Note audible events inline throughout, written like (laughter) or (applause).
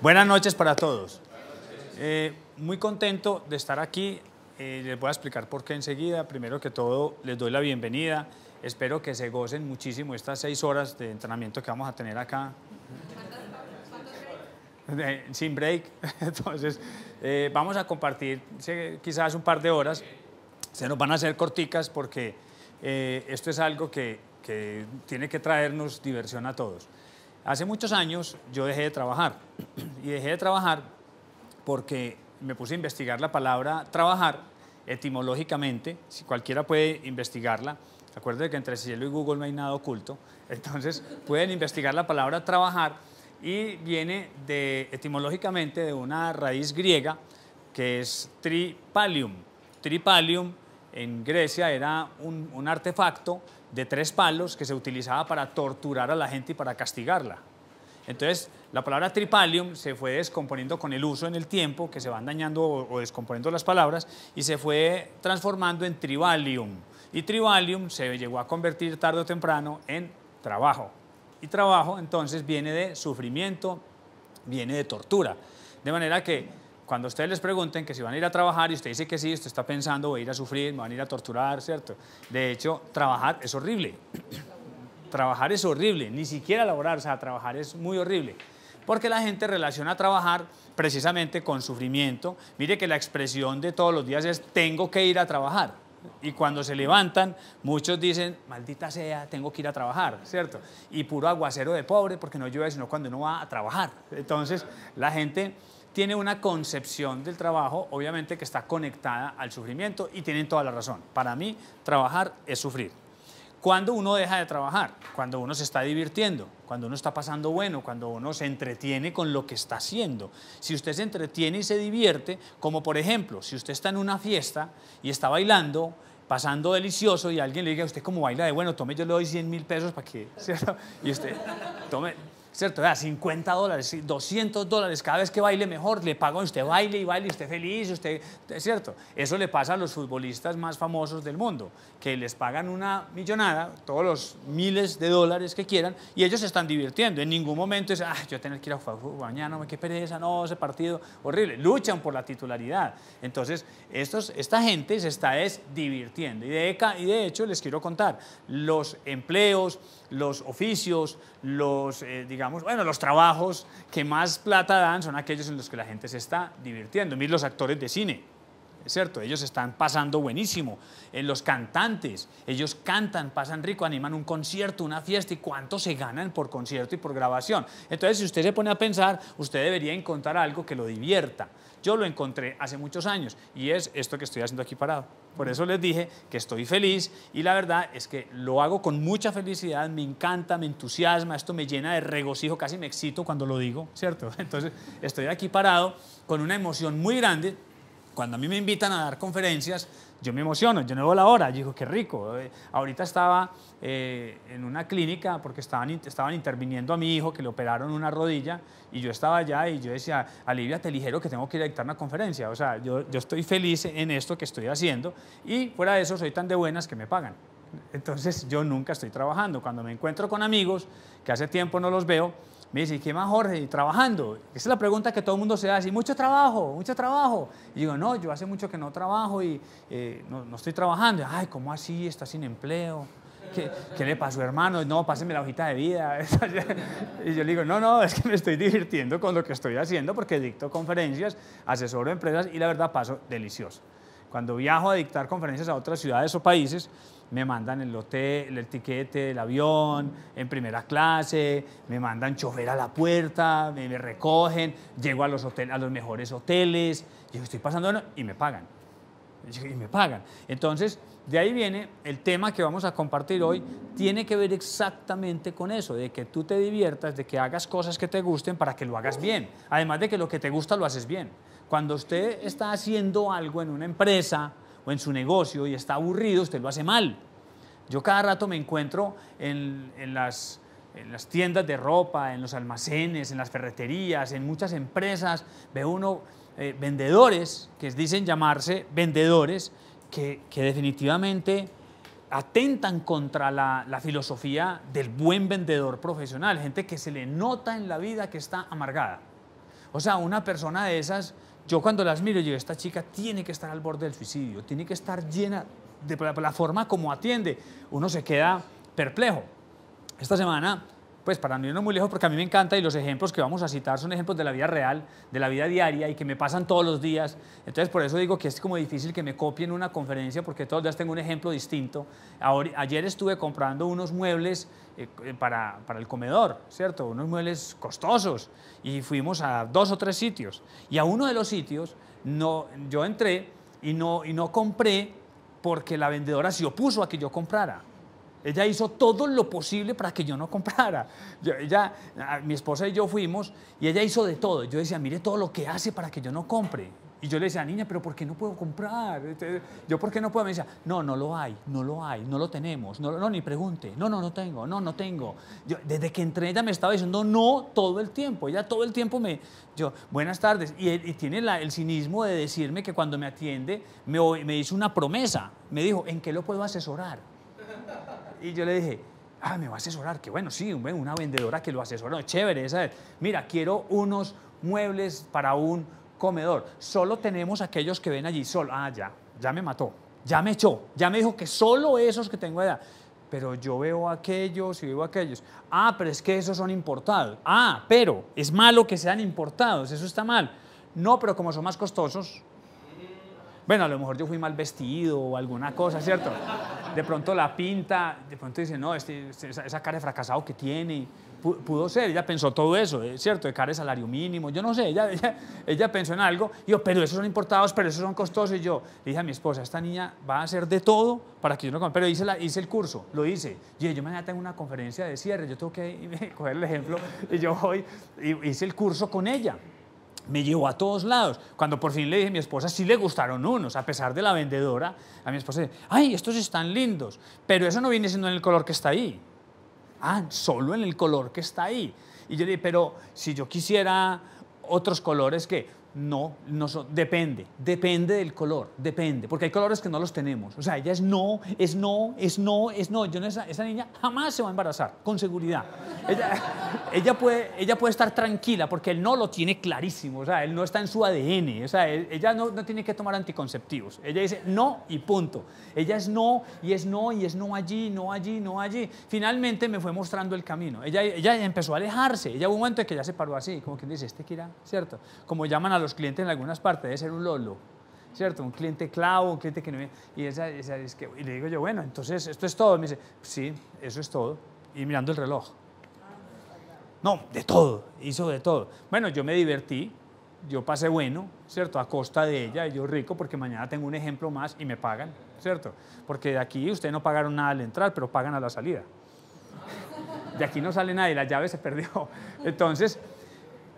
Buenas noches para todos. Eh, muy contento de estar aquí. Eh, les voy a explicar por qué enseguida. Primero que todo, les doy la bienvenida. Espero que se gocen muchísimo estas seis horas de entrenamiento que vamos a tener acá. sin break. (laughs) Entonces, eh, vamos a compartir quizás un par de horas. Se nos van a hacer corticas porque esto es algo que tiene que traernos diversión a todos. Hace muchos años yo dejé de trabajar y dejé de trabajar porque me puse a investigar la palabra trabajar etimológicamente, si cualquiera puede investigarla. Acuérdense que entre cielo y Google no hay nada oculto, entonces pueden investigar la palabra trabajar y viene de, etimológicamente de una raíz griega que es tripalium. Tripalium en Grecia era un artefacto de tres palos que se utilizaba para torturar a la gente y para castigarla. Entonces, la palabra tripalium se fue descomponiendo con el uso en el tiempo, que se van dañando o, descomponiendo las palabras, y se fue transformando en tribalium. Y tribalium se llegó a convertir tarde o temprano en trabajo. Y trabajo entonces viene de sufrimiento, viene de tortura. De manera que cuando ustedes les pregunten que si van a ir a trabajar y usted dice que sí, usted está pensando, voy a ir a sufrir, me van a ir a torturar, ¿cierto? De hecho, trabajar es horrible. trabajar es horrible, ni siquiera laborar, o sea, trabajar es muy horrible. Porque la gente relaciona trabajar precisamente con sufrimiento. Mire que la expresión de todos los días es tengo que ir a trabajar. Y cuando se levantan, muchos dicen, maldita sea, tengo que ir a trabajar, ¿cierto? Y puro aguacero de pobre, porque no llueve sino cuando uno va a trabajar. Entonces, la gente tiene una concepción del trabajo, obviamente, que está conectada al sufrimiento y tienen toda la razón. Para mí, trabajar es sufrir. Cuando uno deja de trabajar, cuando uno se está divirtiendo, cuando uno está pasando bueno, cuando uno se entretiene con lo que está haciendo. Si usted se entretiene y se divierte, como por ejemplo, si usted está en una fiesta y está bailando, pasando delicioso y alguien le diga, usted cómo baila de bueno, tome, yo le doy 100 mil pesos para que, (laughs) ¿cierto? Y usted, tome, ¿cierto? 50 dólares, 200 dólares, cada vez que baile mejor, le pagan, usted baile y baile, usted feliz, usted, ¿cierto? Eso le pasa a los futbolistas más famosos del mundo, que les pagan una millonada, todos los miles de dólares que quieran, y ellos se están divirtiendo. En ningún momento es, ah, yo tener que ir a jugar mañana, qué pereza, no, ese partido, horrible. Luchan por la titularidad. Entonces, estos, esta gente se está es divirtiendo. Y de, y de hecho, les quiero contar, los empleos, los oficios, los, eh, digamos, bueno, los trabajos que más plata dan son aquellos en los que la gente se está divirtiendo. Miren los actores de cine, es cierto, ellos están pasando buenísimo. En eh, los cantantes, ellos cantan, pasan rico, animan un concierto, una fiesta y cuánto se ganan por concierto y por grabación. Entonces, si usted se pone a pensar, usted debería encontrar algo que lo divierta, yo lo encontré hace muchos años y es esto que estoy haciendo aquí parado. Por eso les dije que estoy feliz y la verdad es que lo hago con mucha felicidad, me encanta, me entusiasma, esto me llena de regocijo, casi me excito cuando lo digo, ¿cierto? (laughs) Entonces estoy aquí parado con una emoción muy grande. Cuando a mí me invitan a dar conferencias, yo me emociono, yo no veo la hora, yo digo, qué rico. Eh". Ahorita estaba eh, en una clínica porque estaban, estaban interviniendo a mi hijo que le operaron una rodilla y yo estaba allá y yo decía, alivia te ligero que tengo que ir a dictar una conferencia. O sea, yo, yo estoy feliz en esto que estoy haciendo y fuera de eso soy tan de buenas que me pagan. Entonces yo nunca estoy trabajando. Cuando me encuentro con amigos que hace tiempo no los veo, me dice, qué más, Jorge? trabajando? Esa es la pregunta que todo el mundo se hace. Mucho trabajo, mucho trabajo. Y digo, no, yo hace mucho que no trabajo y eh, no, estoy trabajando. Ay, ¿cómo así? ¿Está sin empleo? ¿Qué, ¿Qué, le pasó, hermano? No, páseme la hojita de vida. (laughs) y yo le digo, no, no, es que me estoy divirtiendo con lo que estoy haciendo porque dicto conferencias, asesoro empresas y la verdad paso delicioso. Cuando viajo a dictar conferencias a otras ciudades o países, me mandan el hotel, el tiquete del avión, en primera clase, me mandan chofer a la puerta, me, recogen, llego a los, a los mejores hoteles, yo estoy pasando y me pagan. Y me pagan. Entonces, de ahí viene el tema que vamos a compartir hoy, tiene que ver exactamente con eso, de que tú te diviertas, de que hagas cosas que te gusten para que lo hagas bien. Además de que lo que te gusta lo haces bien. Cuando usted está haciendo algo en una empresa o en su negocio y está aburrido, usted lo hace mal. Yo cada rato me encuentro en, las, tiendas de ropa, en los almacenes, en las ferreterías, en muchas empresas, veo uno eh, vendedores que dicen llamarse vendedores que, definitivamente atentan contra la, filosofía del buen vendedor profesional, gente que se le nota en la vida que está amargada. O sea, una persona de esas, yo cuando las miro, digo, esta chica tiene que estar al borde del suicidio, tiene que estar llena de la forma como atiende, uno se queda perplejo. Esta semana, pues para mí no es muy lejos porque a mí me encanta y los ejemplos que vamos a citar son ejemplos de la vida real, de la vida diaria y que me pasan todos los días. Entonces por eso digo que es como difícil que me copien una conferencia porque todos los días tengo un ejemplo distinto. ayer estuve comprando unos muebles eh, eh, para, el comedor, ¿cierto? Unos muebles costosos y fuimos a dos o tres sitios. Y a uno de los sitios no, yo entré y no, y no compré porque la vendedora se opuso a que yo comprara. Ella hizo todo lo posible para que yo no comprara. ella, mi esposa y yo fuimos y ella hizo de todo. Yo decía, mire todo lo que hace para que yo no compre. Y yo le decía, niña, pero ¿por qué no puedo comprar? Este, yo, ¿por qué no puedo? Me decía, no, no lo hay, no lo hay, no lo tenemos, no, no ni pregunte, no, no, no tengo, no, no tengo. desde que entré ella me estaba diciendo no todo el tiempo, ella todo el tiempo me, yo, buenas tardes, y, tiene el cinismo de decirme que cuando me atiende me, hizo una promesa, me dijo, ¿en qué lo puedo asesorar? Y yo le dije, ah, me va a asesorar, que bueno, sí, una vendedora que lo asesoró. chévere, esa mira, quiero unos muebles para un comedor. Solo tenemos aquellos que ven allí solo. Ah, ya, ya me mató, ya me echó, ya me dijo que solo esos que tengo edad. Pero yo veo aquellos y veo aquellos. Ah, pero es que esos son importados. Ah, pero es malo que sean importados, eso está mal. No, pero como son más costosos, bueno, a lo mejor yo fui mal vestido o alguna cosa, ¿cierto? De pronto la pinta, de pronto dice, no, este, esa cara de fracasado que tiene, pudo ser, ella pensó todo eso, es eh, ¿cierto? De cara de salario mínimo, yo no sé, ella, (laughs) ella, pensó en algo, yo, pero esos son importados, pero esos son costosos, y yo le dije a mi esposa, esta niña va a hacer de todo para que yo no coma, pero hice, la, hice el curso, lo hice, y yo mañana tengo una conferencia de cierre, yo tengo que (laughs) coger el ejemplo, y yo voy, hice el curso con ella, me llevó a todos lados. Cuando por fin le dije a mi esposa, sí le gustaron unos, a pesar de la vendedora, a mi esposa, ay, estos están lindos, pero eso no viene siendo en el color que está ahí. Ah, solo en el color que está ahí. Y yo dije, pero si yo quisiera otros colores, que no, no depende, depende del color, depende, porque hay colores que no los tenemos. O sea, ella es no, es no, es no, es no. Yo no esa, esa niña jamás se va a embarazar, con seguridad. Ella, (laughs) ella, puede, ella puede estar tranquila porque él no lo tiene clarísimo, o sea, él no está en su ADN, o sea, ella no, no tiene que tomar anticonceptivos. Ella dice no y punto. Ella es no y es no y es no allí, no allí, no allí. Finalmente me fue mostrando el camino. Ella, ella empezó a alejarse, ella hubo un momento en que ya se paró así, como quien dice, este que irá, ¿cierto? Como llaman a los clientes en algunas partes, debe ser un lolo, ¿cierto? Un cliente clavo, un cliente que no... Y, y le digo yo, bueno, entonces, ¿esto es todo? Me dice, sí, eso es todo. Y mirando el reloj. No, de todo, hizo de todo. Bueno, yo me divertí, yo pasé bueno, ¿cierto? A costa de ella, yo rico, porque mañana tengo un ejemplo más y me pagan, ¿cierto? Porque de aquí ustedes no pagaron nada al entrar, pero pagan a la salida. De aquí no sale nadie, la llave se perdió. (laughs) Entonces,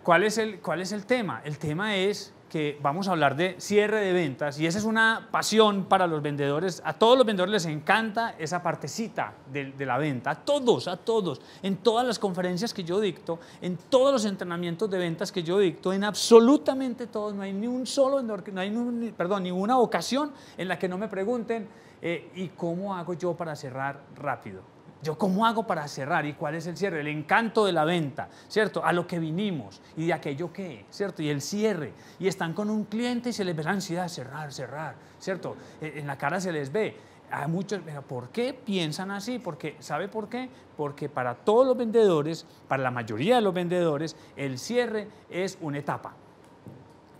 ¿Cuál es, el, tema? El tema es que vamos a hablar de cierre de ventas y esa es una pasión para los vendedores. A todos los vendedores les encanta esa partecita de, la venta, a todos, a todos. En todas las conferencias que yo dicto, en todos los entrenamientos de ventas que yo dicto, en absolutamente todos, no hay ni un solo, no hay perdón, ninguna ocasión en la que no me pregunten, eh, ¿y cómo hago yo para cerrar rápido? Yo, ¿cómo hago para cerrar? ¿Y cuál es el cierre? El encanto de la venta, ¿cierto? A lo que vinimos y de aquello que, ¿cierto? Y el cierre. Y están con un cliente y se les ve la ansiedad, cerrar, cerrar, ¿cierto? E, en la cara se les ve. a muchos, ¿por qué piensan así? Porque, ¿Sabe por qué? Porque para todos los vendedores, para la mayoría de los vendedores, el cierre es una etapa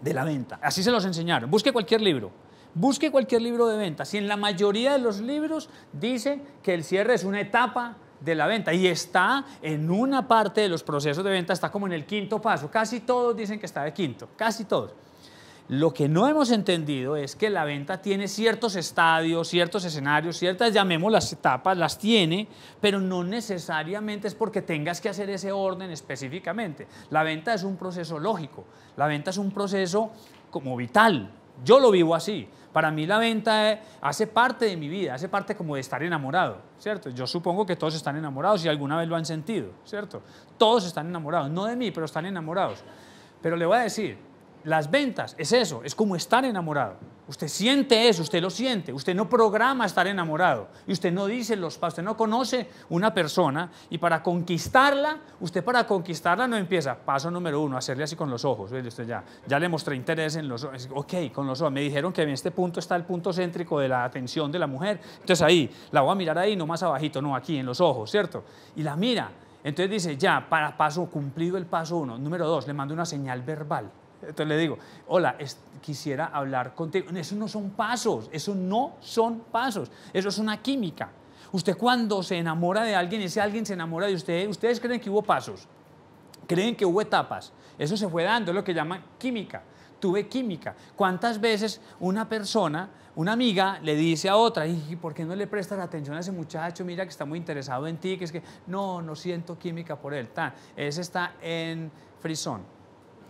de la venta. Así se los enseñaron. Busque cualquier libro Busque cualquier libro de ventas Si en la mayoría de los libros dice que el cierre es una etapa de la venta y está en una parte de los procesos de venta, está como en el quinto paso. Casi todos dicen que está de quinto, casi todos. Lo que no hemos entendido es que la venta tiene ciertos estadios, ciertos escenarios, ciertas, llamémoslas etapas, las tiene, pero no necesariamente es porque tengas que hacer ese orden específicamente. La venta es un proceso lógico, la venta es un proceso como vital, yo lo vivo así. Para mí la venta hace parte de mi vida, hace parte como de estar enamorado, ¿cierto? Yo supongo que todos están enamorados y alguna vez lo han sentido, ¿cierto? Todos están enamorados, no de mí, pero están enamorados. Pero le voy a decir, las ventas es eso, es como estar enamorado. Usted siente eso, usted lo siente. Usted no programa estar enamorado. Y usted no dice los pasos. Usted no conoce una persona. Y para conquistarla, usted para conquistarla no empieza. Paso número uno, hacerle así con los ojos. Usted ya, ya le mostré interés en los ojos. Ok, con los ojos. Me dijeron que en este punto está el punto céntrico de la atención de la mujer. Entonces ahí, la voy a mirar ahí, no más abajito, no, aquí, en los ojos, ¿cierto? Y la mira. Entonces dice, ya, para paso cumplido el paso uno. Número dos, le mando una señal verbal. Entonces le digo, hola, quisiera hablar contigo. Eso no son pasos, eso no son pasos, eso es una química. Usted cuando se enamora de alguien, ese alguien se enamora de usted, ustedes creen que hubo pasos, creen que hubo etapas. Eso se fue dando, es lo que llaman química. Tuve química. ¿Cuántas veces una persona, una amiga, le dice a otra, ¿y por qué no le prestas atención a ese muchacho? Mira que está muy interesado en ti, que es que no, no siento química por él. está ese está en frisón.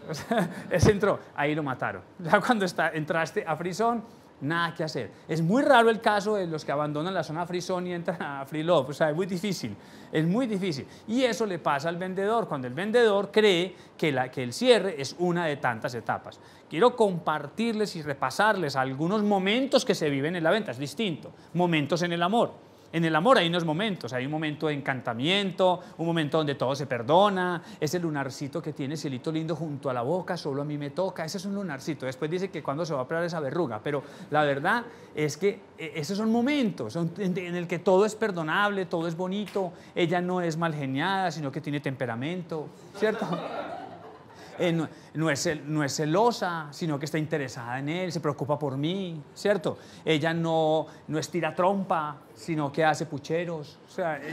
(laughs) Ese entró, ahí lo mataron. (laughs) cuando entraste a Frisón, nada que hacer. Es muy raro el caso de los que abandonan la zona Frisón y entran a Free Love, o sea, es muy difícil, es muy difícil. Y eso le pasa al vendedor, cuando el vendedor cree que, que el cierre es una de tantas etapas. Quiero compartirles y repasarles algunos momentos que se viven en la venta, es distinto, momentos en el amor en el amor hay unos momentos, hay un momento de encantamiento, un momento donde todo se perdona, ese lunarcito que tiene cielito lindo junto a la boca, solo a mí me toca, ese es un lunarcito. Después dice que cuando se va a operar esa verruga, pero la verdad es que eh, esos son momentos en el que todo es perdonable, todo es bonito, ella no es mal sino que tiene temperamento, ¿cierto? (laughs) Eh, no, es, no, es, celosa, sino que está interesada en él, se preocupa por mí, ¿cierto? Ella no, no estira trompa, sino que hace pucheros.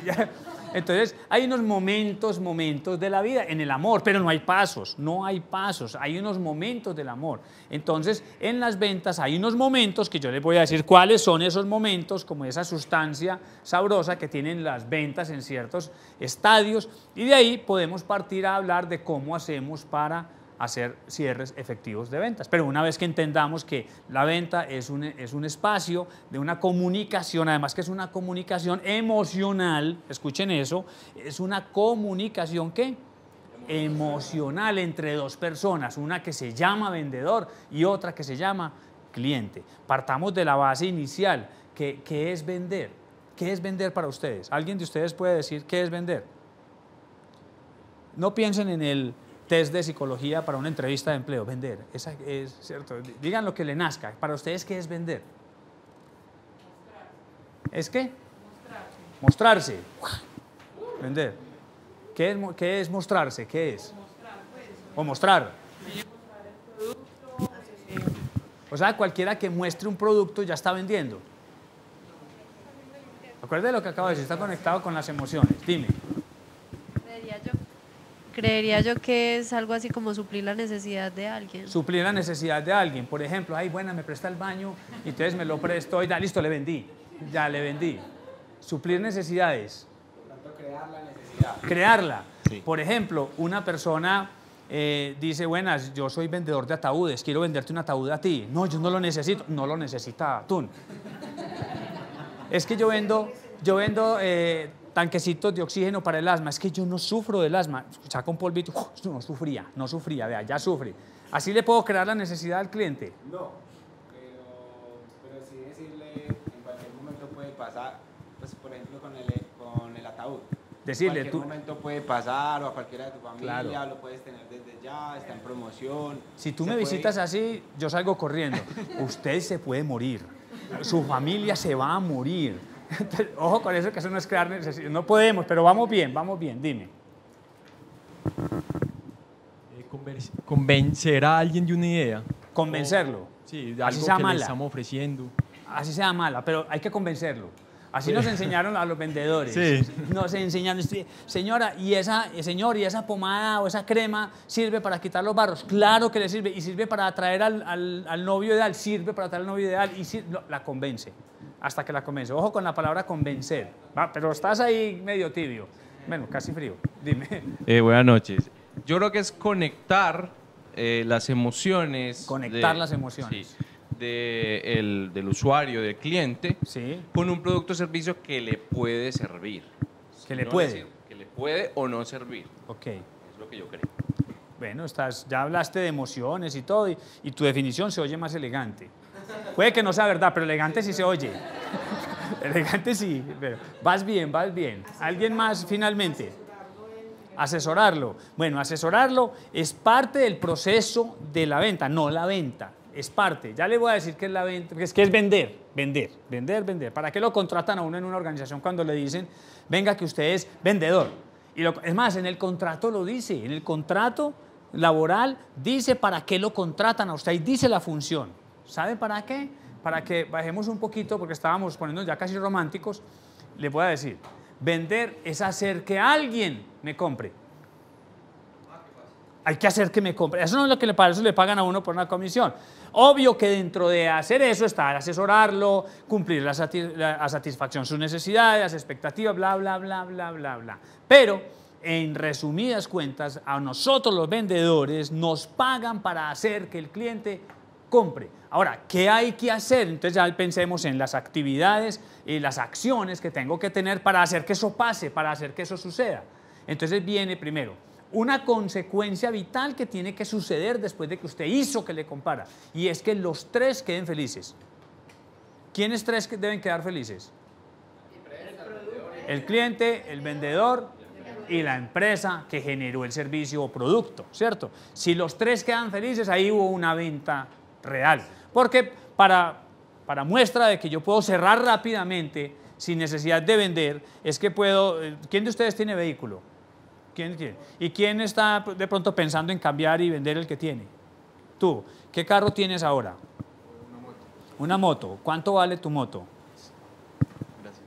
(laughs) Entonces, hay unos momentos, momentos de la vida en el amor, pero no hay pasos, no hay pasos, hay unos momentos del amor. Entonces, en las ventas hay unos momentos que yo les voy a decir cuáles son esos momentos, como esa sustancia sabrosa que tienen las ventas en ciertos estadios, y de ahí podemos partir a hablar de cómo hacemos para hacer cierres efectivos de ventas. Pero una vez que entendamos que la venta es un, es un espacio de una comunicación, además que es una comunicación emocional, escuchen eso, es una comunicación que emocional entre dos personas, una que se llama vendedor y otra que se llama cliente. Partamos de la base inicial, que, es vender. ¿Qué es vender para ustedes? ¿Alguien de ustedes puede decir qué es vender? No piensen en el test de psicología para una entrevista de empleo, vender. es cierto. Digan lo que le nazca. Para ustedes, ¿qué es vender? ¿Es qué? Mostrarse. mostrarse. Vender. ¿Qué es, mostrarse? ¿Qué es? O mostrar. Pues. Eh, o sea, cualquiera que muestre un producto ya está vendiendo. Acuérdate lo que acabo de decir, está conectado con las emociones. Dime. Creería yo que es algo así como suplir la necesidad de alguien. Suplir la necesidad de alguien. Por ejemplo, ay, buena, me presta el baño, y entonces me lo presto y da, listo, le vendí. Ya le vendí. Suplir necesidades. tanto, crear la necesidad. Crearla. Por ejemplo, una persona eh, dice, buenas, yo soy vendedor de ataúdes, quiero venderte un ataúd a ti. No, yo no lo necesito. No lo necesita Atún. es que yo vendo, yo vendo eh, tanquecitos de oxígeno para el asma. Es que yo no sufro del asma. Saca un polvito. no sufría, no sufría, vea, ya sufre. ¿Así le puedo crear la necesidad al cliente? No, pero, pero sí decirle en cualquier momento puede pasar, pues por ejemplo con el, con el ataúd. Decirle, en cualquier momento puede pasar o a cualquiera de tu familia, lo puedes tener desde ya, está en promoción. Si tú me visitas así, yo salgo corriendo. Usted se puede morir, su familia se va a morir ojo con eso, que eso no es crear No podemos, pero vamos bien, vamos bien, dime. Eh, convencer a alguien de una idea. Convencerlo. sí, algo Así que mala. estamos ofreciendo. Así sea mala, pero hay que convencerlo. Así nos enseñaron a los vendedores. Sí. Nos enseñaron, señora, y esa, eh, señor, y esa pomada o esa crema sirve para quitar los barros. Claro que le sirve. Y sirve para atraer al, al, novio ideal, sirve para atraer al novio ideal. Y la convence hasta que la convence. Ojo con la palabra convencer, pero estás ahí medio tibio, bueno, casi frío, dime. Eh, buenas noches. Yo creo que es conectar eh, las emociones. Conectar las emociones. Sí, del usuario, del cliente, con un producto o servicio que le puede servir. Que le puede. que le puede o no servir. Ok. Es lo que yo creo. Bueno, estás, ya hablaste de emociones y todo, y tu definición se oye más elegante. Puede que no sea verdad, pero elegante sí se oye. (laughs) elegante sí, vas bien, vas bien. ¿Alguien más finalmente? Asesorarlo. Bueno, asesorarlo es parte del proceso de la venta, no la venta, es parte. Ya le voy a decir que es la venta, que es que es vender, vender, vender, vender. ¿Para qué lo contratan a uno en una organización cuando le dicen, venga que usted es vendedor? Y lo, es más, en el contrato lo dice, en el contrato laboral dice para qué lo contratan a usted y dice la función. ¿Sabe para qué? Para que bajemos un poquito, porque estábamos poniendo ya casi románticos, le voy a decir, vender es hacer que alguien me compre. Hay que hacer que me compre. Eso no es lo que le, eso le pagan a uno por una comisión. Obvio que dentro de hacer eso está asesorarlo, cumplir a satisfacción, sus necesidades, expectativas, bla, bla, bla, bla, bla, bla. Pero, en resumidas cuentas, a nosotros los vendedores nos pagan para hacer que el cliente compre. Ahora, ¿qué hay que hacer? Entonces ya pensemos en las actividades y las acciones que tengo que tener para hacer que eso pase, para hacer que eso suceda. Entonces viene primero una consecuencia vital que tiene que suceder después de que usted hizo que le compara, y es que los tres queden felices. ¿Quiénes tres deben quedar felices? El cliente, el vendedor y la empresa que generó el servicio o producto, ¿cierto? Si los tres quedan felices, ahí hubo una venta real. Porque para, muestra de que yo puedo cerrar rápidamente sin necesidad de vender, es que puedo... Eh, ¿Quién de ustedes tiene vehículo? ¿Quién, quién? tiene? y quién está de pronto pensando en cambiar y vender el que tiene? Tú, ¿qué carro tienes ahora? Una moto. Una moto. ¿Cuánto vale tu moto? Gracias.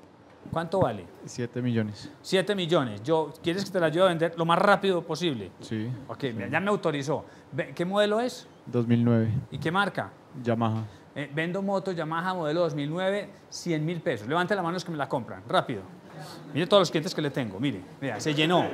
¿Cuánto vale? 7 millones. 7 millones. Yo, ¿Quieres que te la ayude a vender lo más rápido posible? Sí. Ok, ya me autorizó. ¿Qué modelo es? 2009. ¿Y qué marca? Yamaha. Eh, vendo moto Yamaha modelo 2009, 100 mil pesos. Levante la mano los que me la compran, rápido. Mire todos los clientes que le tengo, mire, se llenó.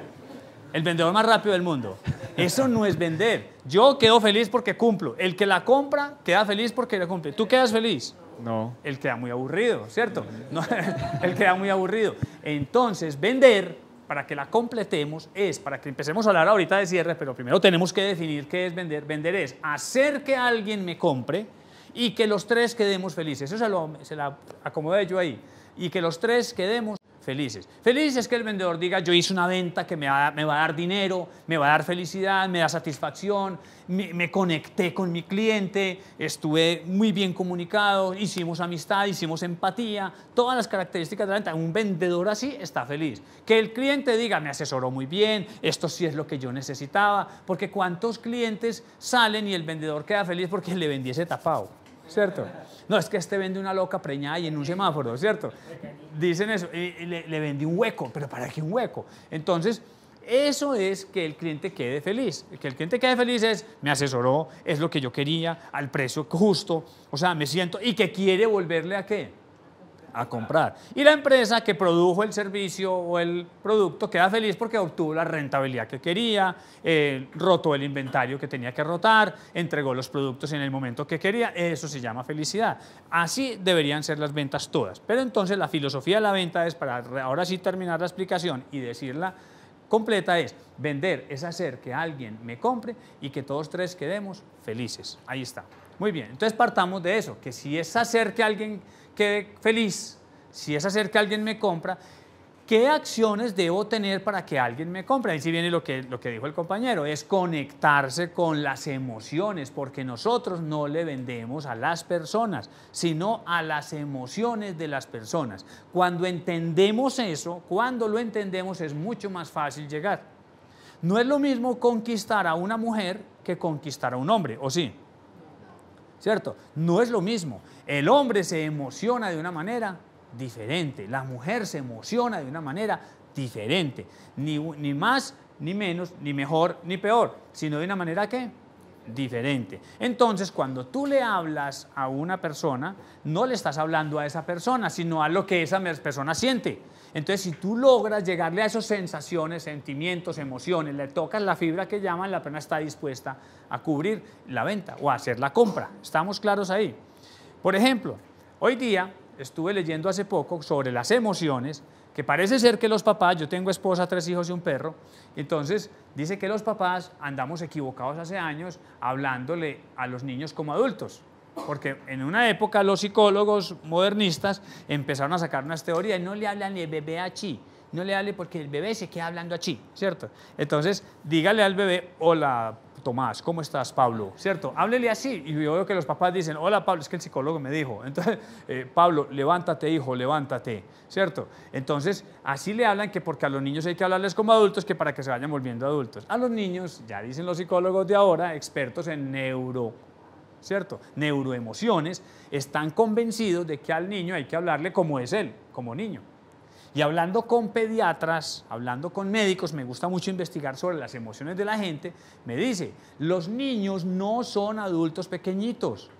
El vendedor más rápido del mundo. Eso no es vender. Yo quedo feliz porque cumplo. El que la compra queda feliz porque la cumple. ¿Tú quedas feliz? No. Él queda muy aburrido, ¿cierto? No, (laughs) él queda muy aburrido. Entonces, vender, para que la completemos, es para que empecemos a hablar ahorita de cierre, pero primero tenemos que definir qué es vender. Vender es hacer que alguien me compre y que los tres quedemos felices. Eso se, lo, acomodé yo ahí. Y que los tres quedemos felices. Felices es que el vendedor diga, yo hice una venta que me va, a dar dinero, me va a dar felicidad, me da satisfacción, me, conecté con mi cliente, estuve muy bien comunicado, hicimos amistad, hicimos empatía, todas las características de la venta. Un vendedor así está feliz. Que el cliente diga, me asesoró muy bien, esto sí es lo que yo necesitaba, porque cuántos clientes salen y el vendedor queda feliz porque le vendiese tapao, tapado, ¿cierto? No, es que este vende una loca preñada y en un semáforo, ¿cierto? Dicen eso, le, le vendí un hueco, pero ¿para qué un hueco? Entonces, eso es que el cliente quede feliz. Que el cliente quede feliz es, me asesoró, es lo que yo quería, al precio justo, o sea, me siento, y que quiere volverle a qué? a comprar. Y la empresa que produjo el servicio o el producto queda feliz porque obtuvo la rentabilidad que quería, eh, rotó el inventario que tenía que rotar, entregó los productos en el momento que quería. Eso se llama felicidad. Así deberían ser las ventas todas. Pero entonces la filosofía de la venta es, para ahora sí terminar la explicación y decirla completa es vender, es hacer que alguien me compre y que todos tres quedemos felices. Ahí está. Muy bien, entonces partamos de eso, que si es hacer que alguien quede feliz, si es hacer que alguien me compra ¿Qué acciones debo tener para que alguien me compre? Ahí sí viene lo que, lo que dijo el compañero, es conectarse con las emociones, porque nosotros no le vendemos a las personas, sino a las emociones de las personas. Cuando entendemos eso, cuando lo entendemos es mucho más fácil llegar. No es lo mismo conquistar a una mujer que conquistar a un hombre, ¿o sí? ¿Cierto? No es lo mismo. El hombre se emociona de una manera, diferente. La mujer se emociona de una manera diferente. Ni, ni más, ni menos, ni mejor, ni peor, sino de una manera que diferente. Entonces, cuando tú le hablas a una persona, no le estás hablando a esa persona, sino a lo que esa persona siente. Entonces, si tú logras llegarle a esas sensaciones, sentimientos, emociones, le tocas la fibra que llaman, la persona está dispuesta a cubrir la venta o a hacer la compra. ¿Estamos claros ahí? Por ejemplo, hoy día estuve leyendo hace poco sobre las emociones, que parece ser que los papás, yo tengo esposa, tres hijos y un perro, entonces dice que los papás andamos equivocados hace años hablándole a los niños como adultos. Porque en una época los psicólogos modernistas empezaron a sacar unas teorías, y no le hablan el bebé a chi, no le hable porque el bebé se queda hablando a chi, ¿cierto? Entonces dígale al bebé, hola Tomás, ¿cómo estás, Pablo? ¿Cierto? Háblele así. Y yo veo que los papás dicen, hola, Pablo, es que el psicólogo me dijo. (laughs) Entonces, eh, Pablo, levántate, hijo, levántate. ¿Cierto? Entonces, así le hablan que porque a los niños hay que hablarles como adultos, que para que se vayan volviendo adultos. A los niños, ya dicen los psicólogos de ahora, expertos en neuro ¿cierto? Neuroemociones, están convencidos de que al niño hay que hablarle como es él, como niño. Y hablando con pediatras, hablando con médicos, me gusta mucho investigar sobre las emociones de la gente, me dice, los niños no son adultos pequeñitos.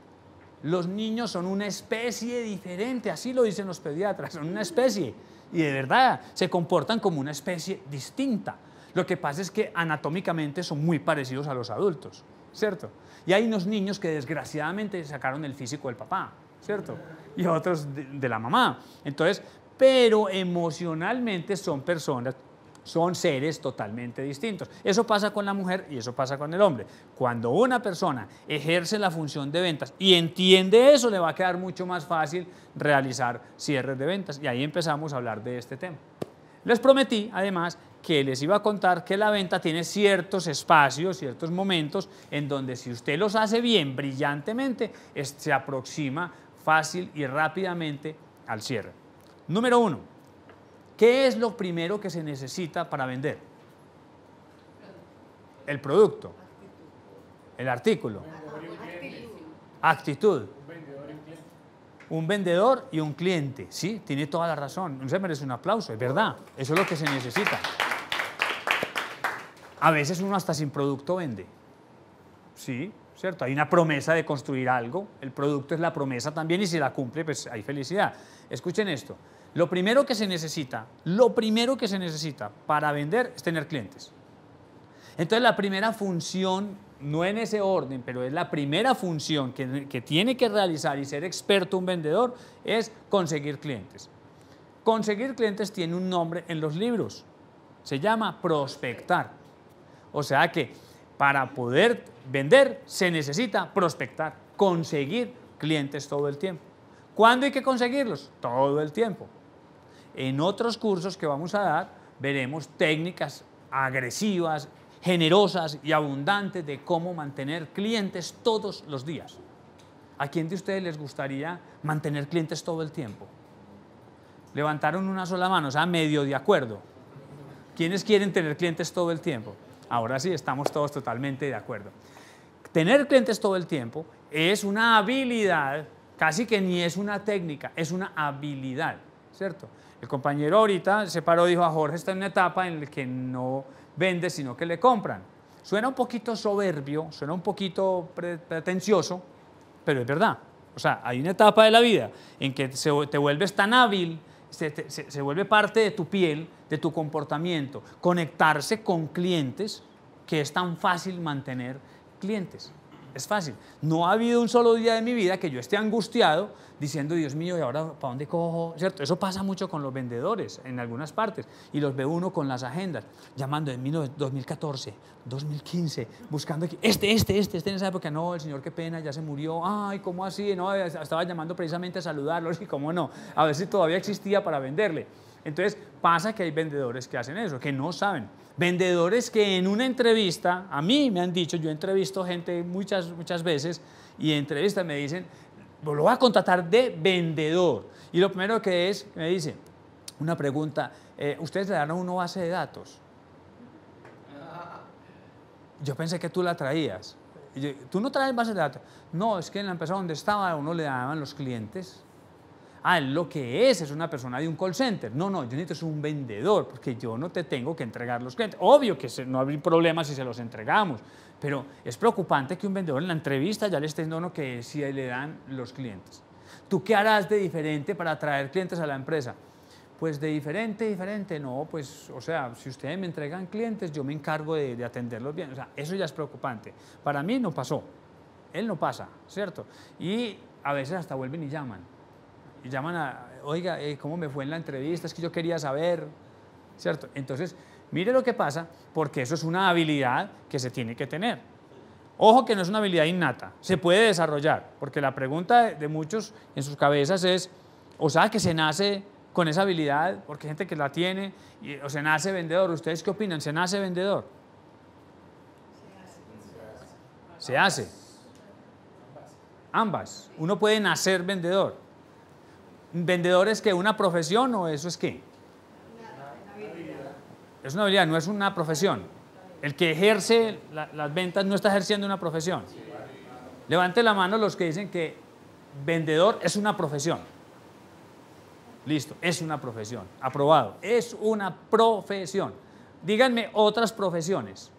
Los niños son una especie diferente, así lo dicen los pediatras, son una especie. Y de verdad, se comportan como una especie distinta. Lo que pasa es que anatómicamente son muy parecidos a los adultos, ¿cierto? Y hay unos niños que desgraciadamente sacaron el físico del papá, ¿cierto? Y otros de, la mamá. Entonces, pero emocionalmente son personas, son seres totalmente distintos. Eso pasa con la mujer y eso pasa con el hombre. Cuando una persona ejerce la función de ventas y entiende eso, le va a quedar mucho más fácil realizar cierres de ventas. Y ahí empezamos a hablar de este tema. Les prometí, además, que les iba a contar que la venta tiene ciertos espacios, ciertos momentos en donde si usted los hace bien, brillantemente, se aproxima fácil y rápidamente al cierre. Número uno, ¿qué es lo primero que se necesita para vender? El producto, el artículo, actitud. Un vendedor y un cliente, sí, tiene toda la razón. Se merece un aplauso, es verdad, eso es lo que se necesita. A veces uno hasta sin producto vende. Sí, ¿cierto? Hay una promesa de construir algo, el producto es la promesa también y si la cumple, pues hay felicidad. Escuchen esto, lo primero que se necesita, lo primero que se necesita para vender es tener clientes. Entonces la primera función, no en ese orden, pero es la primera función que, tiene que realizar y ser experto un vendedor es conseguir clientes. Conseguir clientes tiene un nombre en los libros, se llama prospectar. O sea que para poder vender se necesita prospectar, conseguir clientes todo el tiempo. ¿Cuándo hay que conseguirlos? Todo el tiempo. En otros cursos que vamos a dar, veremos técnicas agresivas, generosas y abundantes de cómo mantener clientes todos los días. ¿A quién de ustedes les gustaría mantener clientes todo el tiempo? Levantaron una sola mano, o sea, medio de acuerdo. ¿Quiénes quieren tener clientes todo el tiempo? Ahora sí, estamos todos totalmente de acuerdo. Tener clientes todo el tiempo es una habilidad, casi que ni es una técnica, es una habilidad, ¿cierto? El compañero ahorita se paró y dijo, a ah, Jorge está en una etapa en la que no vende, sino que le compran. Suena un poquito soberbio, suena un poquito pretencioso, pero es verdad. O sea, hay una etapa de la vida en que te vuelves tan hábil, se vuelve parte de tu piel, de tu comportamiento, conectarse con clientes que es tan fácil mantener clientes es fácil. No ha habido un solo día de mi vida que yo esté angustiado diciendo, Dios mío, ¿y ahora para dónde cojo? ¿Cierto? Eso pasa mucho con los vendedores en algunas partes y los ve uno con las agendas, llamando en 2014, 2015, buscando aquí, este, este, este, este en esa época, no, el señor qué pena, ya se murió, ay, ¿cómo así? No, estaba llamando precisamente a saludarlos y cómo no, a ver si todavía existía para venderle. Entonces pasa que hay vendedores que hacen eso, que no saben. Vendedores que en una entrevista, a mí me han dicho, yo entrevisto gente muchas, muchas veces y en entrevistas me dicen, lo voy a contratar de vendedor. Y lo primero que es, me dice, una pregunta, eh, ¿ustedes le dan a uno base de datos? Yo pensé que tú la traías. ¿Tú no traes base de datos? No, es que en la empresa donde estaba uno le daban los clientes ah, lo que es es una persona de un call center. No, no, yo necesito un vendedor, porque yo no te tengo que entregar los clientes. Obvio que no habría problema si se los entregamos, pero es preocupante que un vendedor en la entrevista ya le esté diciendo que si le dan los clientes. ¿Tú qué harás de diferente para atraer clientes a la empresa? Pues de diferente, diferente, no, pues, o sea, si ustedes me entregan clientes, yo me encargo de, de atenderlos bien. O sea, eso ya es preocupante. Para mí no pasó. Él no pasa, ¿cierto? Y a veces hasta vuelven y llaman y llaman a, oiga, eh, ¿cómo me fue en la entrevista? Es que yo quería saber, ¿cierto? Entonces, mire lo que pasa, porque eso es una habilidad que se tiene que tener. Ojo que no es una habilidad innata, se puede desarrollar, porque la pregunta de muchos en sus cabezas es, o sea, que se nace con esa habilidad, porque hay gente que la tiene, o se nace vendedor. ¿Ustedes qué opinan? ¿Se nace vendedor? Se hace. Ambas. Uno puede nacer vendedor. ¿Vendedor es que una profesión o eso es qué? Es una habilidad, no es una profesión. El que ejerce las ventas no está ejerciendo una profesión. Levante la mano los que dicen que vendedor es una profesión. Listo, es una profesión. Aprobado. Es una profesión. Díganme otras profesiones.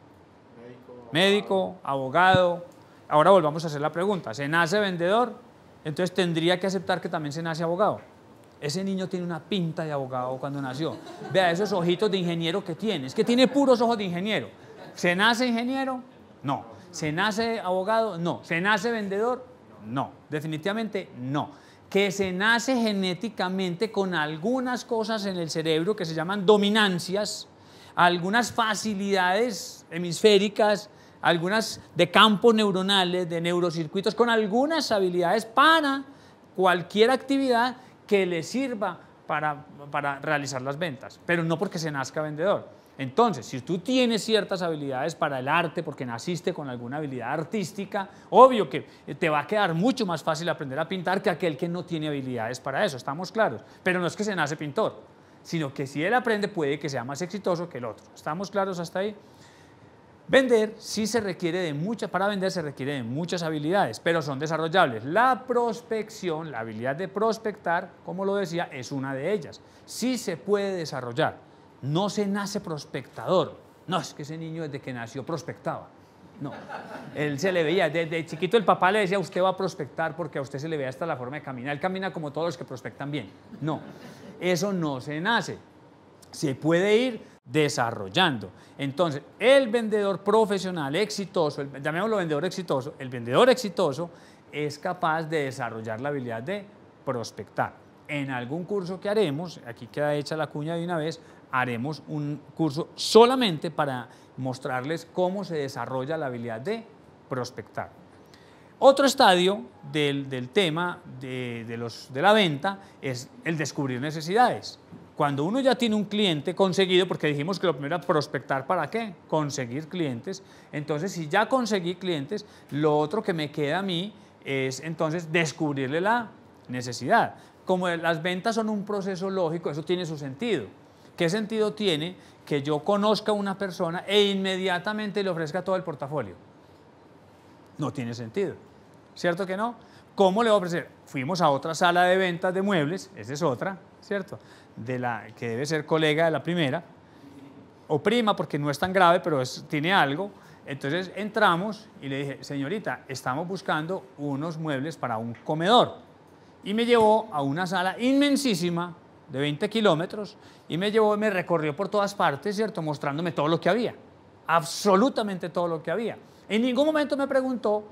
Médico, abogado. Ahora volvamos a hacer la pregunta. ¿Se nace vendedor? Entonces tendría que aceptar que también se nace abogado. Ese niño tiene una pinta de abogado cuando nació. Vea esos ojitos de ingeniero que tiene. Es que tiene puros ojos de ingeniero. ¿Se nace ingeniero? No. ¿Se nace abogado? No. ¿Se nace vendedor? No. Definitivamente no. Que se nace genéticamente con algunas cosas en el cerebro que se llaman dominancias, algunas facilidades hemisféricas, algunas de campos neuronales, de neurocircuitos, con algunas habilidades para cualquier actividad que le sirva para, para realizar las ventas, pero no porque se nazca vendedor. Entonces, si tú tienes ciertas habilidades para el arte, porque naciste con alguna habilidad artística, obvio que te va a quedar mucho más fácil aprender a pintar que aquel que no tiene habilidades para eso, estamos claros. Pero no es que se nace pintor, sino que si él aprende puede que sea más exitoso que el otro. ¿Estamos claros hasta ahí? Vender sí se requiere de muchas, para vender se requiere de muchas habilidades, pero son desarrollables. La prospección, la habilidad de prospectar, como lo decía, es una de ellas. Sí se puede desarrollar. No se nace prospectador. No, es que ese niño desde que nació prospectaba. No, él se le veía, desde chiquito el papá le decía, usted va a prospectar porque a usted se le ve hasta la forma de caminar. Él camina como todos los que prospectan bien. No, eso no se nace. Se puede ir desarrollando. Entonces, el vendedor profesional exitoso, llamémoslo vendedor exitoso, el vendedor exitoso es capaz de desarrollar la habilidad de prospectar. En algún curso que haremos, aquí queda hecha la cuña de una vez, haremos un curso solamente para mostrarles cómo se desarrolla la habilidad de prospectar. Otro estadio del, tema de, los, de la venta es el descubrir necesidades. Cuando uno ya tiene un cliente conseguido, porque dijimos que lo primero era prospectar para qué, conseguir clientes, entonces si ya conseguí clientes, lo otro que me queda a mí es entonces descubrirle la necesidad. Como las ventas son un proceso lógico, eso tiene su sentido. ¿Qué sentido tiene que yo conozca a una persona e inmediatamente le ofrezca todo el portafolio? No tiene sentido. ¿Cierto que no? ¿Cómo le voy a ofrecer? Fuimos a otra sala de ventas de muebles, esa es otra, ¿cierto? la, que debe ser colega de la primera, o prima porque no es tan grave, pero tiene algo. Entonces entramos y le dije, señorita, estamos buscando unos muebles para un comedor. Y me llevó a una sala inmensísima de 20 kilómetros y me llevó, me recorrió por todas partes, ¿cierto? Mostrándome todo lo que había, absolutamente todo lo que había. En ningún momento me preguntó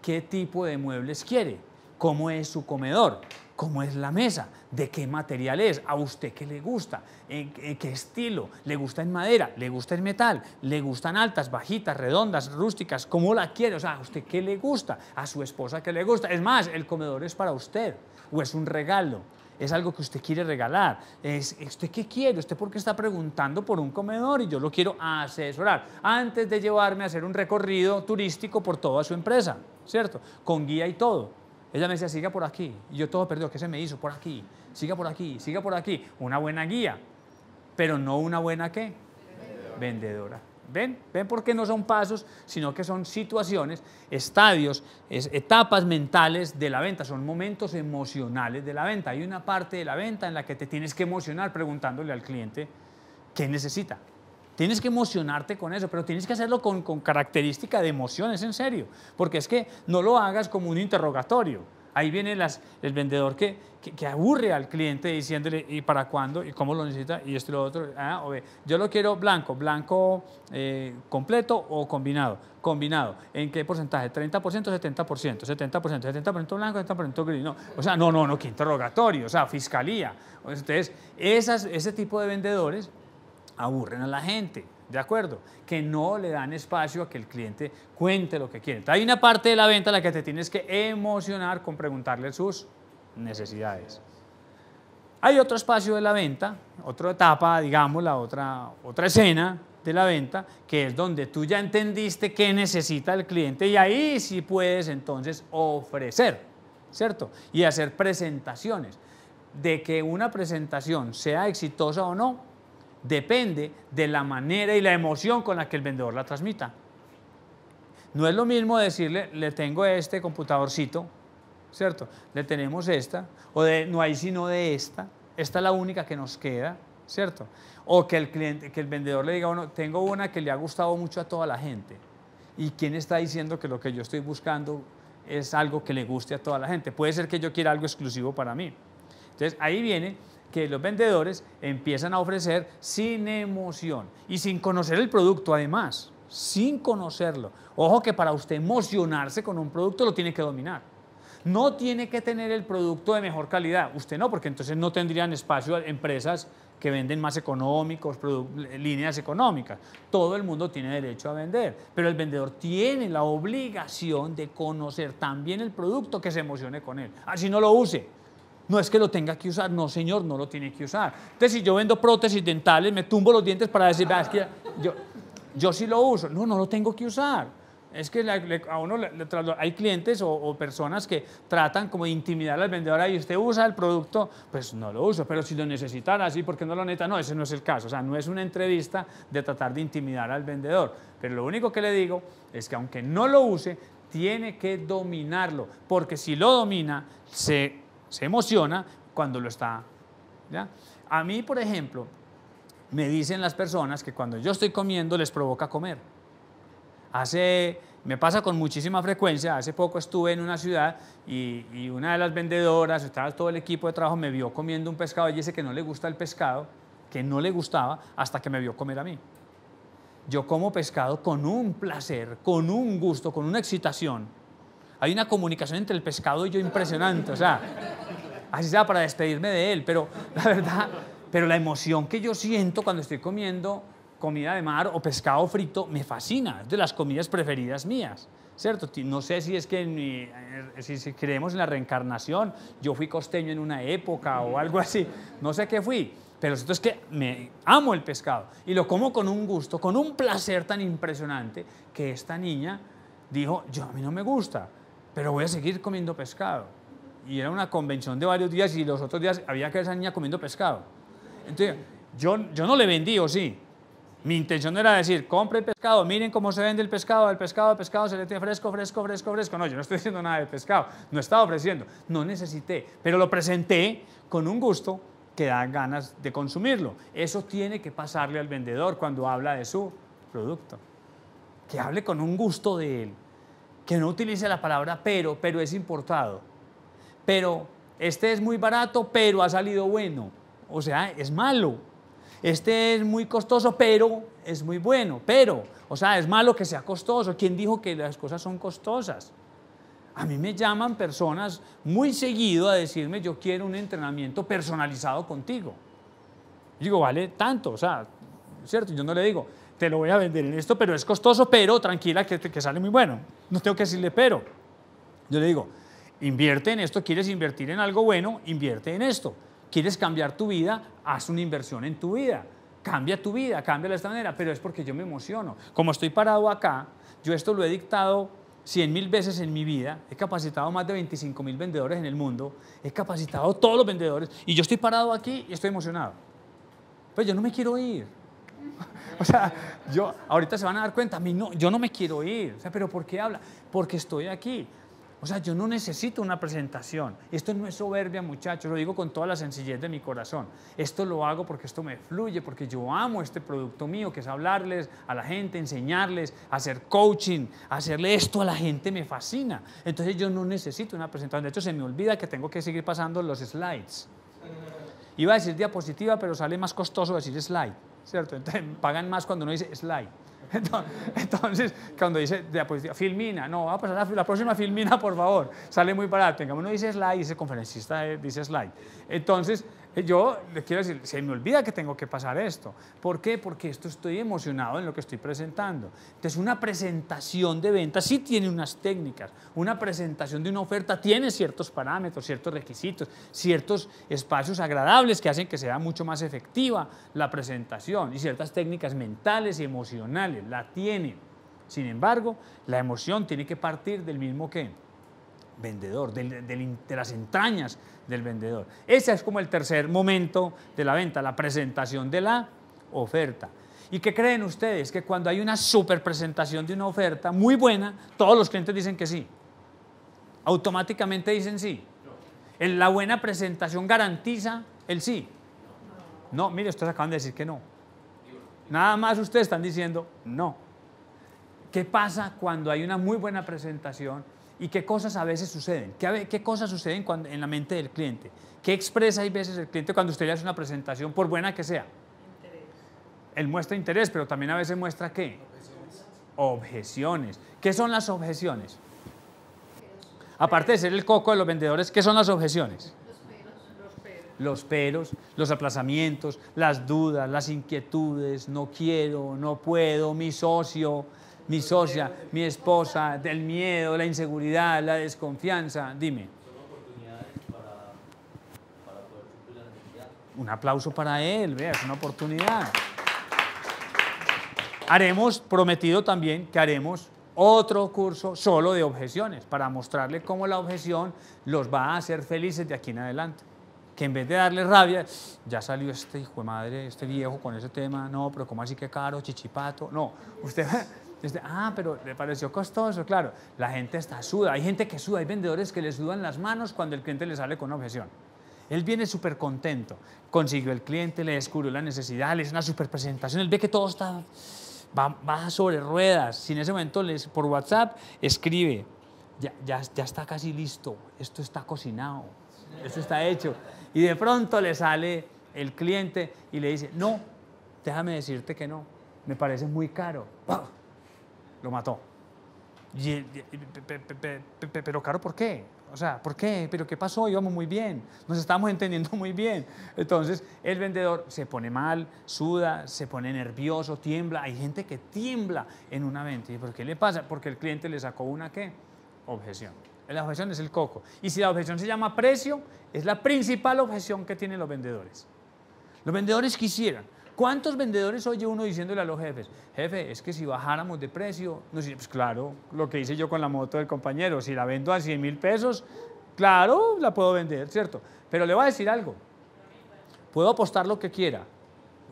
qué tipo de muebles quiere, cómo es su comedor cómo es la mesa, de qué material es, a usted qué le gusta, en qué estilo, le gusta en madera, le gusta en metal, le gustan altas, bajitas, redondas, rústicas, cómo la quiere, o sea, a usted qué le gusta, a su esposa qué le gusta. Es más, el comedor es para usted o es un regalo. Es algo que usted quiere regalar. Es, ¿Usted qué quiere? ¿Usted por qué está preguntando por un comedor? Y yo lo quiero asesorar antes de llevarme a hacer un recorrido turístico por toda su empresa, ¿cierto? Con guía y todo. Ella me decía, siga por aquí. yo todo perdido, ¿qué se me hizo? Por aquí, siga por aquí, siga por aquí. Una buena guía, pero no una buena qué? Vendedora. ¿Ven? ¿Ven por qué no son pasos, sino que son situaciones, estadios, etapas mentales de la venta, son momentos emocionales de la venta. Hay una parte de la venta en la que te tienes que emocionar preguntándole al cliente qué necesita, Tienes que emocionarte con eso, pero tienes que hacerlo con, con característica de emociones, en serio, porque es que no lo hagas como un interrogatorio. Ahí viene las, el vendedor que, que, aburre al cliente diciéndole, ¿y para cuándo? ¿Y cómo lo necesita? Y esto y lo otro. Ah, yo lo quiero blanco, blanco eh, completo o combinado. Combinado. ¿En qué porcentaje? 30%, 70%, 70%, 70% blanco, 70% gris. No. O sea, no, no, no, ¿qué interrogatorio, o sea, fiscalía. Entonces, esas, ese tipo de vendedores aburren a la gente, ¿de acuerdo? Que no le dan espacio a que el cliente cuente lo que quiere. hay una parte de la venta en la que te tienes que emocionar con preguntarle sus necesidades. Hay otro espacio de la venta, otra etapa, digamos, la otra, otra escena de la venta, que es donde tú ya entendiste qué necesita el cliente y ahí sí puedes entonces ofrecer, ¿cierto? Y hacer presentaciones. De que una presentación sea exitosa o no, depende de la manera y la emoción con la que el vendedor la transmita. No es lo mismo decirle, le tengo este computadorcito, ¿cierto? Le tenemos esta, o de, no hay sino de esta, esta es la única que nos queda, ¿cierto? O que el, cliente, que el vendedor le diga, bueno, tengo una que le ha gustado mucho a toda la gente. ¿Y quién está diciendo que lo que yo estoy buscando es algo que le guste a toda la gente? Puede ser que yo quiera algo exclusivo para mí. Entonces, ahí viene que los vendedores empiezan a ofrecer sin emoción y sin conocer el producto además, sin conocerlo. Ojo que para usted emocionarse con un producto lo tiene que dominar. No tiene que tener el producto de mejor calidad, usted no, porque entonces no tendrían espacio empresas que venden más económicos, líneas económicas. Todo el mundo tiene derecho a vender, pero el vendedor tiene la obligación de conocer también el producto que se emocione con él. Así no lo use, no es que lo tenga que usar, no señor, no lo tiene que usar. Entonces si yo vendo prótesis dentales, me tumbo los dientes para decir, es que yo, yo sí lo uso. No, no lo tengo que usar. Es que a uno hay clientes o, personas que tratan como de intimidar al vendedor y usted usa el producto, pues no lo uso, pero si lo necesitara, sí, porque no lo neta, no, ese no es el caso. O sea, no es una entrevista de tratar de intimidar al vendedor. Pero lo único que le digo es que aunque no lo use, tiene que dominarlo, porque si lo domina, se se emociona cuando lo está. ¿ya? A mí, por ejemplo, me dicen las personas que cuando yo estoy comiendo les provoca comer. Hace, me pasa con muchísima frecuencia, hace poco estuve en una ciudad y, una de las vendedoras, estaba todo el equipo de trabajo, me vio comiendo un pescado y dice que no le gusta el pescado, que no le gustaba hasta que me vio comer a mí. Yo como pescado con un placer, con un gusto, con una excitación hay una comunicación entre el pescado y yo impresionante, o sea, así sea para despedirme de él, pero la verdad, pero la emoción que yo siento cuando estoy comiendo comida de mar o pescado frito me fascina, es de las comidas preferidas mías. ¿Cierto? No sé si es que eh, si creemos en la reencarnación, yo fui costeño en una época o algo así, no sé qué fui, pero esto es que me amo el pescado y lo como con un gusto, con un placer tan impresionante que esta niña dijo, yo a mí no me gusta pero voy a seguir comiendo pescado. Y era una convención de varios días y los otros días había que ver a esa niña comiendo pescado. Entonces, yo, yo no le vendí, o sí. Mi intención era decir, compre pescado, miren cómo se vende el pescado, el pescado, el pescado se le tiene fresco, fresco, fresco, fresco. No, yo no estoy diciendo nada de pescado, no estaba ofreciendo, no necesité, pero lo presenté con un gusto que da ganas de consumirlo. Eso tiene que pasarle al vendedor cuando habla de su producto, que hable con un gusto de él, que no utilice la palabra pero, pero es importado. Pero este es muy barato, pero ha salido bueno. O sea, es malo. Este es muy costoso, pero es muy bueno. Pero, o sea, es malo que sea costoso. ¿Quién dijo que las cosas son costosas? A mí me llaman personas muy seguido a decirme, yo quiero un entrenamiento personalizado contigo. digo, vale tanto, o sea, ¿cierto? Yo no le digo, te lo voy a vender en esto, pero es costoso, pero tranquila que, que sale muy bueno. No tengo que decirle pero. Yo le digo, invierte en esto, quieres invertir en algo bueno, invierte en esto. Quieres cambiar tu vida, haz una inversión en tu vida. Cambia tu vida, cambia de esta manera, pero es porque yo me emociono. Como estoy parado acá, yo esto lo he dictado cien mil veces en mi vida, he capacitado más de 25 mil vendedores en el mundo, he capacitado a todos los vendedores y yo estoy parado aquí y estoy emocionado. Pues yo no me quiero ir, (laughs) O sea, yo, ahorita se van a dar cuenta, mí no, yo no me quiero ir. O sea, ¿pero por qué habla? Porque estoy aquí. O sea, yo no necesito una presentación. Esto no es soberbia, muchachos, lo digo con toda la sencillez de mi corazón. Esto lo hago porque esto me fluye, porque yo amo este producto mío, que es hablarles a la gente, enseñarles, hacer coaching, hacerle esto a la gente me fascina. Entonces yo no necesito una presentación. De hecho, se me olvida que tengo que seguir pasando los slides. Iba a decir diapositiva, pero sale más costoso decir slide. ¿cierto? Entonces, pagan más cuando uno dice slide. (laughs) Entonces, cuando dice, filmina, no, va a pasar la, próxima filmina, por favor, sale muy barato. tengamos uno dice slide, dice conferencista, eh, dice slide. Entonces, eh, yo le quiero decir, se me olvida que tengo que pasar esto. ¿Por qué? Porque esto estoy emocionado en lo que estoy presentando. Entonces, una presentación de venta sí tiene unas técnicas. Una presentación de una oferta tiene ciertos parámetros, ciertos requisitos, ciertos espacios agradables que hacen que sea mucho más efectiva la presentación y ciertas técnicas mentales y emocionales. La tienen. Sin embargo, la emoción tiene que partir del mismo que vendedor, de las entrañas del vendedor. Ese es como el tercer momento de la venta, la presentación de la oferta. ¿Y qué creen ustedes? Que cuando hay una super presentación de una oferta muy buena, todos los clientes dicen que sí. Automáticamente dicen sí. La buena presentación garantiza el sí. No, mire, ustedes acaban de decir que no. Nada más ustedes están diciendo no. ¿Qué pasa cuando hay una muy buena presentación y qué cosas a veces suceden, qué, cosas suceden en la mente del cliente, qué expresa a veces el cliente cuando usted le hace una presentación, por buena que sea. Interés. Él muestra interés, pero también a veces muestra qué. Objeciones. objeciones. ¿Qué son las objeciones? Aparte de ser el coco de los vendedores, ¿qué son las objeciones? los peros, los aplazamientos, las dudas, las inquietudes, no quiero, no puedo, mi socio, mi socia, mi esposa, del miedo, la inseguridad, la desconfianza. Dime. Un aplauso para él, vea, es una oportunidad. Haremos, prometido también, que haremos otro curso solo de objeciones para mostrarle cómo la objeción los va a hacer felices de aquí en adelante. Que en vez de darle rabia, ya salió este hijo de madre, este viejo con ese tema, no, pero ¿cómo así que caro, chichipato? No, usted ah, pero le pareció costoso, claro. La gente está suda. Hay gente que suda, hay vendedores que les sudan las manos cuando el cliente le sale con objeción. Él viene súper contento, consiguió el cliente, le descubrió la necesidad, le hizo una súper presentación, él ve que todo está, va, sobre ruedas. Si en ese momento les, por WhatsApp escribe, ya, ya está casi listo, esto está cocinado, esto está hecho. Y de pronto le sale el cliente y le dice, no, déjame decirte que no, me parece muy caro lo mató. pero claro, ¿por qué? O sea, ¿por qué? ¿Pero qué pasó? Íbamos muy bien, nos estamos (laughs) entendiendo muy bien. Entonces, el vendedor se pone mal, suda, se pone nervioso, tiembla. Hay gente que tiembla en una venta. ¿Y por qué le pasa? Porque el cliente le sacó una qué? Objeción. La objeción es el coco. Y si la objeción se llama precio, es la principal objeción que tienen los vendedores. Los vendedores quisieran ¿Cuántos vendedores oye uno diciéndole a los jefes, jefe, es que si bajáramos de precio, no pues claro, lo que hice yo con la moto del compañero, si la vendo a 100 mil pesos, claro, la puedo vender, ¿cierto? Pero le voy a decir algo, puedo apostar lo que quiera,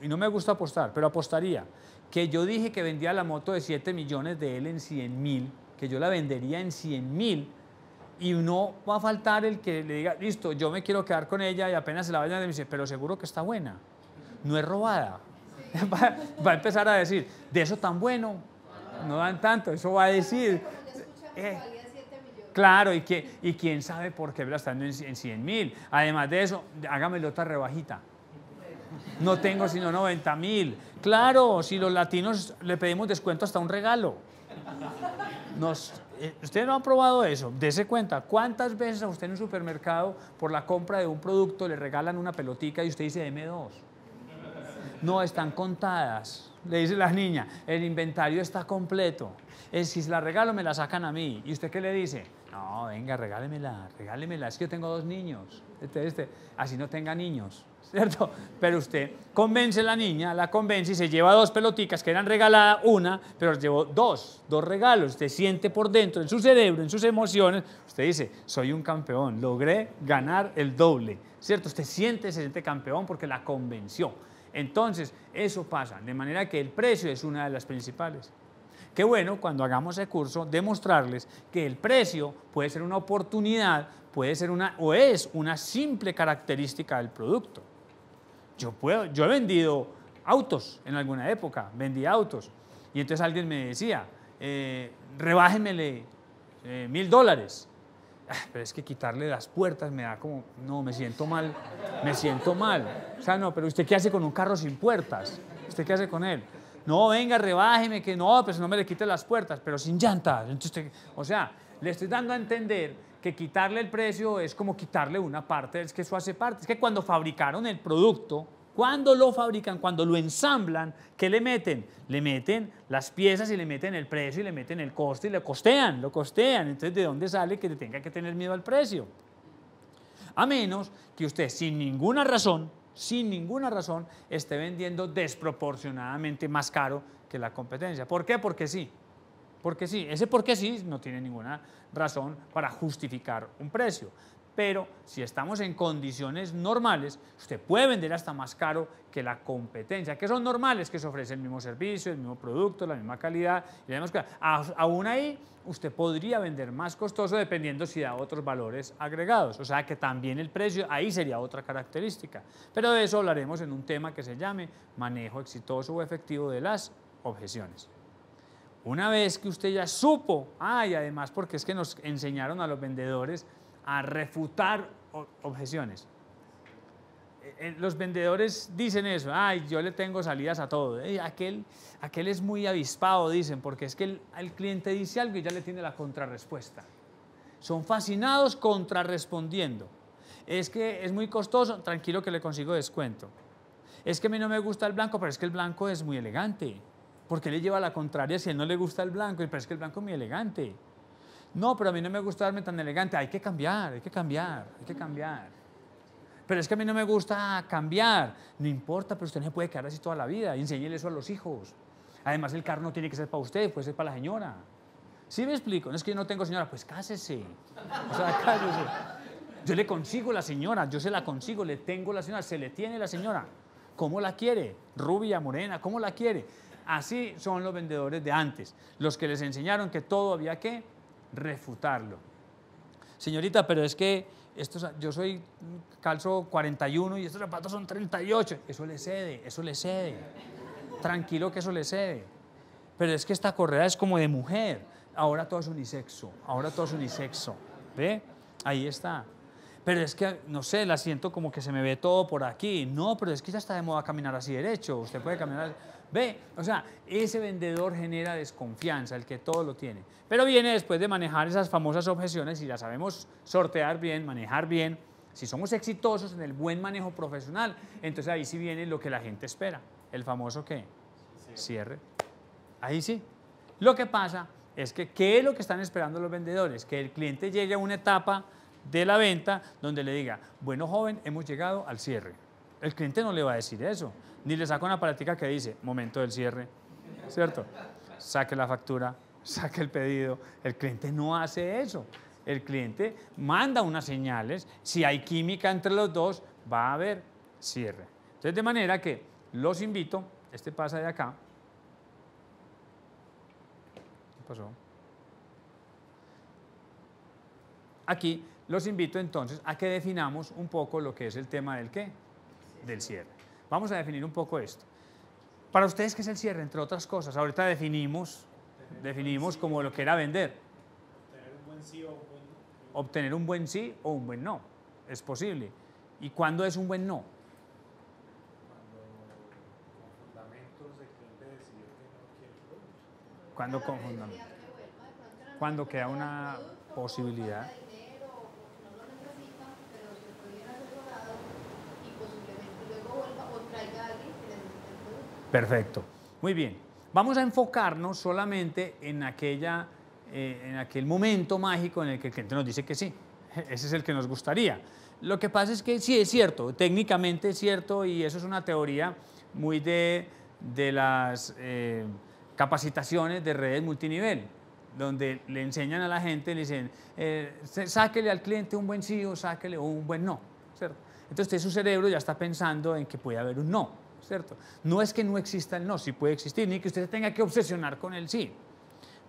y no me gusta apostar, pero apostaría que yo dije que vendía la moto de 7 millones de él en 100 mil, que yo la vendería en 100 mil, y no va a faltar el que le diga, listo, yo me quiero quedar con ella y apenas se la vayan a me pero seguro que está buena no es robada. (laughs) Va, a empezar a decir, de eso tan bueno, no dan tanto, eso va a decir. Eh, claro, y, que, y quién sabe por qué la están en, en 100 mil. Además de eso, hágamelo otra rebajita. No tengo sino 90 mil. Claro, si los latinos le pedimos descuento hasta un regalo. Nos, eh, ustedes no han probado eso, Dese cuenta, ¿cuántas veces a usted en un supermercado por la compra de un producto le regalan una pelotica y usted dice m dos? No, están contadas. Le dice la niña, el inventario está completo. Es, eh, si la regalo, me la sacan a mí. ¿Y usted qué le dice? No, venga, regálemela, regálemela. Es que yo tengo dos niños. Este, este. Así no tenga niños, (laughs) ¿cierto? Pero usted convence a la niña, la convence y se lleva dos peloticas que eran regaladas una, pero llevó dos, dos regalos. Usted siente por dentro, en su cerebro, en sus emociones. Usted dice, soy un campeón, logré ganar el doble, ¿cierto? Usted siente, se siente campeón porque la convenció entonces, eso pasa, de manera que el precio es una de las principales. Qué bueno cuando hagamos ese curso demostrarles que el precio puede ser una oportunidad, puede ser una o es una simple característica del producto. Yo puedo, yo he vendido autos en alguna época, vendí autos y entonces alguien me decía, eh, eh mil dólares. Ah, pero es que quitarle las puertas me da como, no, me siento mal, me siento mal. O sea, no, pero ¿usted qué hace con un carro sin puertas? ¿Usted qué hace con él? No, venga, rebájeme, que no, pues no me le quite las puertas, pero sin llantas. o sea, le estoy dando a entender que quitarle el precio es como quitarle una parte, es que eso hace parte. Es que cuando fabricaron el producto, cuando lo fabrican, cuando lo ensamblan, ¿qué le meten? Le meten las piezas y le meten el precio y le meten el coste y le costean, lo costean. Entonces, ¿de dónde sale que te tenga que tener miedo al precio? A menos que usted sin ninguna razón, sin ninguna razón, esté vendiendo desproporcionadamente más caro que la competencia. ¿Por qué? Porque sí. Porque sí. Ese porque sí no tiene ninguna razón para justificar un precio pero si estamos en condiciones normales, usted puede vender hasta más caro que la competencia, que son normales, que se ofrece el mismo servicio, el mismo producto, la misma calidad, y aún ahí usted podría vender más costoso dependiendo si da otros valores agregados, o sea que también el precio ahí sería otra característica, pero de eso hablaremos en un tema que se llame manejo exitoso o efectivo de las objeciones. Una vez que usted ya supo, ah, y además porque es que nos enseñaron a los vendedores a refutar objeciones. E, e, los vendedores dicen eso, ay, yo le tengo salidas a todo, eh, aquel, aquel es muy avispado, dicen, porque es que el, cliente dice algo y ya le tiene la contrarrespuesta. Son fascinados contrarrespondiendo. Es que es muy costoso, tranquilo que le consigo descuento. Es que a mí no me gusta el blanco, pero es que el blanco es muy elegante. Porque qué le lleva la contraria si él no le gusta el blanco? Pero es que el blanco es muy elegante. No, pero a mí no me gusta darme tan elegante. Hay que cambiar, hay que cambiar, hay que cambiar. Pero es que a mí no me gusta cambiar. No importa, pero usted no se puede quedar así toda la vida. Enseñéle eso a los hijos. Además, el carro no tiene que ser para usted, puede ser para la señora. ¿Sí me explico? No es que yo no tengo señora, pues cásese. O sea, (laughs) cásese. Yo le consigo la señora, yo se la consigo, le tengo la señora, se le tiene la señora. ¿Cómo la quiere? Rubia, morena, ¿cómo la quiere? Así son los vendedores de antes, los que les enseñaron que todo había que refutarlo. Señorita, pero es que esto yo soy calzo 41 y estos zapatos son 38. Eso le cede, eso le cede. Tranquilo que eso le cede. Pero es que esta correa es como de mujer. Ahora todo es unisexo, ahora todo es unisexo. ¿Ve? Ahí está. Pero es que, no sé, la siento como que se me ve todo por aquí. No, pero es que ya está de moda caminar así derecho. Usted puede caminar... Ve, o sea, ese vendedor genera desconfianza, el que todo lo tiene. Pero viene después de manejar esas famosas objeciones y ya sabemos sortear bien, manejar bien. Si somos exitosos en el buen manejo profesional, entonces ahí sí viene lo que la gente espera, el famoso qué? Cierre. Ahí sí. Lo que pasa es que, ¿qué es lo que están esperando los vendedores? Que el cliente llegue a una etapa de la venta donde le diga, bueno joven, hemos llegado al cierre. El cliente no le va a decir eso, ni le saca una práctica que dice, momento del cierre, ¿cierto? Saque la factura, (laughs) saque el pedido. El cliente no hace eso. El cliente manda unas señales. Si hay química entre los dos, va a haber cierre. Entonces, de manera que los invito, este pasa de acá. ¿Qué pasó? Aquí los invito entonces a que definamos un poco lo que es el tema del qué, del cierre. Vamos a definir un poco esto. Para ustedes, ¿qué es el cierre? Entre otras cosas, ahorita definimos, definimos como lo que era vender. Obtener un buen sí o un buen no. Obtener un buen sí o un buen no. Es posible. ¿Y cuándo es un buen no? Cuando con Cuando queda una posibilidad. Perfecto. Muy bien. Vamos a enfocarnos solamente en, aquella, eh, en aquel momento mágico en el que el cliente nos dice que sí. (laughs) Ese es el que nos gustaría. Lo que pasa es que sí es cierto, técnicamente es cierto y eso es una teoría muy de, las eh, capacitaciones de redes multinivel donde le enseñan a la gente, le dicen, eh, sáquele al cliente un buen sí o sáquele un buen no. Entonces su cerebro ya está pensando en que puede haber un no. ¿cierto? No es que no exista el no, sí puede existir, ni que usted tenga que obsesionar con el sí.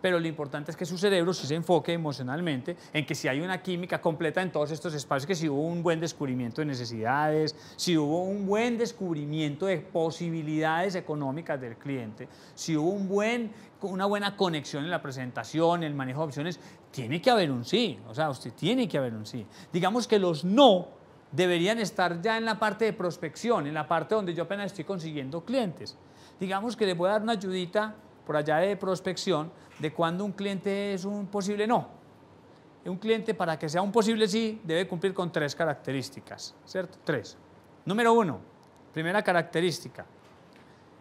Pero lo importante es que su cerebro se enfoque emocionalmente en que si hay una química completa en todos estos espacios, que si hubo un buen descubrimiento de necesidades, si hubo un buen descubrimiento de posibilidades económicas del cliente, si hubo un buen, una buena conexión en la presentación, en el manejo de opciones, tiene que haber un sí. O sea, usted tiene que haber un sí. Digamos que los no deberían estar ya en la parte de prospección, en la parte donde yo apenas estoy consiguiendo clientes. Digamos que le voy a dar una ayudita por allá de prospección de cuando un cliente es un posible no. Un cliente para que sea un posible sí debe cumplir con tres características, ¿cierto? Tres. Número uno, primera característica,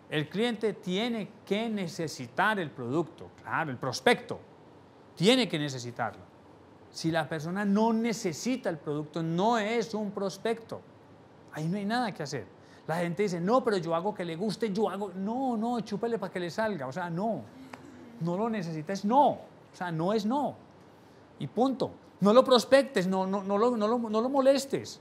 el cliente tiene que necesitar el producto, claro, el prospecto tiene que necesitarlo. Si la persona no necesita el producto, no es un prospecto. Ahí no hay nada que hacer. La gente dice, no, pero yo hago que le guste, yo hago, no, no, chúpele para que le salga. O sea, no, no lo necesitas, no. O sea, no es no. Y punto. No lo prospectes, no, no, lo, no, no lo molestes,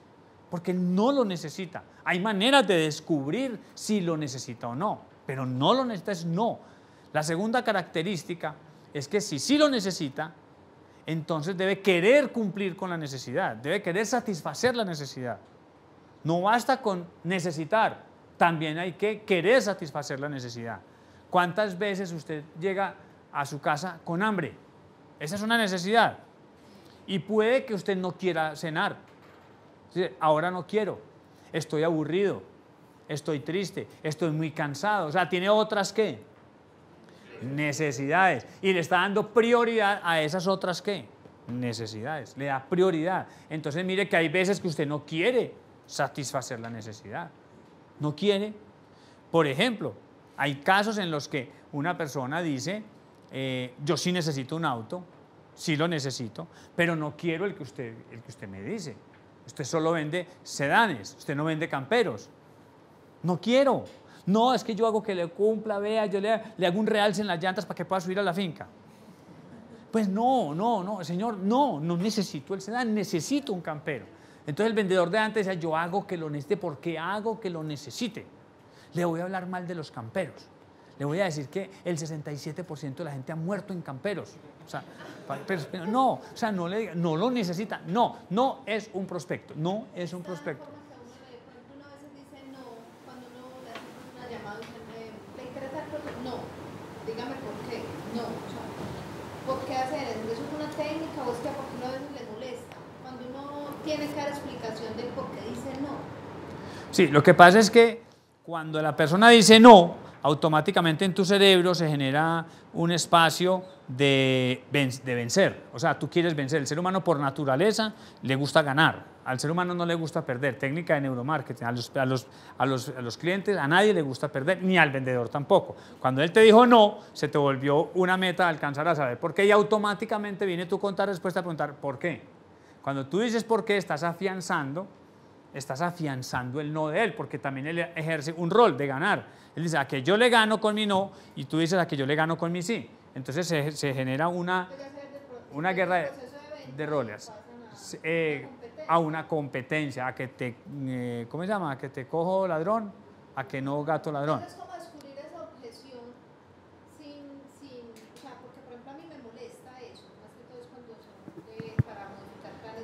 porque no lo necesita. Hay maneras de descubrir si lo necesita o no, pero no lo necesitas, no. La segunda característica es que si sí lo necesita, entonces debe querer cumplir con la necesidad, debe querer satisfacer la necesidad. No basta con necesitar, también hay que querer satisfacer la necesidad. ¿Cuántas veces usted llega a su casa con hambre? Esa es una necesidad. Y puede que usted no quiera cenar. Ahora no quiero, estoy aburrido, estoy triste, estoy muy cansado. O sea, tiene otras que necesidades. Y le está dando prioridad a esas otras qué? Necesidades. Le da prioridad. Entonces mire que hay veces que usted no quiere satisfacer la necesidad. No quiere. Por ejemplo, hay casos en los que una persona dice, eh, yo sí necesito un auto, sí lo necesito, pero no quiero el que usted, el que usted me dice. Usted solo vende sedanes, usted no vende camperos. No quiero. No, es que yo hago que le cumpla, vea, yo le, le hago un realce en las llantas para que pueda subir a la finca. Pues no, no, no, señor, no, no necesito el sedán, necesito un campero. Entonces el vendedor de antes decía, yo hago que lo necesite porque hago que lo necesite. Le voy a hablar mal de los camperos. Le voy a decir que el 67% de la gente ha muerto en camperos. no, o sea, no, le, no lo necesita. No, no es un prospecto, no es un prospecto. Sí, lo que pasa es que cuando la persona dice no, automáticamente en tu cerebro se genera un espacio de, vencer. O sea, tú quieres vencer. El ser humano por naturaleza le gusta ganar. Al ser humano no le gusta perder. Técnica de neuromarketing. A los, clientes, a nadie le gusta perder, ni al vendedor tampoco. Cuando él te dijo no, se te volvió una meta alcanzar a saber por qué y automáticamente viene tu contar respuesta a preguntar por qué. Cuando tú dices por qué, estás afianzando estás afianzando el no de él, porque también él ejerce un rol de ganar. Él dice, a que yo le gano con mi no, y tú dices, a que yo le gano con mi sí. Entonces se, genera una, una guerra de, roles. Eh, a una competencia, a que te, eh, ¿cómo se llama? A que te cojo ladrón, a que no gato ladrón.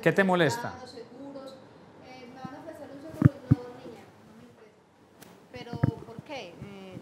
¿Qué te molesta?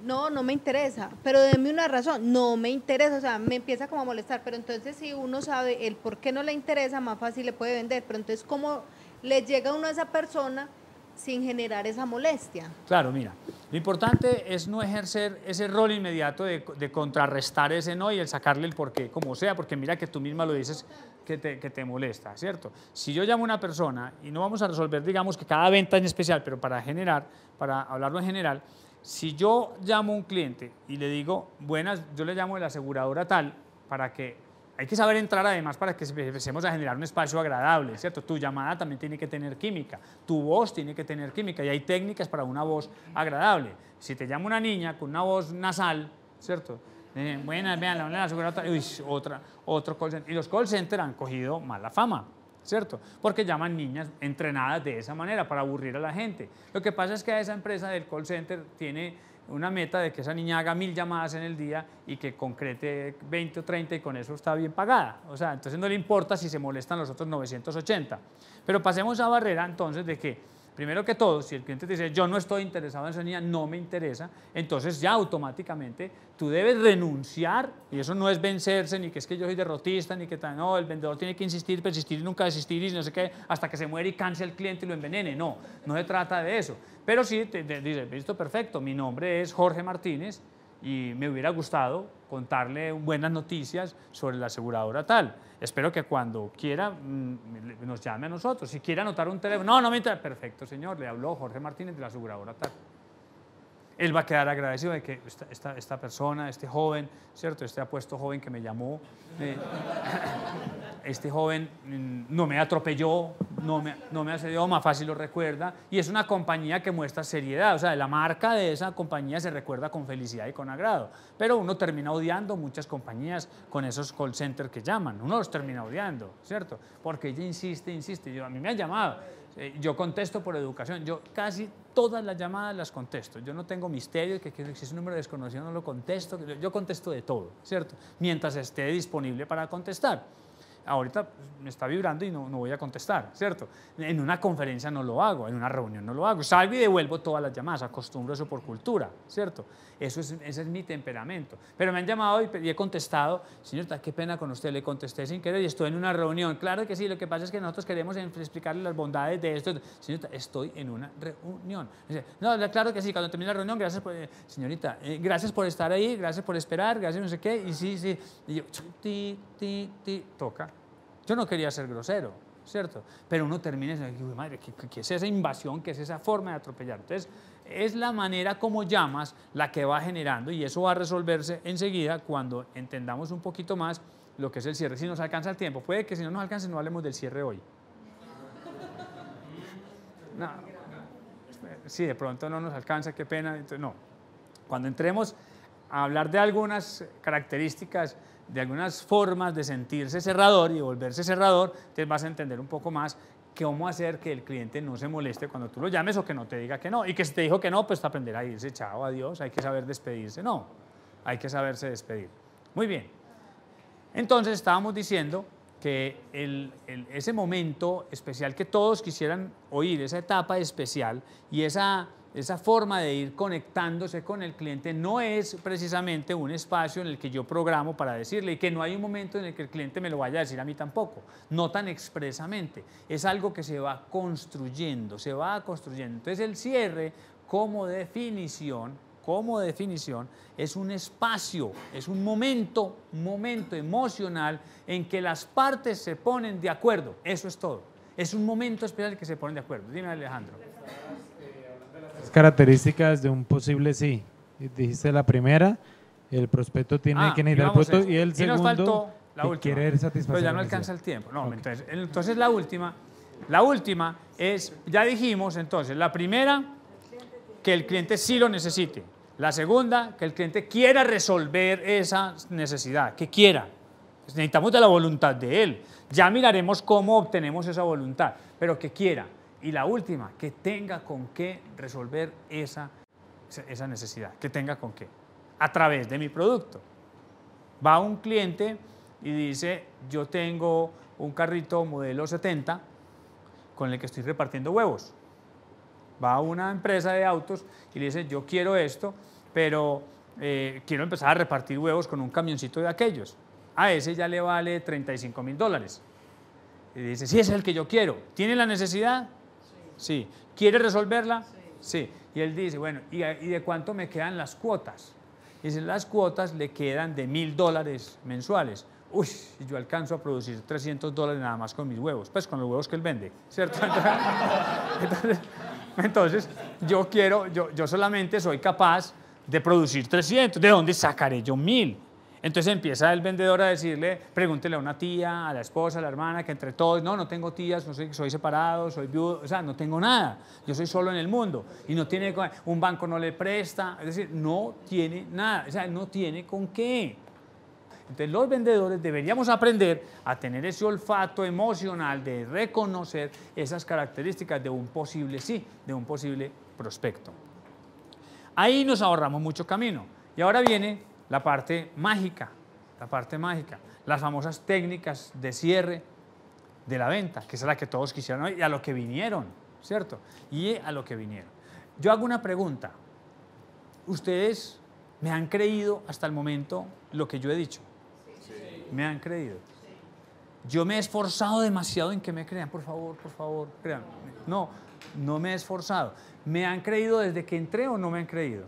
no, no me interesa, pero denme una razón, no me interesa, o sea, me empieza como a molestar, pero entonces si uno sabe el por qué no le interesa, más fácil le puede vender, pero entonces ¿cómo le llega uno a esa persona sin generar esa molestia? Claro, mira, lo importante es no ejercer ese rol inmediato de, contrarrestar ese no y el sacarle el por qué, como sea, porque mira que tú misma lo dices, que te, que te, molesta, ¿cierto? Si yo llamo a una persona y no vamos a resolver, digamos, que cada venta en especial, pero para generar, para hablarlo en general, si yo llamo a un cliente y le digo, buenas, yo le llamo de la aseguradora tal, para que hay que saber entrar además para que empecemos a generar un espacio agradable, ¿cierto? Tu llamada también tiene que tener química, tu voz tiene que tener química y hay técnicas para una voz agradable. Si te llama una niña con una voz nasal, ¿cierto? Eh, buenas, vean, la, aseguradora, uy, otra, otro call center. Y los call centers han cogido mala fama. ¿cierto? Porque llaman niñas entrenadas de esa manera para aburrir a la gente. Lo que pasa es que a esa empresa del call center tiene una meta de que esa niña haga mil llamadas en el día y que concrete 20 o 30 y con eso está bien pagada. O sea, entonces no le importa si se molestan los otros 980. Pero pasemos a barrera entonces de que primero que todo, si el cliente te dice yo no estoy interesado en esa no me interesa, entonces ya automáticamente tú debes renunciar, y eso no es vencerse, ni que es que yo soy derrotista, ni que tal, no, el vendedor tiene que insistir, persistir y nunca desistir, y no sé qué, hasta que se muere y canse el cliente y lo envenene, no, no se trata de eso. Pero sí, te, te dice, listo, perfecto, mi nombre es Jorge Martínez y me hubiera gustado contarle buenas noticias sobre la aseguradora tal Espero que cuando quiera mm, nos llame a nosotros. Si quiere anotar un teléfono, no, no me interesa. Perfecto, señor, le habló Jorge Martínez de la aseguradora él va a quedar agradecido de que esta, persona, este joven, ¿cierto? Este apuesto joven que me llamó, (laughs) este joven mm, no me atropelló, no me, no me asedió, más fácil lo recuerda. Y es una compañía que muestra seriedad, o sea, la marca de esa compañía se recuerda con felicidad y con agrado. Pero uno termina odiando muchas compañías con esos call centers que llaman, uno los termina odiando, ¿cierto? Porque ella insiste, insiste, yo, a mí me ha llamado eh, yo contesto por educación. Yo casi todas las llamadas las contesto. Yo no tengo misterio que, que existe un número desconocido no lo contesto. Yo, contesto de todo, ¿cierto? Mientras esté disponible para contestar. Ahorita pues, me está vibrando y no, no, voy a contestar, ¿cierto? En una conferencia no lo hago, en una reunión no lo hago. Salgo y devuelvo todas las llamadas, acostumbro eso por cultura, ¿cierto? es, ese es mi temperamento. Pero me han llamado y, he contestado, señorita, qué pena con usted, le contesté sin querer y estoy en una reunión. Claro que sí, lo que pasa es que nosotros queremos explicarle las bondades de esto. Señorita, estoy en una reunión. No, claro que sí, cuando termine la reunión, gracias por, eh, señorita, eh, gracias por estar ahí, gracias por esperar, gracias no sé qué, y sí, sí. Y yo, ti, ti, ti, toca. Yo no quería ser grosero, ¿cierto? Pero uno termina y dice, madre, ¿qué, es esa invasión? ¿Qué es esa forma de atropellar? Entonces, es la manera como llamas la que va generando y eso va a resolverse enseguida cuando entendamos un poquito más lo que es el cierre. Si nos alcanza el tiempo, puede que si no nos alcance no hablemos del cierre hoy. (laughs) No. Si de pronto no nos alcanza, qué pena. no. Cuando entremos a hablar de algunas características, de algunas formas de sentirse cerrador y volverse cerrador, entonces vas a entender un poco más cómo hacer que el cliente no se moleste cuando tú lo llames o que no te diga que no. Y que si te dijo que no, pues te aprender a irse, chao, adiós, hay que saber despedirse. No, hay que saberse despedir. Muy bien. Entonces estábamos diciendo que ese momento especial que todos quisieran oír, esa etapa especial y esa esa forma de ir conectándose con el cliente no es precisamente un espacio en el que yo programo para decirle y que no hay un momento en el que el cliente me lo vaya a decir a mí tampoco, no tan expresamente, es algo que se va construyendo, se va construyendo. Entonces el cierre como definición, como definición, es un espacio, es un momento, un momento emocional en que las partes se ponen de acuerdo, eso es todo. Es un momento especial en que se ponen de acuerdo. Dime Alejandro características de un posible sí. Dijiste la primera, el prospecto tiene ah, que necesitar puesto y el segundo que querer satisfacer. Pero ya no alcanza el tiempo. entonces, entonces la última, la última es, ya dijimos entonces, la primera, que el cliente sí lo necesite. La segunda, que el cliente quiera resolver esa necesidad, que quiera. Necesitamos de la voluntad de él. Ya miraremos cómo obtenemos esa voluntad, pero que quiera. Y la última, que tenga con qué resolver esa, esa necesidad, que tenga con qué, a través de mi producto. Va un cliente y dice, yo tengo un carrito modelo 70 con el que estoy repartiendo huevos. Va a una empresa de autos y le dice, yo quiero esto, pero eh, quiero empezar a repartir huevos con un camioncito de aquellos. A ese ya le vale 35 mil dólares. Y dice, sí, es el que yo quiero. ¿Tiene la necesidad? Sí. ¿Quiere resolverla? Sí. Y él dice, bueno, ¿y, de cuánto me quedan las cuotas? Dice, las cuotas le quedan de mil dólares mensuales. Uy, yo alcanzo a producir 300 dólares nada más con mis huevos, pues con los huevos que él vende, ¿cierto? (laughs) Entonces, yo quiero, yo, yo solamente soy capaz de producir 300, ¿de dónde sacaré yo mil? Entonces empieza el vendedor a decirle, pregúntele a una tía, a la esposa, a la hermana, que entre todos, no, no tengo tías, no soy, soy separado, soy viudo, o sea, no tengo nada, yo soy solo en el mundo. Y no tiene, un banco no le presta, es decir, no tiene nada, o sea, no tiene con qué. Entonces los vendedores deberíamos aprender a tener ese olfato emocional de reconocer esas características de un posible sí, de un posible prospecto. Ahí nos ahorramos mucho camino. Y ahora viene la parte mágica, la parte mágica, las famosas técnicas de cierre de la venta, que es la que todos quisieron y a lo que vinieron, ¿cierto? Y a lo que vinieron. Yo hago una pregunta. ¿Ustedes me han creído hasta el momento lo que yo he dicho? Sí. Me han creído. Sí. Yo me he esforzado demasiado en que me crean, por favor, por favor, crean. No, no me he esforzado. ¿Me han creído desde que entré o no me han creído?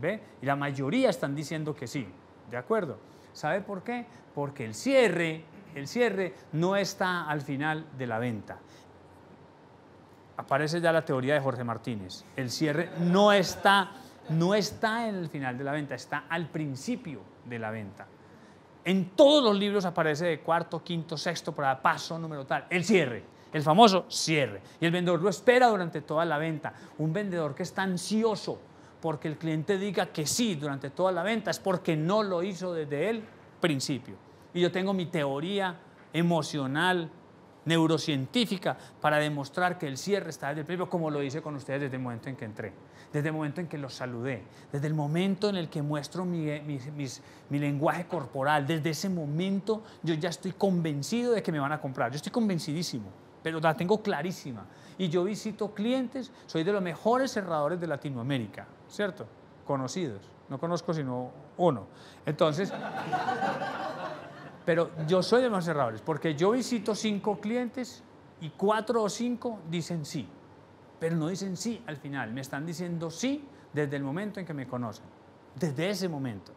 ¿Ve? Y la mayoría están diciendo que sí. ¿De acuerdo? ¿Sabe por qué? Porque el cierre, el cierre no está al final de la venta. Aparece ya la teoría de Jorge Martínez. El cierre no está, no está en el final de la venta, está al principio de la venta. En todos los libros aparece de cuarto, quinto, sexto, para paso, número tal. El cierre, el famoso cierre. Y el vendedor lo espera durante toda la venta. Un vendedor que está ansioso porque el cliente diga que sí durante toda la venta, es porque no lo hizo desde el principio. Y yo tengo mi teoría emocional, neurocientífica, para demostrar que el cierre está desde el principio, como lo hice con ustedes desde el momento en que entré, desde el momento en que los saludé, desde el momento en el que muestro mi, mi lenguaje corporal, desde ese momento yo ya estoy convencido de que me van a comprar, yo estoy convencidísimo pero la tengo clarísima. Y yo visito clientes, soy de los mejores cerradores de Latinoamérica. ¿cierto? Conocidos. No conozco sino uno. Entonces, pero yo soy de los cerradores porque yo visito cinco clientes y cuatro o cinco dicen sí, pero no dicen sí al final, me están diciendo sí desde el momento en que me conocen, desde ese momento.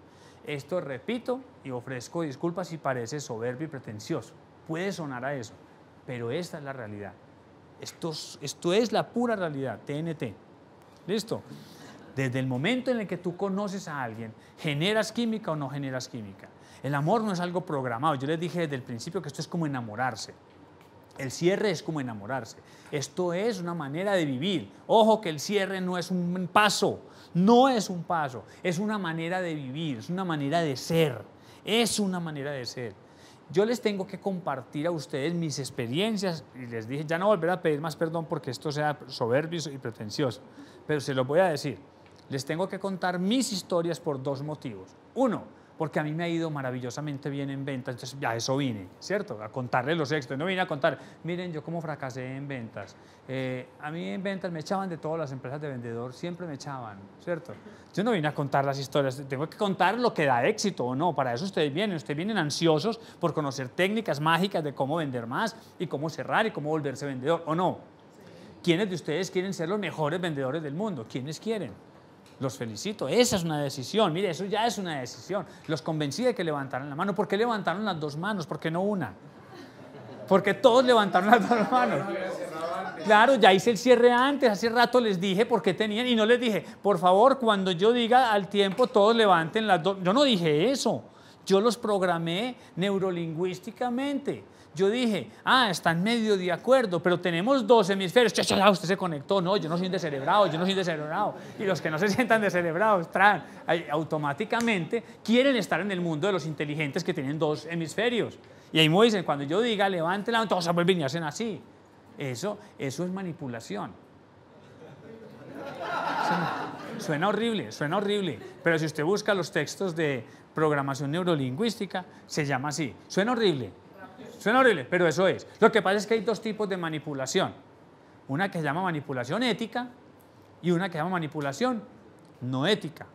Esto repito y ofrezco disculpas si parece soberbio y pretencioso, puede sonar a eso, pero esta es la realidad. Esto, esto es la pura realidad, TNT. ¿Listo? Desde el momento en el que tú conoces a alguien, generas química o no generas química. El amor no es algo programado. Yo les dije desde el principio que esto es como enamorarse. El cierre es como enamorarse. Esto es una manera de vivir. Ojo que el cierre no es un paso, no es un paso, es una manera de vivir, es una manera de ser, es una manera de ser. Yo les tengo que compartir a ustedes mis experiencias y les dije, ya no volveré a pedir más perdón porque esto sea soberbio y pretencioso, pero se lo voy a decir. Les tengo que contar mis historias por dos motivos. Uno, porque a mí me ha ido maravillosamente bien en ventas, entonces ya eso vine, ¿cierto? A contarles los éxitos, no vine a contar, miren yo cómo fracasé en ventas. Eh, a mí en ventas me echaban de todas las empresas de vendedor, siempre me echaban, ¿cierto? Yo no vine a contar las historias, tengo que contar lo que da éxito o no, para eso ustedes vienen, ustedes vienen ansiosos por conocer técnicas mágicas de cómo vender más y cómo cerrar y cómo volverse vendedor o no. ¿Quiénes de ustedes quieren ser los mejores vendedores del mundo? ¿Quiénes quieren? los felicito. Esa es una decisión, mire, eso ya es una decisión. Los convencí de que levantaran la mano. ¿Por qué levantaron las dos manos? ¿Por qué no una? Porque todos levantaron las dos manos. Claro, ya hice el cierre antes, hace rato les dije por qué tenían y no les dije, por favor, cuando yo diga al tiempo, todos levanten las dos. Yo no dije eso, yo los programé neurolingüísticamente. Yo dije, ah, están medio de acuerdo, pero tenemos dos hemisferios. usted se conectó. No, yo no soy un descerebrado, yo no soy un descerebrado. Y los que no se (laughs) sientan descerebrados, traen, automáticamente quieren estar en el mundo de los inteligentes que tienen dos hemisferios. Y ahí me dicen, cuando yo diga, levántela la todos se vuelven y hacen así. Eso, eso es manipulación. Suena horrible, suena horrible. Pero si usted busca los textos de programación neurolingüística, se llama así. Suena horrible, Suena horrible, pero eso es. Lo que pasa es que hay dos tipos de manipulación. Una que se llama manipulación ética y una que se llama manipulación no ética.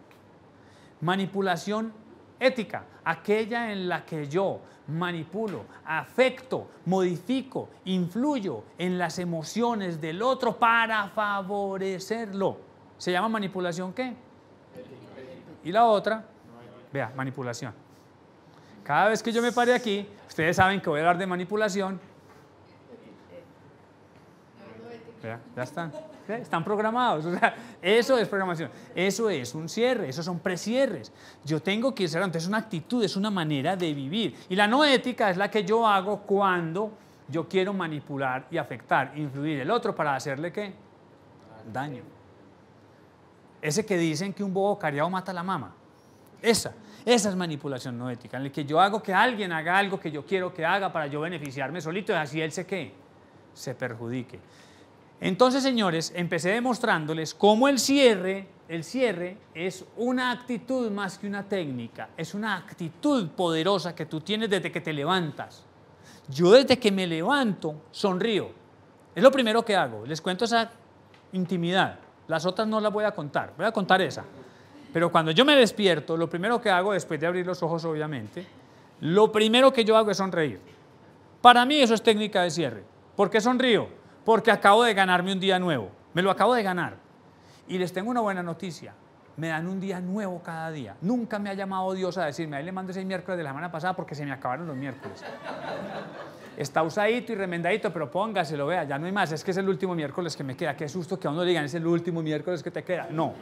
Manipulación ética, aquella en la que yo manipulo, afecto, modifico, influyo en las emociones del otro para favorecerlo. ¿Se llama manipulación qué? Y la otra, vea, manipulación. Cada vez que yo me paré aquí, Ustedes saben que voy a hablar de manipulación. Ya, están. Están programados. eso es programación. Eso es un cierre. Esos son precierres. Yo tengo que ser, Entonces, es una actitud, es una manera de vivir. Y la no ética es la que yo hago cuando yo quiero manipular y afectar, influir el otro para hacerle qué? Daño. Ese que dicen que un bobo cariado mata a la mama. Esa. Esa es manipulación no ética, en la que yo hago que alguien haga algo que yo quiero que haga para yo beneficiarme solito y así él se qué, se perjudique. Entonces, señores, empecé demostrándoles cómo el cierre, el cierre es una actitud más que una técnica, es una actitud poderosa que tú tienes desde que te levantas. Yo desde que me levanto sonrío. Es lo primero que hago. Les cuento esa intimidad. Las otras no las voy a contar. Voy a contar esa. Pero cuando yo me despierto, lo primero que hago, después de abrir los ojos obviamente, lo primero que yo hago es sonreír. Para mí eso es técnica de cierre. ¿Por qué sonrío? Porque acabo de ganarme un día nuevo. Me lo acabo de ganar. Y les tengo una buena noticia. Me dan un día nuevo cada día. Nunca me ha llamado Dios a decirme, ahí le mando ese miércoles de la semana pasada porque se me acabaron los miércoles. Está usadito y remendadito, pero póngase lo vea, ya no hay más. Es que es el último miércoles que me queda. Qué susto que a uno le digan, es el último miércoles que te queda. No.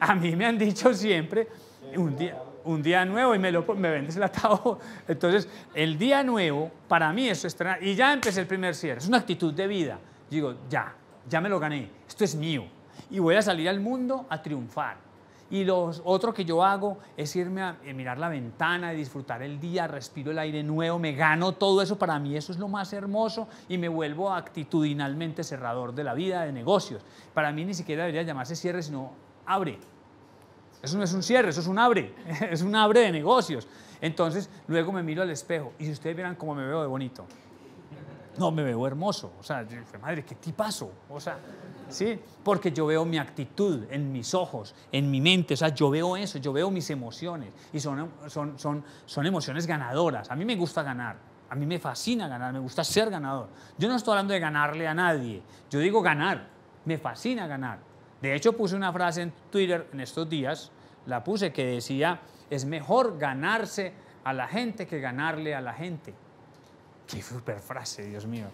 A mí me han dicho siempre, un día, un día nuevo y me, lo, me vendes el ataúd. (laughs) Entonces, el día nuevo, para mí eso es Y ya empecé el primer cierre. Es una actitud de vida. Digo, ya, ya me lo gané. Esto es mío. Y voy a salir al mundo a triunfar. Y lo otro que yo hago es irme a, eh, mirar la ventana, y disfrutar el día, respiro el aire nuevo, me gano todo eso. Para mí eso es lo más hermoso y me vuelvo actitudinalmente cerrador de la vida, de negocios. Para mí ni siquiera debería llamarse cierre, sino abre. Eso no es un cierre, eso es un abre, (laughs) es un abre de negocios. Entonces, luego me miro al espejo y si ustedes vieran cómo me veo de bonito. No, me veo hermoso. O sea, yo, madre, qué tipazo. O sea, ¿sí? Porque yo veo mi actitud en mis ojos, en mi mente. O sea, yo veo eso, yo veo mis emociones. Y son, son, son, son emociones ganadoras. A mí me gusta ganar. A mí me fascina ganar, me gusta ser ganador. Yo no estoy hablando de ganarle a nadie. Yo digo ganar. Me fascina ganar. De hecho, puse una frase en Twitter en estos días, la puse que decía, es mejor ganarse a la gente que ganarle a la gente. Qué super frase, Dios mío.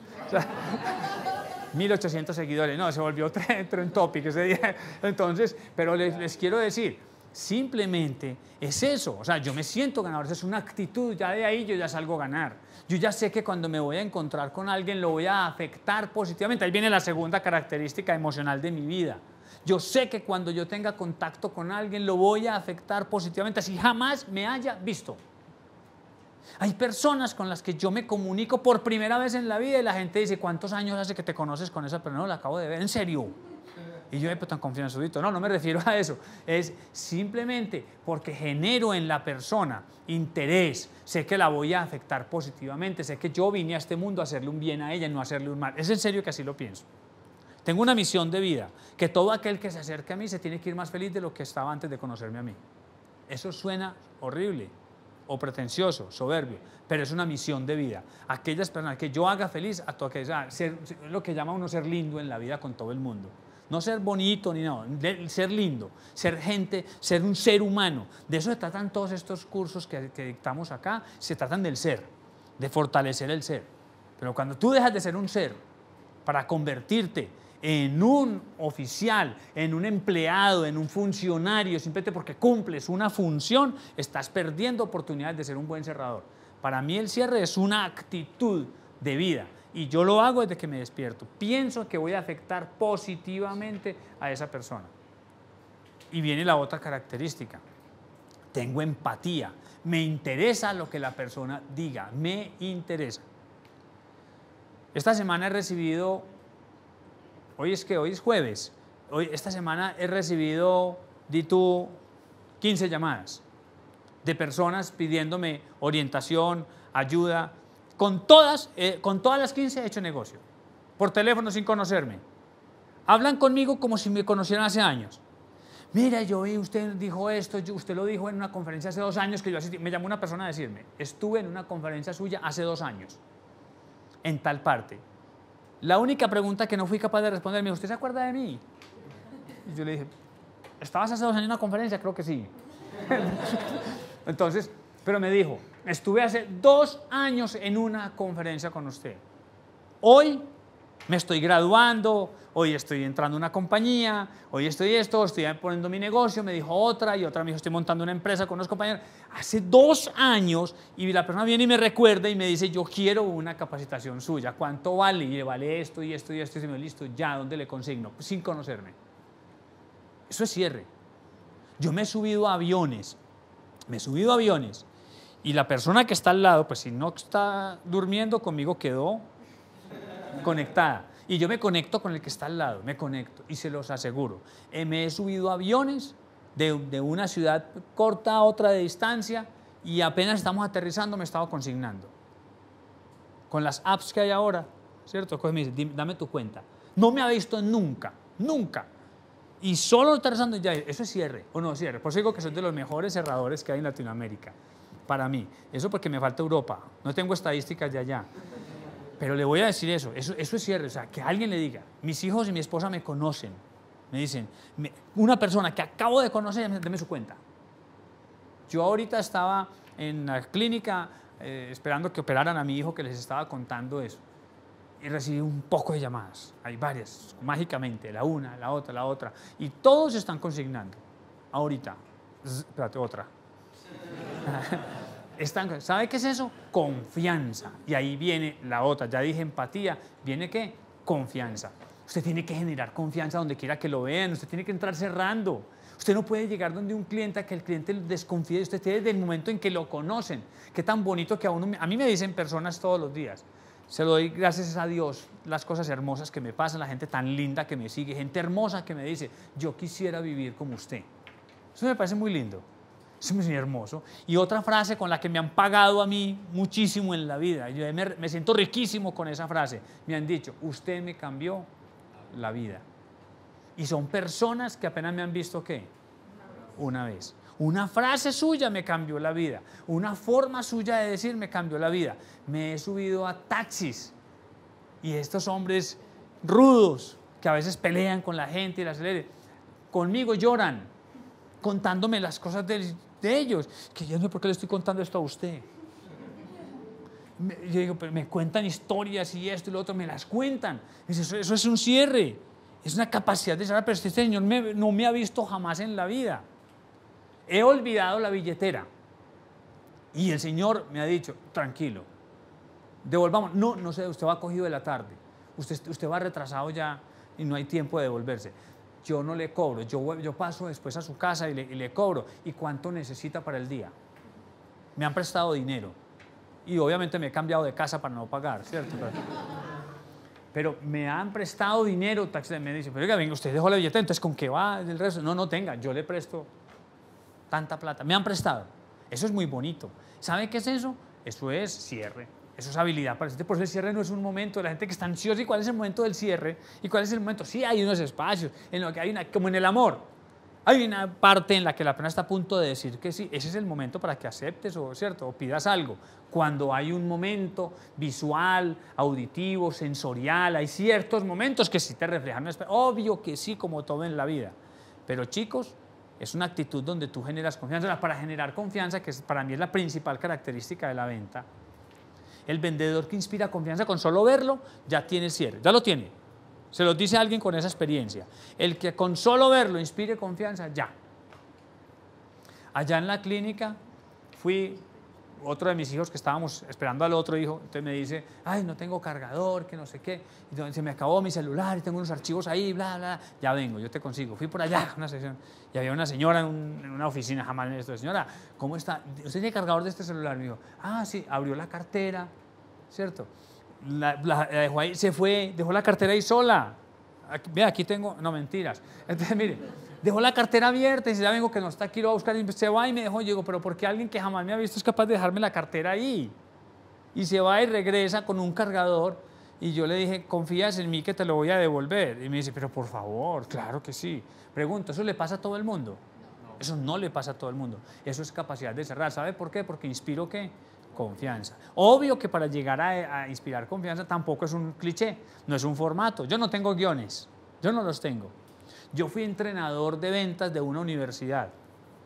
1800 (laughs) seguidores, no, se volvió en topic ese día. (laughs) Entonces, pero les, les, quiero decir, simplemente es eso. O sea, yo me siento ganador, es una actitud, ya de ahí yo ya salgo a ganar. Yo ya sé que cuando me voy a encontrar con alguien lo voy a afectar positivamente. Ahí viene la segunda característica emocional de mi vida. Yo sé que cuando yo tenga contacto con alguien lo voy a afectar positivamente, así jamás me haya visto. Hay personas con las que yo me comunico por primera vez en la vida y la gente dice, ¿cuántos años hace que te conoces con esa persona? No, la acabo de ver, en serio. Y yo, pues tan confianzudito. No, no me refiero a eso. Es simplemente porque genero en la persona interés. Sé que la voy a afectar positivamente. Sé que yo vine a este mundo a hacerle un bien a ella, y no a hacerle un mal. Es en serio que así lo pienso. Tengo una misión de vida, que todo aquel que se acerque a mí se tiene que ir más feliz de lo que estaba antes de conocerme a mí. Eso suena horrible o pretencioso, soberbio, pero es una misión de vida. Aquellas personas que yo haga feliz a que sea, ah, ser, lo que llama uno ser lindo en la vida con todo el mundo. No ser bonito ni nada, ser lindo, ser gente, ser un ser humano. De eso se tratan todos estos cursos que, que dictamos acá, se tratan del ser, de fortalecer el ser. Pero cuando tú dejas de ser un ser para convertirte en un oficial, en un empleado, en un funcionario, simplemente porque cumples una función, estás perdiendo oportunidades de ser un buen cerrador. Para mí el cierre es una actitud de vida y yo lo hago desde que me despierto. Pienso que voy a afectar positivamente a esa persona. Y viene la otra característica. Tengo empatía. Me interesa lo que la persona diga. Me interesa. Esta semana he recibido hoy es que hoy es jueves, hoy, esta semana he recibido, di tú, 15 llamadas de personas pidiéndome orientación, ayuda. Con todas, eh, con todas las 15 he hecho negocio, por teléfono sin conocerme. Hablan conmigo como si me conocieran hace años. Mira, yo vi, usted dijo esto, usted lo dijo en una conferencia hace dos años que yo Me llamó una persona a decirme, estuve en una conferencia suya hace dos años, en tal parte. La única pregunta que no fui capaz de responder, me dijo, ¿usted se acuerda de mí? Y yo le dije, ¿estabas hace dos años en una conferencia? Creo que sí. (laughs) Entonces, pero me dijo, estuve hace dos años en una conferencia con usted. Hoy me estoy graduando, hoy estoy entrando una compañía, hoy estoy esto, estoy poniendo mi negocio, me dijo otra y otra me dijo estoy montando una empresa con unos compañeros. Hace dos años y la persona viene y me recuerda y me dice yo quiero una capacitación suya, ¿cuánto vale? Y le vale esto y esto y esto y se me listo, ya, ¿dónde le consigno? sin conocerme. Eso es cierre. Yo me he subido a aviones, me he subido a aviones y la persona que está al lado, pues si no está durmiendo conmigo quedó conectada. Y yo me conecto con el que está al lado, me conecto y se los aseguro. Eh, me he subido aviones de, una ciudad corta a otra de distancia y apenas estamos aterrizando me estaba consignando. Con las apps que hay ahora, ¿cierto? Pues me dice, dame tu cuenta. No me ha visto nunca, nunca. Y solo aterrizando ya, eso es cierre o no cierre. Por eso digo que son de los mejores cerradores que hay en Latinoamérica, para mí. Eso porque me falta Europa. No tengo estadísticas de allá. Pero le voy a decir eso, eso, eso es cierre, o sea, que alguien le diga, mis hijos y mi esposa me conocen, me dicen, una persona que acabo de conocer, déme su cuenta. Yo ahorita estaba en la clínica eh, esperando que operaran a mi hijo que les estaba contando eso. Y recibí un poco de llamadas, hay varias, mágicamente, la una, la otra, la otra. Y todos están consignando, ahorita, espérate, otra. ¿Sabe qué es eso? Confianza. Y ahí viene la otra. Ya dije empatía. ¿Viene qué? Confianza. Usted tiene que generar confianza donde quiera que lo vean. Usted tiene que entrar cerrando. Usted no puede llegar donde un cliente a que el cliente desconfíe de usted desde el momento en que lo conocen. Qué tan bonito que a uno... A mí me dicen personas todos los días. Se lo doy gracias a Dios las cosas hermosas que me pasan, la gente tan linda que me sigue, gente hermosa que me dice, yo quisiera vivir como usted. Eso me parece muy lindo. Eso me hermoso. Y otra frase con la que me han pagado a mí muchísimo en la vida. Yo me, siento riquísimo con esa frase. Me han dicho, usted me cambió la vida. Y son personas que apenas me han visto qué? Una vez. Una frase suya me cambió la vida. Una forma suya de decir me cambió la vida. Me he subido a taxis. Y estos hombres rudos que a veces pelean con la gente y las leyes, conmigo lloran contándome las cosas del, de ellos. Que yo no sé por qué le estoy contando esto a usted. yo digo, pero me cuentan historias y esto y lo otro, me las cuentan. Eso, eso es un cierre. Es una capacidad de cerrar, pero este señor no me ha visto jamás en la vida. He olvidado la billetera. Y el Señor me ha dicho, tranquilo, devolvamos. No, no sé, usted va cogido de la tarde. Usted, usted va retrasado ya y no hay tiempo de devolverse yo no le cobro, yo, yo paso después a su casa y le, cobro. ¿Y cuánto necesita para el día? Me han prestado dinero y obviamente me he cambiado de casa para no pagar, ¿cierto? Pero, me han prestado dinero, me dice, pero oiga, venga, usted dejó la billete entonces ¿con qué va el resto? No, no tenga, yo le presto tanta plata, me han prestado. Eso es muy bonito. ¿Sabe qué es eso? Eso es cierre. Eso es habilidad para este Por eso el cierre no es un momento, de la gente que está ansiosa, ¿y cuál es el momento del cierre? ¿Y cuál es el momento? Sí, hay unos espacios, en lo que hay una, como en el amor. Hay una parte en la que la persona está a punto de decir que sí, ese es el momento para que aceptes o, ¿cierto? o pidas algo. Cuando hay un momento visual, auditivo, sensorial, hay ciertos momentos que sí te reflejan. Obvio que sí, como todo en la vida. Pero chicos, es una actitud donde tú generas confianza. Para generar confianza, que para mí es la principal característica de la venta, el vendedor que inspira confianza con solo verlo ya tiene cierre, ya lo tiene. Se lo dice alguien con esa experiencia. El que con solo verlo inspire confianza, ya. Allá en la clínica fui otro de mis hijos que estábamos esperando al otro hijo, entonces me dice, ay, no tengo cargador, que no sé qué, y se me acabó mi celular y tengo unos archivos ahí, bla, bla, ya vengo, yo te consigo. Fui por allá, una sesión, y había una señora en, una oficina, jamás en esto, señora, ¿cómo está? ¿Usted tiene cargador de este celular? Me dijo, ah, sí, abrió la cartera, ¿cierto? La, dejó ahí, se fue, dejó la cartera ahí sola. vea, aquí tengo, no mentiras. Entonces, mire dejó la cartera abierta y dice, ya vengo que no está aquí, lo a buscar. Y se va y me dejó. Y pero ¿por qué alguien que jamás me ha visto es capaz de dejarme la cartera ahí? Y se va y regresa con un cargador. Y yo le dije, confías en mí que te lo voy a devolver. Y me dice, pero por favor, claro que sí. Pregunto, ¿eso le pasa a todo el mundo? Eso no le pasa a todo el mundo. Eso es capacidad de cerrar. ¿Sabe por qué? Porque inspiro qué? confianza. Obvio que para llegar a, inspirar confianza tampoco es un cliché, no es un formato. Yo no tengo guiones, yo no los tengo. Yo fui entrenador de ventas de una universidad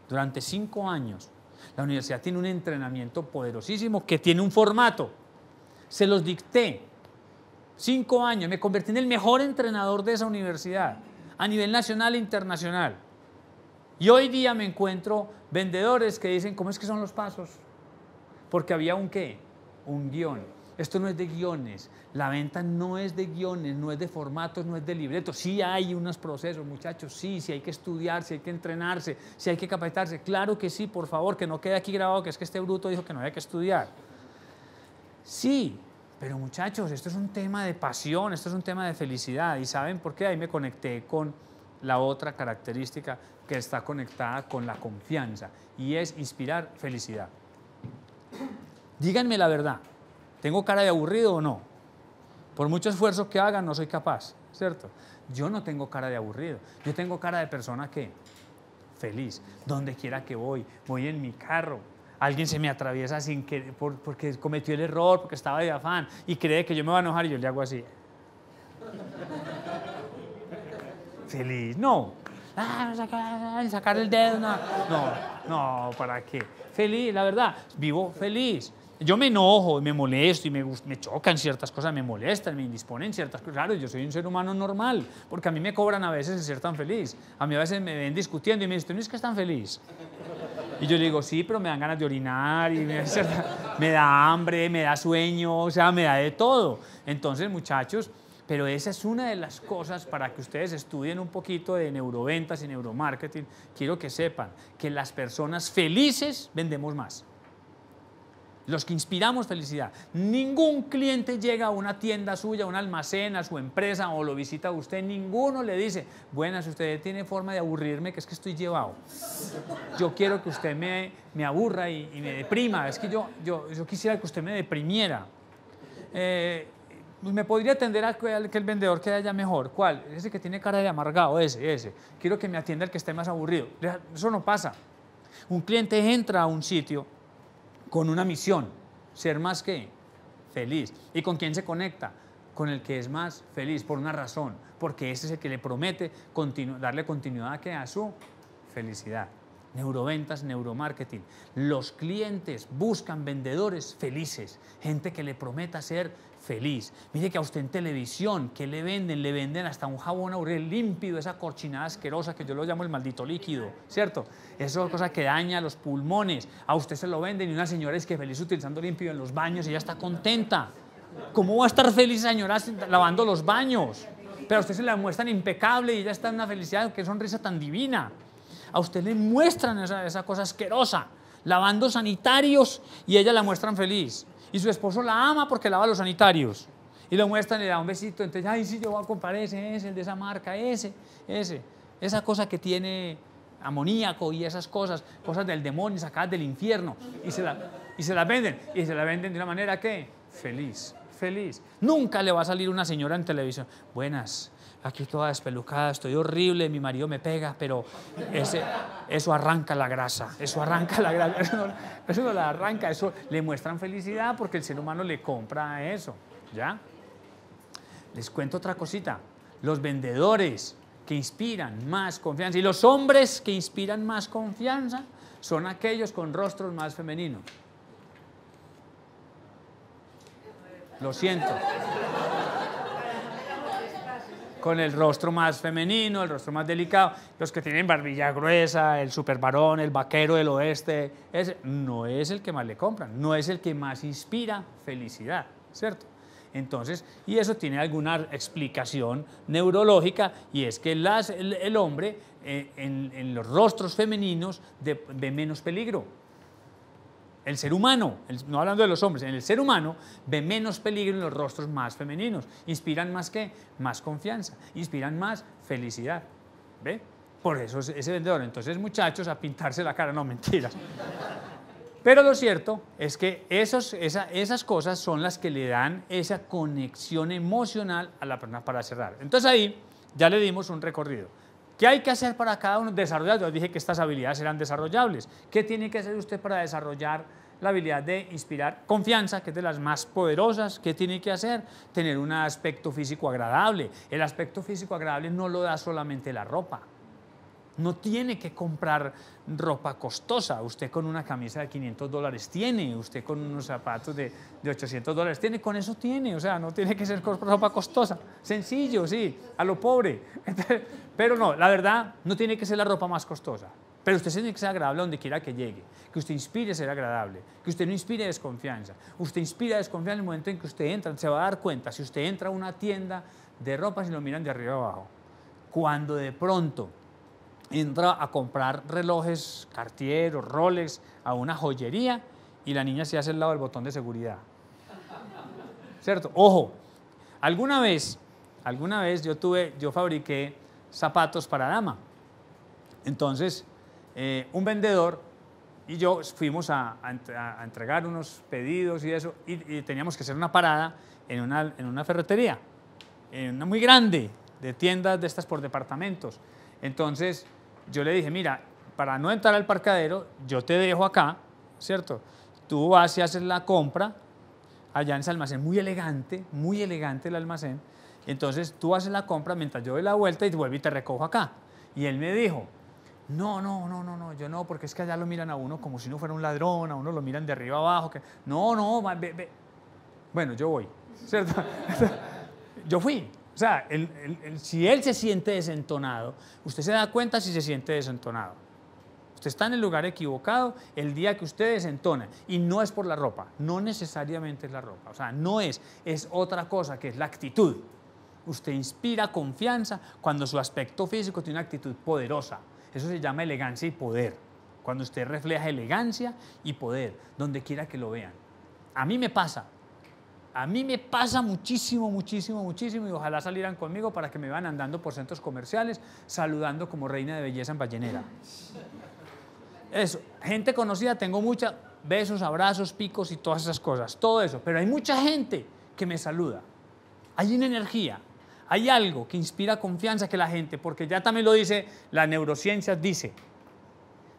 durante cinco años. La universidad tiene un entrenamiento poderosísimo que tiene un formato. Se los dicté. Cinco años. Me convertí en el mejor entrenador de esa universidad a nivel nacional e internacional. Y hoy día me encuentro vendedores que dicen, ¿cómo es que son los pasos? Porque había un qué? Un guión. Esto no es de guiones. La venta no es de guiones, no es de formatos, no es de libretos. Sí hay unos procesos, muchachos, sí, sí hay que estudiar, sí hay que entrenarse, sí hay que capacitarse. Claro que sí, por favor, que no quede aquí grabado que es que este bruto dijo que no había que estudiar. Sí, pero muchachos, esto es un tema de pasión, esto es un tema de felicidad. ¿Y saben por qué? Ahí me conecté con la otra característica que está conectada con la confianza y es inspirar felicidad. Díganme la verdad, ¿Tengo cara de aburrido o no? Por mucho esfuerzo que haga, no soy capaz, ¿cierto? Yo no tengo cara de aburrido. Yo tengo cara de persona que feliz, donde quiera que voy, voy en mi carro. Alguien se me atraviesa sin que, porque cometió el error, porque estaba de afán y cree que yo me voy a enojar y yo le hago así. feliz, no. Ah, sacar, el dedo, no. no, no, ¿para qué? Feliz, la verdad, vivo feliz yo me enojo, me molesto y me, me chocan ciertas cosas, me molestan, me indisponen ciertas cosas. Claro, yo soy un ser humano normal, porque a mí me cobran a veces el ser tan feliz. A mí a veces me ven discutiendo y me dicen, ¿no es que estás tan feliz? Y yo le digo, sí, pero me dan ganas de orinar, y me, (laughs) me da hambre, me da sueño, o sea, me da de todo. Entonces, muchachos, pero esa es una de las cosas para que ustedes estudien un poquito de neuroventas y neuromarketing. Quiero que sepan que las personas felices vendemos más los que inspiramos felicidad. Ningún cliente llega a una tienda suya, a un almacén, a su empresa o lo visita a usted, ninguno le dice, si usted tiene forma de aburrirme, que es que estoy llevado. Yo quiero que usted me, me aburra y, me deprima, es que yo, yo, quisiera que usted me deprimiera. Eh, me podría atender a que el vendedor quede allá mejor. ¿Cuál? Ese que tiene cara de amargado, ese, ese. Quiero que me atienda el que esté más aburrido. Eso no pasa. Un cliente entra a un sitio con una misión, ser más que feliz. ¿Y con quién se conecta? Con el que es más feliz, por una razón, porque ese es el que le promete darle continuidad a su felicidad. Neuroventas, neuromarketing. Los clientes buscan vendedores felices, gente que le prometa ser feliz. Mire que a usted en televisión, que le venden? Le venden hasta un jabón aurel límpido, esa corchinada asquerosa que yo lo llamo el maldito líquido, ¿cierto? es cosa que daña los pulmones. A usted se lo venden y una señora es que feliz utilizando límpido en los baños y ella está contenta. ¿Cómo va a estar feliz señora lavando los baños? Pero a usted se la muestran impecable y ya está en una felicidad, qué sonrisa tan divina. A usted le muestran esa, cosa asquerosa, lavando sanitarios y ella la muestran feliz y su esposo la ama porque lava los sanitarios. Y lo muestran y le da un besito. Entonces, ay, sí, yo voy a comprar ese, ese, el de esa marca, ese, ese. Esa cosa que tiene amoníaco y esas cosas, cosas del demonio, sacadas del infierno. Y se, la, y se la venden. Y se la venden de una manera que, feliz, feliz. Nunca le va a salir una señora en televisión. Buenas, aquí toda despelucada, estoy horrible, mi marido me pega, pero eso arranca la grasa, eso arranca la grasa, (laughs) eso no, la arranca, eso le muestran felicidad porque el ser humano le compra eso, ¿ya? Les cuento otra cosita, los vendedores que inspiran más confianza y los hombres que inspiran más confianza son aquellos con rostros más femeninos. Lo siento con el rostro más femenino, el rostro más delicado, los que tienen barbilla gruesa, el super varón, el vaquero del oeste, no es el que más le compran, no es el que más inspira felicidad, ¿cierto? Entonces, y eso tiene alguna explicación neurológica, y es que el, hombre eh, en, los rostros femeninos ve menos peligro el ser humano, no hablando de los hombres, en el ser humano ve menos peligro en los rostros más femeninos. Inspiran más que más confianza, inspiran más felicidad. ¿Ve? Por eso es ese vendedor. Entonces, muchachos, a pintarse la cara, no mentiras. Pero lo cierto es que esas cosas son las que le dan esa conexión emocional a la persona para cerrar. Entonces ahí ya le dimos un recorrido. ¿Qué hay que hacer para cada uno? Desarrollar, yo dije que estas habilidades eran desarrollables. ¿Qué tiene que hacer usted para desarrollar la habilidad de inspirar confianza, que es de las más poderosas? ¿Qué tiene que hacer? Tener un aspecto físico agradable. El aspecto físico agradable no lo da solamente la ropa. No tiene que comprar ropa costosa. Usted con una camisa de 500 dólares tiene, usted con unos zapatos de, de 800 dólares tiene, con eso tiene. O sea, no tiene que ser ropa costosa. Sencillo, sí, a lo pobre. (laughs) pero no, la verdad, no tiene que ser la ropa más costosa. Pero usted tiene que ser agradable donde quiera que llegue, que usted inspire ser agradable, que usted no inspire desconfianza. Usted inspira desconfianza en el momento en que usted entra, se va a dar cuenta, si usted entra a una tienda de ropa, y lo miran de arriba abajo. Cuando de pronto entra a comprar relojes Cartier roles Rolex a una joyería y la niña se hace el lado del botón de seguridad. ¿Cierto? Ojo, alguna vez, alguna vez yo tuve, yo fabriqué zapatos para dama. Entonces, eh, un vendedor y yo fuimos a, entregar unos pedidos y eso, y, teníamos que hacer una parada en una, en una ferretería, en una muy grande, de tiendas de estas por departamentos. Entonces, yo le dije, mira, para no entrar al parcadero, yo te dejo acá, ¿cierto? Tú vas y haces la compra allá en ese almacén, muy elegante, muy elegante el almacén. Entonces tú haces la compra mientras yo doy la vuelta y vuelvo y te recojo acá. Y él me dijo, no, no, no, no, no, yo no, porque es que allá lo miran a uno como si no fuera un ladrón, a uno lo miran de arriba abajo, que no, no, bueno, yo voy, (laughs) ¿cierto? (laughs) yo fui, o sea, si él se siente desentonado, usted se da cuenta si se siente desentonado. Usted está en el lugar equivocado el día que usted desentona. Y no es por la ropa, no necesariamente es la ropa. O sea, no es, es otra cosa que es la actitud. Usted inspira confianza cuando su aspecto físico tiene una actitud poderosa. Eso se llama elegancia y poder. Cuando usted refleja elegancia y poder, donde quiera que lo vean. A mí me pasa, a mí me pasa muchísimo, muchísimo, muchísimo y ojalá salieran conmigo para que me van andando por centros comerciales saludando como reina de belleza en ballenera. Eso, gente conocida, tengo muchos besos, abrazos, picos y todas esas cosas, todo eso, pero hay mucha gente que me saluda. Hay una energía, hay algo que inspira confianza que la gente, porque ya también lo dice, la neurociencia dice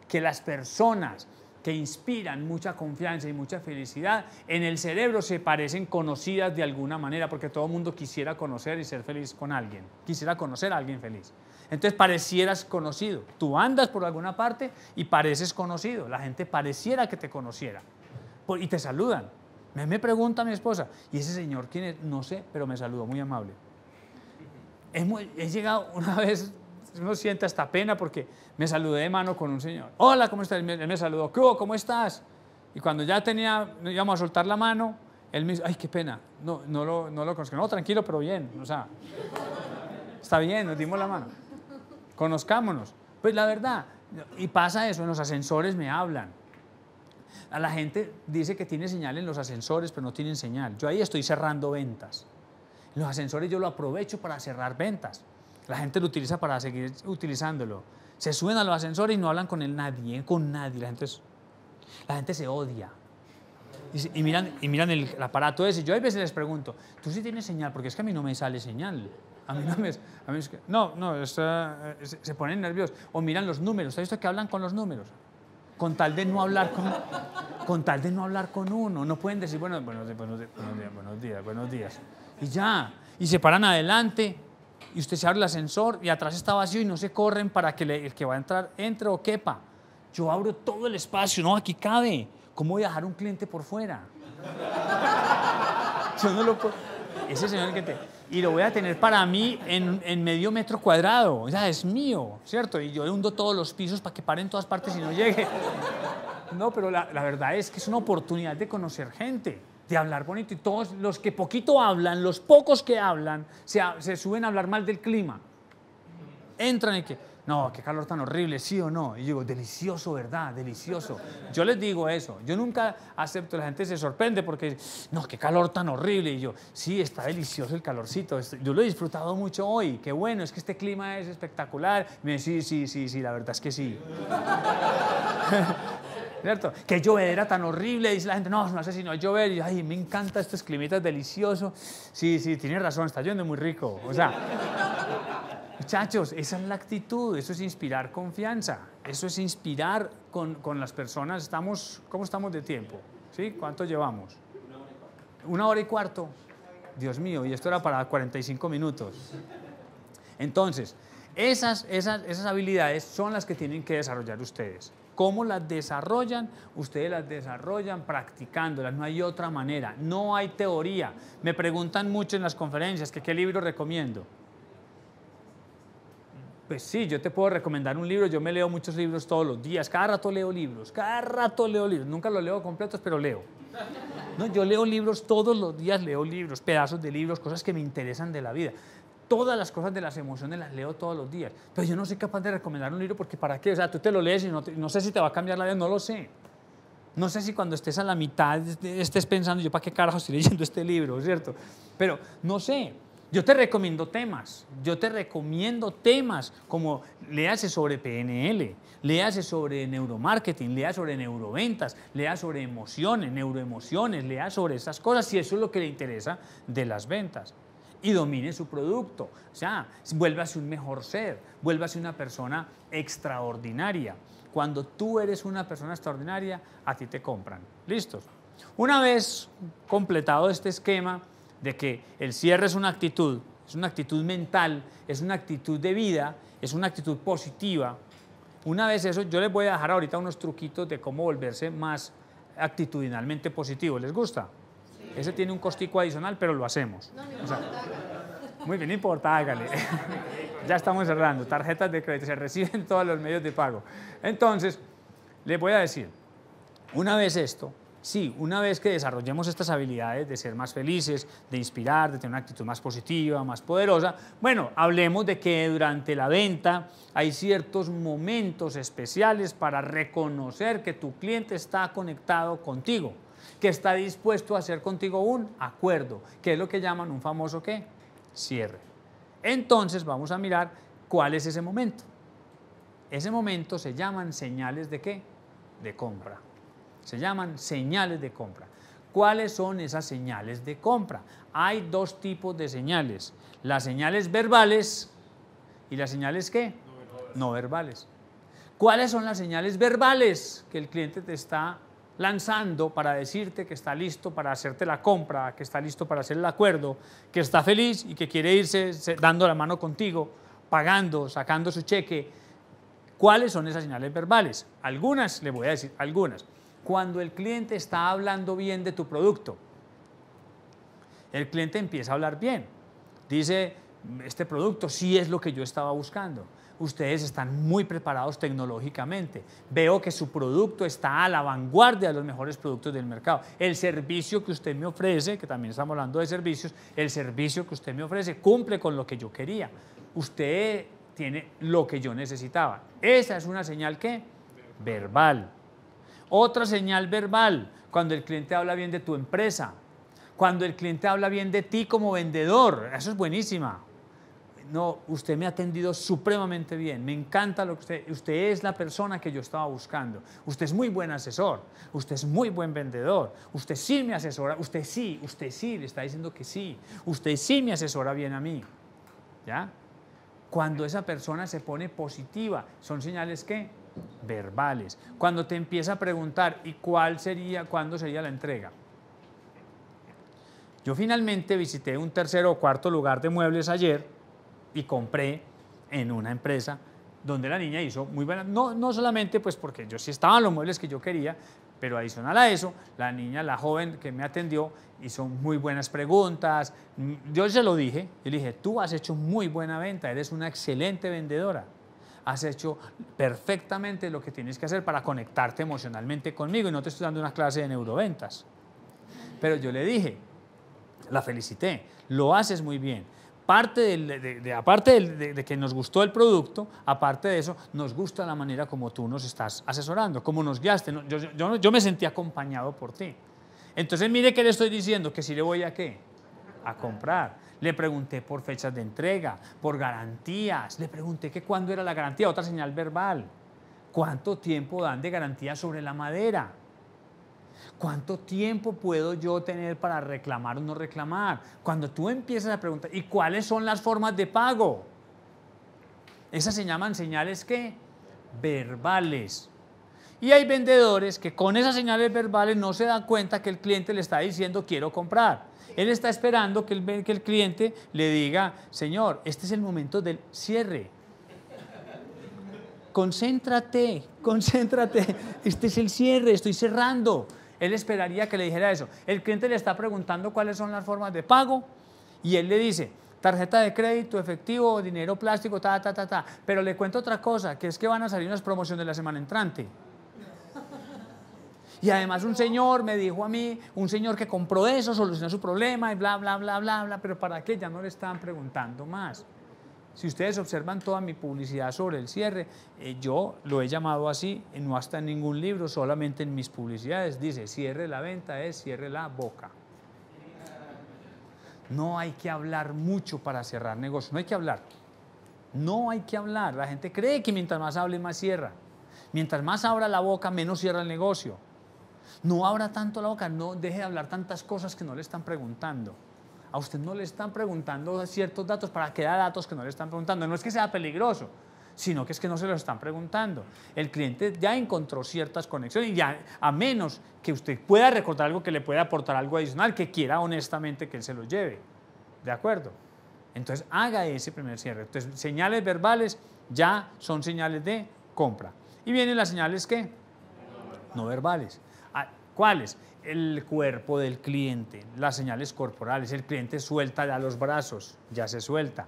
que las personas que inspiran mucha confianza y mucha felicidad, en el cerebro se parecen conocidas de alguna manera, porque todo el mundo quisiera conocer y ser feliz con alguien, quisiera conocer a alguien feliz. Entonces parecieras conocido, tú andas por alguna parte y pareces conocido, la gente pareciera que te conociera y te saludan. Me pregunta mi esposa, ¿y ese señor quién es? No sé, pero me saludó, muy amable. He llegado una vez uno siente hasta pena porque me saludé de mano con un señor. Hola, ¿cómo estás? Él me, saludó. ¿Cómo estás? Y cuando ya tenía, íbamos a soltar la mano, él me dice, ay, qué pena, no, no, lo, no lo conozco. No, tranquilo, pero bien, o sea, está bien, nos dimos la mano. Conozcámonos. Pues la verdad, y pasa eso, en los ascensores me hablan. A la gente dice que tiene señal en los ascensores, pero no tienen señal. Yo ahí estoy cerrando ventas. Los ascensores yo lo aprovecho para cerrar ventas. La gente lo utiliza para seguir utilizándolo. Se suben a los ascensores y no hablan con él nadie, con nadie. La gente, la gente se odia. Y, miran, y miran el, aparato ese. Yo a veces les pregunto, ¿tú sí tienes señal? Porque es que a mí no me sale señal. A mí no me... A mí no, no, eh, se, ponen nerviosos. O miran los números. ¿Has visto que hablan con los números? Con tal de no hablar con... Con tal de no hablar con uno. No pueden decir, bueno, buenos días, buenos días. Buenos días. Y ya. Y se paran adelante y usted se abre el ascensor y atrás está vacío y no se corren para que el que va a entrar entre o quepa. Yo abro todo el espacio, no, aquí cabe. ¿Cómo voy a dejar un cliente por fuera? (laughs) Yo no lo puedo. Ese señor que te... Y lo voy a tener para mí en, medio metro cuadrado. O sea, es mío, ¿cierto? Y yo hundo todos los pisos para que pare en todas partes y no llegue. (laughs) No, pero la, la verdad es que es una oportunidad de conocer gente de hablar bonito. Y todos los que poquito hablan, los pocos que hablan, se, se suben a hablar mal del clima. Entran y que, no, qué calor tan horrible, sí o no. Y yo digo, delicioso, ¿verdad? Delicioso. Yo les digo eso. Yo nunca acepto, la gente se sorprende porque, no, qué calor tan horrible. Y yo, sí, está delicioso el calorcito. Yo lo he disfrutado mucho hoy. Qué bueno, es que este clima es espectacular. me dice, sí, sí, sí, sí, la verdad es que sí. (laughs) ¿cierto? Que llover era tan horrible, dice la gente, no, no sé si no llover, y ay, me encanta estos climitas delicioso. Sí, sí, tienes razón, está lloviendo muy rico. O sea, muchachos, esa es la actitud, eso es inspirar confianza, eso es inspirar con, con las personas. Estamos, ¿Cómo estamos de tiempo? ¿Sí? ¿Cuánto llevamos? Una hora y cuarto. Dios mío, y esto era para 45 minutos. Entonces, esas, esas, esas habilidades son las que tienen que desarrollar ustedes. ¿Cómo las desarrollan? Ustedes las desarrollan practicándolas, no hay otra manera, no hay teoría. Me preguntan mucho en las conferencias que qué libro recomiendo. Pues sí, yo te puedo recomendar un libro, yo me leo muchos libros todos los días, cada rato leo libros, cada rato leo libros, nunca los leo completos, pero leo. No, yo leo libros todos los días, leo libros, pedazos de libros, cosas que me interesan de la vida todas las cosas de las emociones las leo todos los días. Pero yo no soy capaz de recomendar un libro porque ¿para qué? O sea, tú te lo lees y no, sé si te va a cambiar la vida, no lo sé. No sé si cuando estés a la mitad estés pensando, yo para qué carajo estoy (laughs) leyendo este libro, ¿cierto? Pero no sé. Yo te recomiendo temas, yo te recomiendo temas como léase sobre PNL, léase sobre neuromarketing, lea sobre neuroventas, lea sobre emociones, neuroemociones, lea sobre esas cosas, si eso es lo que le interesa de las ventas y domine su producto. O sea, vuélvase un mejor ser, vuélvase una persona extraordinaria. Cuando tú eres una persona extraordinaria, a ti te compran. ¿Listos? Una vez completado este esquema de que el cierre es una actitud, es una actitud mental, es una actitud de vida, es una actitud positiva, una vez eso, yo les voy a dejar ahorita unos truquitos de cómo volverse más actitudinalmente positivo. ¿Les gusta? Ese tiene un costico adicional, pero lo hacemos. muy bien, no importa, hágale. (laughs) ya estamos cerrando. Tarjetas de crédito se reciben (laughs) todos los medios de pago. Entonces, le voy a decir, una vez esto, sí, una vez que desarrollemos estas habilidades de ser más felices, de inspirar, de tener una actitud más positiva, más poderosa, bueno, hablemos de que durante la venta hay ciertos momentos especiales para reconocer que tu cliente está conectado contigo que está dispuesto a hacer contigo un acuerdo, que es lo que llaman un famoso qué? Cierre. Entonces vamos a mirar cuál es ese momento. Ese momento se llaman señales de qué? De compra. Se llaman señales de compra. ¿Cuáles son esas señales de compra? Hay dos tipos de señales. Las señales verbales y las señales qué? No verbales. ¿Cuáles son las señales verbales que el cliente te está lanzando para decirte que está listo para hacerte la compra, que está listo para hacer el acuerdo, que está feliz y que quiere irse dando la mano contigo, pagando, sacando su cheque. ¿Cuáles son esas señales verbales? Algunas, le voy a decir, algunas. Cuando el cliente está hablando bien de tu producto, el cliente empieza a hablar bien. Dice, este producto sí es lo que yo estaba buscando ustedes están muy preparados tecnológicamente. Veo que su producto está a la vanguardia de los mejores productos del mercado. El servicio que usted me ofrece, que también estamos hablando de servicios, el servicio que usted me ofrece cumple con lo que yo quería. Usted tiene lo que yo necesitaba. Esa es una señal que verbal. Otra señal verbal, cuando el cliente habla bien de tu empresa, cuando el cliente habla bien de ti como vendedor, eso es buenísima no, usted me ha atendido supremamente bien, me encanta lo que usted, usted es la persona que yo estaba buscando, usted es muy buen asesor, usted es muy buen vendedor, usted sí me asesora, usted sí, usted sí, le está diciendo que sí, usted sí me asesora bien a mí, ¿ya? Cuando esa persona se pone positiva, son señales que verbales. Cuando te empieza a preguntar, ¿y cuál sería, cuándo sería la entrega? Yo finalmente visité un tercero o cuarto lugar de muebles ayer y compré en una empresa donde la niña hizo muy buena, no, no solamente pues porque yo sí estaba en los muebles que yo quería, pero adicional a eso, la niña, la joven que me atendió, hizo muy buenas preguntas. Yo se lo dije, yo le dije, tú has hecho muy buena venta, eres una excelente vendedora. Has hecho perfectamente lo que tienes que hacer para conectarte emocionalmente conmigo y no te estoy dando una clase de neuroventas. Pero yo le dije, la felicité, lo haces muy bien, de, aparte de, que nos gustó el producto, aparte de eso, nos gusta la manera como tú nos estás asesorando, como nos guiaste. Yo, yo, yo me sentí acompañado por ti. Entonces, mire que le estoy diciendo, que si le voy a qué? A comprar. Le pregunté por fechas de entrega, por garantías. Le pregunté que cuándo era la garantía, otra señal verbal. ¿Cuánto tiempo dan de garantía sobre la madera? ¿Cuánto tiempo puedo yo tener para reclamar o no reclamar? Cuando tú empiezas a preguntar, ¿y cuáles son las formas de pago? Esas se llaman señales ¿qué? verbales. Y hay vendedores que con esas señales verbales no se dan cuenta que el cliente le está diciendo quiero comprar. Él está esperando que el, que el cliente le diga, señor, este es el momento del cierre. Concéntrate, concéntrate. Este es el cierre, estoy cerrando. Él esperaría que le dijera eso. El cliente le está preguntando cuáles son las formas de pago y él le dice, tarjeta de crédito, efectivo, dinero plástico, ta, ta, ta, ta. Pero le cuento otra cosa, que es que van a salir unas promociones la semana entrante. Y además un señor me dijo a mí, un señor que compró eso, solucionó su problema y bla, bla, bla, bla, bla, pero ¿para qué? Ya no le están preguntando más. Si ustedes observan toda mi publicidad sobre el cierre, eh, yo lo he llamado así, no hasta en ningún libro, solamente en mis publicidades. Dice, cierre la venta es cierre la boca. No hay que hablar mucho para cerrar negocios, no hay que hablar. No hay que hablar. La gente cree que mientras más hable, más cierra. Mientras más abra la boca, menos cierra el negocio. No abra tanto la boca, no deje de hablar tantas cosas que no le están preguntando a usted no le están preguntando ciertos datos para que da datos que no le están preguntando. No es que sea peligroso, sino que es que no se los están preguntando. El cliente ya encontró ciertas conexiones y ya, a menos que usted pueda recordar algo que le pueda aportar algo adicional, que quiera honestamente que él se lo lleve. ¿De acuerdo? Entonces haga ese primer cierre. Entonces señales verbales ya son señales de compra. Y vienen las señales que no verbales. Ah, ¿Cuáles? el cuerpo del cliente, las señales corporales. El cliente suelta ya los brazos, ya se suelta,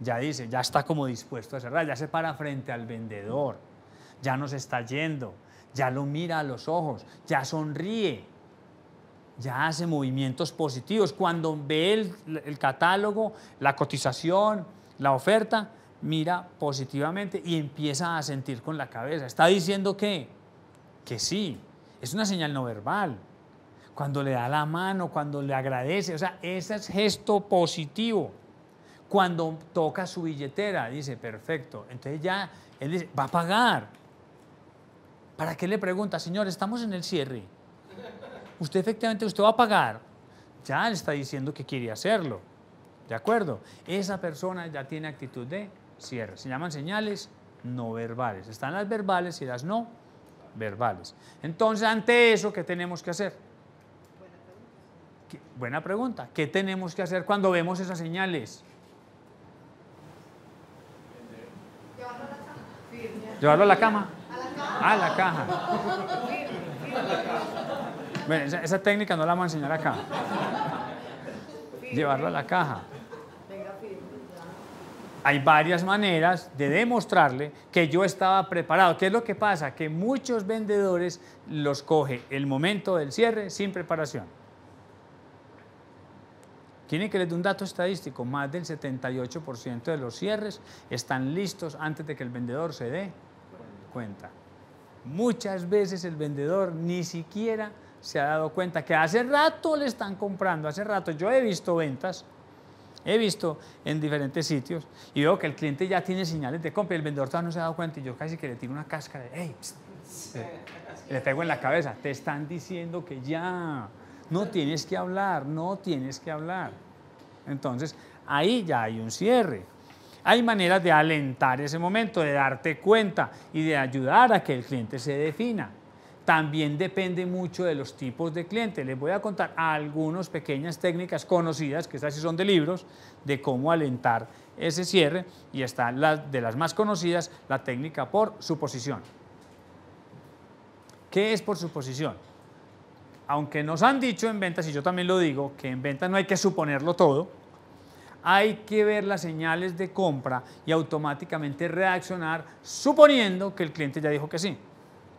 ya dice, ya está como dispuesto a cerrar, ya se para frente al vendedor, ya nos está yendo, ya lo mira a los ojos, ya sonríe, ya hace movimientos positivos. Cuando ve el, catálogo, la cotización, la oferta, mira positivamente y empieza a sentir con la cabeza. Está diciendo que, que sí. Es una señal no verbal cuando le da la mano, cuando le agradece, o sea, ese es gesto positivo. Cuando toca su billetera, dice, perfecto. Entonces ya él dice, va a pagar. ¿Para qué le pregunta, señor, estamos en el cierre? Usted efectivamente, usted va a pagar. Ya le está diciendo que quiere hacerlo. ¿De acuerdo? Esa persona ya tiene actitud de cierre. Se llaman señales no verbales. Están las verbales y las no verbales. Entonces, ante eso, ¿qué tenemos que hacer? buena pregunta. ¿Qué tenemos que hacer cuando vemos esas señales? Llevarlo a la cama. A la ah, caja. Bueno, (laughs) esa, esa, técnica no la vamos a enseñar acá. Llevarlo a la caja. Hay varias maneras de demostrarle que yo estaba preparado. ¿Qué es lo que pasa? Que muchos vendedores los coge el momento del cierre sin preparación. Tiene que leer un dato estadístico? Más del 78% de los cierres están listos antes de que el vendedor se dé cuenta. Muchas veces el vendedor ni siquiera se ha dado cuenta que hace rato le están comprando, hace rato yo he visto ventas, he visto en diferentes sitios y veo que el cliente ya tiene señales de compra y el vendedor todavía no se ha dado cuenta y yo casi que le tiro una cáscara de, le pego en la cabeza, te están diciendo que ya, no tienes que hablar, no tienes que hablar. Entonces, ahí ya hay un cierre. Hay maneras de alentar ese momento, de darte cuenta y de ayudar a que el cliente se defina. También depende mucho de los tipos de cliente. Les voy a contar algunas pequeñas técnicas conocidas, que estas sí son de libros, de cómo alentar ese cierre. Y está de las más conocidas, la técnica por suposición. ¿Qué es por suposición? aunque nos han dicho en ventas, y yo también lo digo, que en ventas no hay que suponerlo todo, hay que ver las señales de compra y automáticamente reaccionar suponiendo que el cliente ya dijo que sí,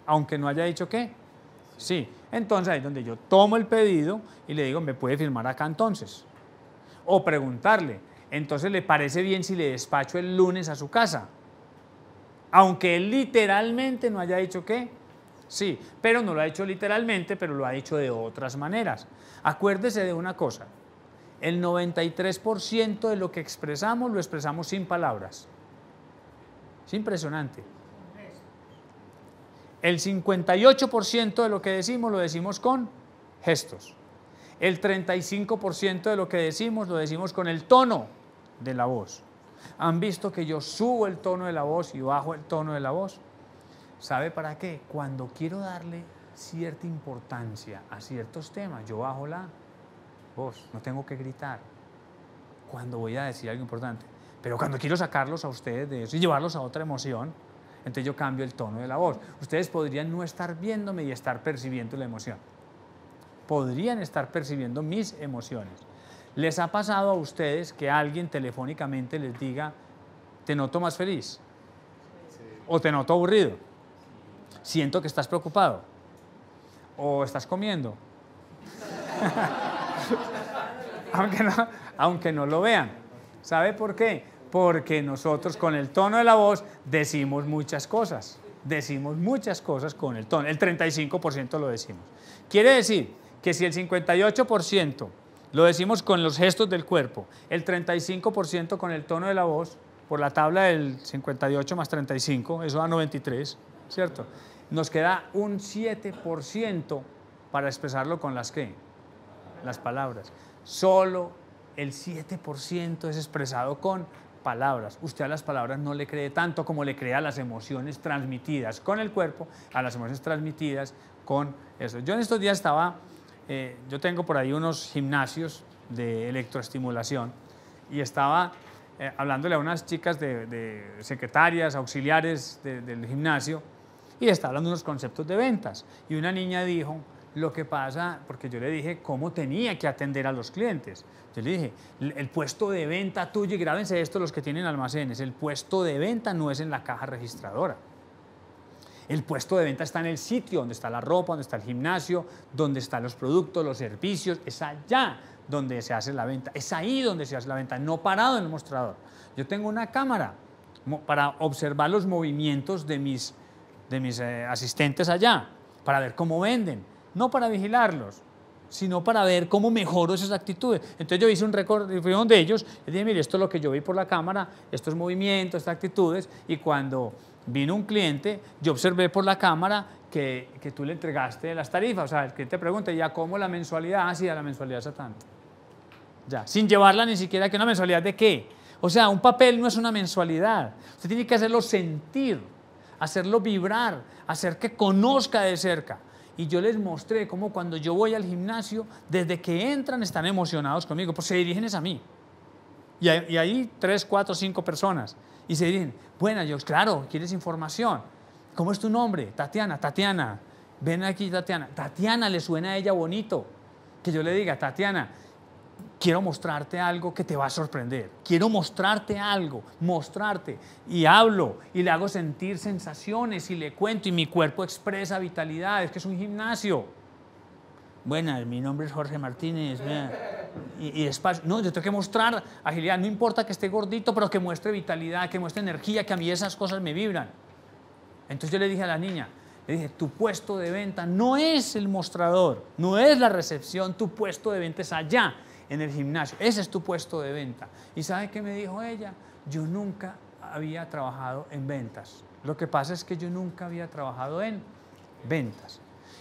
aunque no haya dicho que sí. Entonces ahí es donde yo tomo el pedido y le digo, ¿me puede firmar acá entonces? O preguntarle, entonces le parece bien si le despacho el lunes a su casa, aunque él literalmente no haya dicho qué sí, pero no lo ha hecho literalmente, pero lo ha hecho de otras maneras. Acuérdese de una cosa, el 93% de lo que expresamos lo expresamos sin palabras. Es impresionante. El 58% de lo que decimos lo decimos con gestos. El 35% de lo que decimos lo decimos con el tono de la voz. ¿Han visto que yo subo el tono de la voz y bajo el tono de la voz? ¿Sabe para qué? Cuando quiero darle cierta importancia a ciertos temas, yo bajo la voz, no tengo que gritar cuando voy a decir algo importante. Pero cuando quiero sacarlos a ustedes de eso y llevarlos a otra emoción, entonces yo cambio el tono de la voz. Ustedes podrían no estar viéndome y estar percibiendo la emoción. Podrían estar percibiendo mis emociones. ¿Les ha pasado a ustedes que alguien telefónicamente les diga, te noto más feliz? ¿O te noto aburrido? siento que estás preocupado. O estás comiendo. (laughs) aunque, no, aunque no lo vean. ¿Sabe por qué? Porque nosotros con el tono de la voz decimos muchas cosas. Decimos muchas cosas con el tono. El 35% lo decimos. Quiere decir que si el 58% lo decimos con los gestos del cuerpo, el 35% con el tono de la voz, por la tabla del 58 más 35, eso da 93, ¿cierto? Nos queda un 7% para expresarlo con las qué? Las palabras. Solo el 7% es expresado con palabras. Usted a las palabras no le cree tanto como le crea a las emociones transmitidas con el cuerpo, a las emociones transmitidas con eso. Yo en estos días estaba, eh, yo tengo por ahí unos gimnasios de electroestimulación y estaba eh, hablándole a unas chicas de, secretarias, auxiliares del gimnasio y está hablando de unos conceptos de ventas. Y una niña dijo, lo que pasa, porque yo le dije cómo tenía que atender a los clientes. Yo le dije, el puesto de venta tuyo, y grábense esto los que tienen almacenes, el puesto de venta no es en la caja registradora. El puesto de venta está en el sitio donde está la ropa, donde está el gimnasio, donde están los productos, los servicios. Es allá donde se hace la venta. Es ahí donde se hace la venta, no parado en el mostrador. Yo tengo una cámara para observar los movimientos de mis de mis eh, asistentes allá, para ver cómo venden, no para vigilarlos, sino para ver cómo mejoro esas actitudes. Entonces yo hice un recorrido de ellos, y dije, mire, esto es lo que yo vi por la cámara, estos movimientos, estas actitudes, y cuando vino un cliente, yo observé por la cámara que, tú le entregaste las tarifas, o sea, el cliente pregunta, ¿ya cómo la mensualidad? Ah, sí, la mensualidad es tanto. Ya, sin llevarla ni siquiera que una mensualidad de qué. O sea, un papel no es una mensualidad. Usted tiene que hacerlo sentir hacerlo vibrar, hacer que conozca de cerca. Y yo les mostré cómo cuando yo voy al gimnasio, desde que entran están emocionados conmigo, pues se dirigen es a mí. Y ahí tres, cuatro, cinco personas. Y se dirigen, bueno, yo, claro, ¿quieres información? ¿Cómo es tu nombre? Tatiana, Tatiana. Ven aquí, Tatiana. Tatiana le suena a ella bonito. Que yo le diga, Tatiana, quiero mostrarte algo que te va a sorprender, quiero mostrarte algo, mostrarte. Y hablo y le hago sentir sensaciones y le cuento y mi cuerpo expresa vitalidad, es que es un gimnasio. Bueno, mi nombre es Jorge Martínez. Y, y espacio. No, yo tengo que mostrar agilidad. No importa que esté gordito, pero que muestre vitalidad, que muestre energía, que a mí esas cosas me vibran. Entonces yo le dije a la niña, le dije, tu puesto de venta no es el mostrador, no es la recepción, tu puesto de venta es allá en el gimnasio. Ese es tu puesto de venta. ¿Y sabe qué me dijo ella? Yo nunca había trabajado en ventas. Lo que pasa es que yo nunca había trabajado en ventas.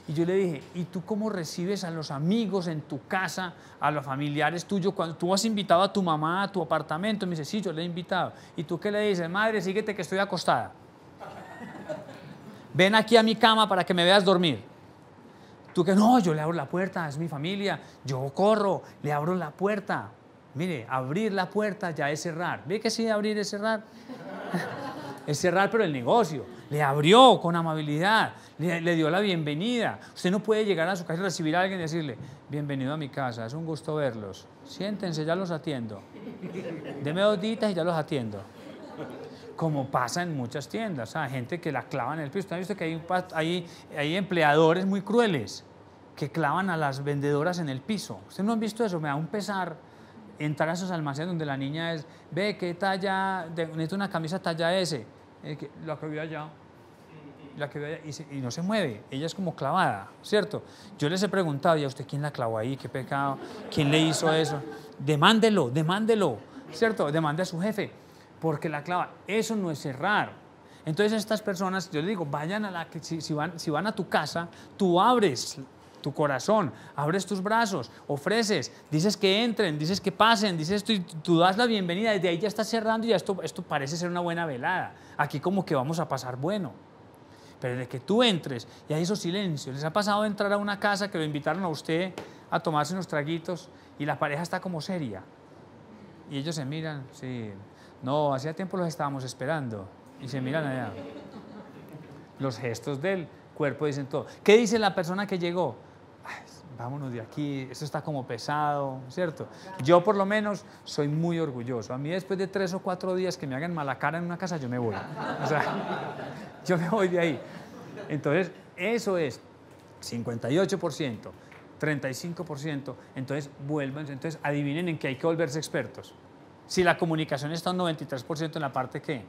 Y yo le dije, ¿y tú cómo recibes a los amigos en tu casa, a los familiares tuyos, cuando tú has invitado a tu mamá a tu apartamento? me dice, sí, yo le he invitado. ¿Y tú qué le dices? Madre, síguete que estoy acostada. Ven aquí a mi cama para que me veas dormir. Tú que no, yo le abro la puerta, es mi familia, yo corro, le abro la puerta. Mire, abrir la puerta ya es cerrar. ¿Ve que sí, abrir es cerrar? (laughs) es cerrar, pero el negocio. Le abrió con amabilidad, le, dio la bienvenida. Usted no puede llegar a su casa y recibir a alguien y decirle, bienvenido a mi casa, es un gusto verlos. Siéntense, ya los atiendo. Deme dos ditas y ya los atiendo como pasa en muchas tiendas. Hay gente que la clava en el piso. Usted ha visto que hay, hay, empleadores muy crueles que clavan a las vendedoras en el piso. ¿Ustedes no han visto eso, me da un pesar entrar a esos almacenes donde la niña es, ve, ¿qué talla? De, una camisa talla S. Eh, la que vio allá. La que Y, y, no se mueve. Ella es como clavada, ¿cierto? Yo les he preguntado, ¿y a usted quién la clavó ahí? ¿Qué pecado? ¿Quién le hizo eso? Demándelo, demándelo, ¿cierto? Demande a su jefe porque la clava. Eso no es cerrar. Entonces estas personas, yo les digo, vayan a la si, van, a tu casa, tú abres tu corazón, abres tus brazos, ofreces, dices que entren, dices que pasen, dices tú, tú das la bienvenida, desde ahí ya estás cerrando y ya esto, esto parece ser una buena velada. Aquí como que vamos a pasar bueno. Pero de que tú entres y hay esos silencios, les ha pasado entrar a una casa que lo invitaron a usted a tomarse unos traguitos y la pareja está como seria. Y ellos se miran, sí, no, hacía tiempo los estábamos esperando. Y se miran allá. Los gestos del cuerpo dicen todo. ¿Qué dice la persona que llegó? vámonos de aquí, esto está como pesado, ¿cierto? Yo por lo menos soy muy orgulloso. A mí después de tres o cuatro días que me hagan mala cara en una casa, yo me voy. O sea, (laughs) yo me voy de ahí. Entonces, eso es 58%, 35%. Entonces, vuelvan, entonces adivinen en qué hay que volverse expertos. Si la comunicación está un 93% en la parte que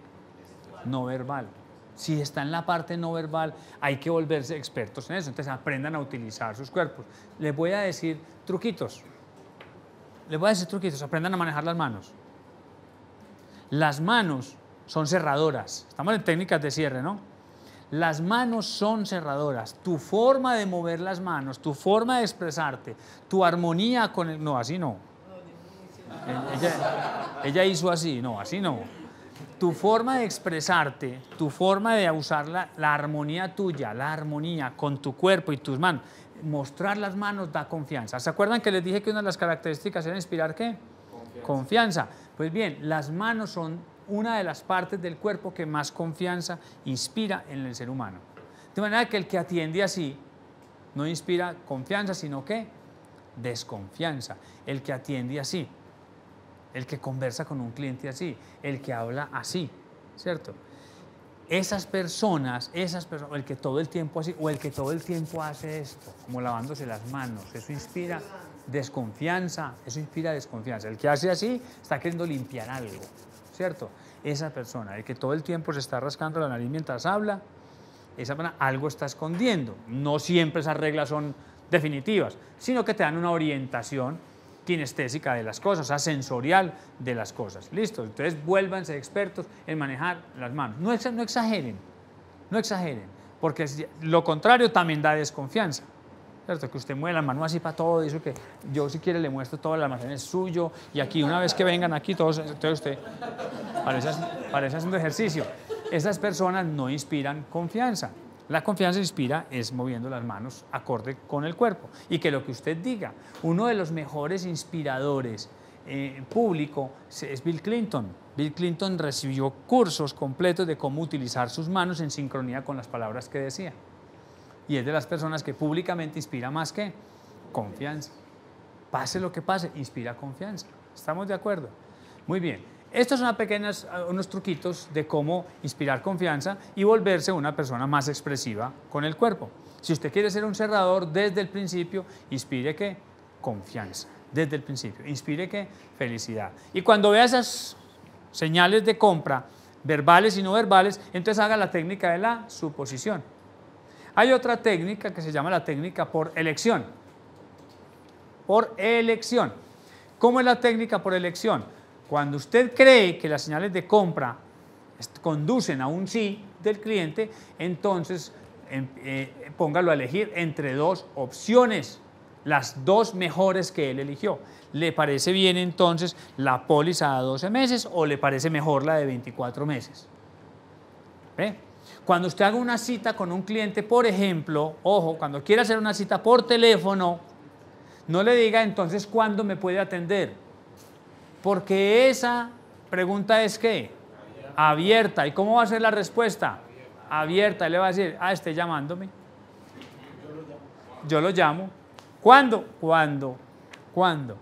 no verbal. Si está en la parte no verbal, hay que volverse expertos en eso. Entonces aprendan a utilizar sus cuerpos. Les voy a decir truquitos. Les voy a decir truquitos. Aprendan a manejar las manos. Las manos son cerradoras. Estamos en técnicas de cierre, ¿no? Las manos son cerradoras. Tu forma de mover las manos, tu forma de expresarte, tu armonía con el... No, así no. Ella, ella hizo así, no, así no. Tu forma de expresarte, tu forma de usar la, la armonía tuya, la armonía con tu cuerpo y tus manos, mostrar las manos da confianza. ¿Se acuerdan que les dije que una de las características era inspirar qué? Confianza. confianza. Pues bien, las manos son una de las partes del cuerpo que más confianza inspira en el ser humano. De manera que el que atiende así no inspira confianza, sino que desconfianza. El que atiende así el que conversa con un cliente así, el que habla así, ¿cierto? Esas personas, esas personas, el que todo el tiempo así, o el que todo el tiempo hace esto, como lavándose las manos, eso inspira desconfianza, eso inspira desconfianza. El que hace así está queriendo limpiar algo, ¿cierto? Esa persona, el que todo el tiempo se está rascando la nariz mientras habla, esa persona algo está escondiendo. No siempre esas reglas son definitivas, sino que te dan una orientación kinestésica de las cosas, o sea, sensorial de las cosas. Listo, entonces vuélvanse expertos en manejar las manos. No, no exageren, no exageren, porque lo contrario también da desconfianza. ¿Cierto? Que usted mueve la mano así para todo, dice que yo si quiere le muestro todo, el almacén es suyo, y aquí una vez que vengan aquí todos, ustedes para parece, parece un ejercicio. Esas personas no inspiran confianza. La confianza inspira es moviendo las manos acorde con el cuerpo y que lo que usted diga, uno de los mejores inspiradores eh, público es Bill Clinton. Bill Clinton recibió cursos completos de cómo utilizar sus manos en sincronía con las palabras que decía. Y es de las personas que públicamente inspira más que confianza. Pase lo que pase, inspira confianza. ¿Estamos de acuerdo? Muy bien. Estos son pequeñas, eh, unos truquitos de cómo inspirar confianza y volverse una persona más expresiva con el cuerpo. Si usted quiere ser un cerrador, desde el principio, inspire que confianza, desde el principio, inspire que felicidad. Y cuando vea esas señales de compra, verbales y no verbales, entonces haga la técnica de la suposición. Hay otra técnica que se llama la técnica por elección. Por elección. ¿Cómo es la técnica por elección? Cuando usted cree que las señales de compra conducen a un sí del cliente, entonces em, eh, póngalo a elegir entre dos opciones, las dos mejores que él eligió. ¿Le parece bien entonces la póliza a 12 meses o le parece mejor la de 24 meses? Cuando usted haga una cita con un cliente, por ejemplo, ojo, cuando quiera hacer una cita por teléfono, no le diga entonces cuándo me puede atender. Porque esa pregunta es qué? Abierta. ¿Y cómo va a ser la respuesta? Abierta. Él le va a decir, ah, esté llamándome. Yo lo llamo. ¿Cuándo? ¿Cuándo? ¿Cuándo?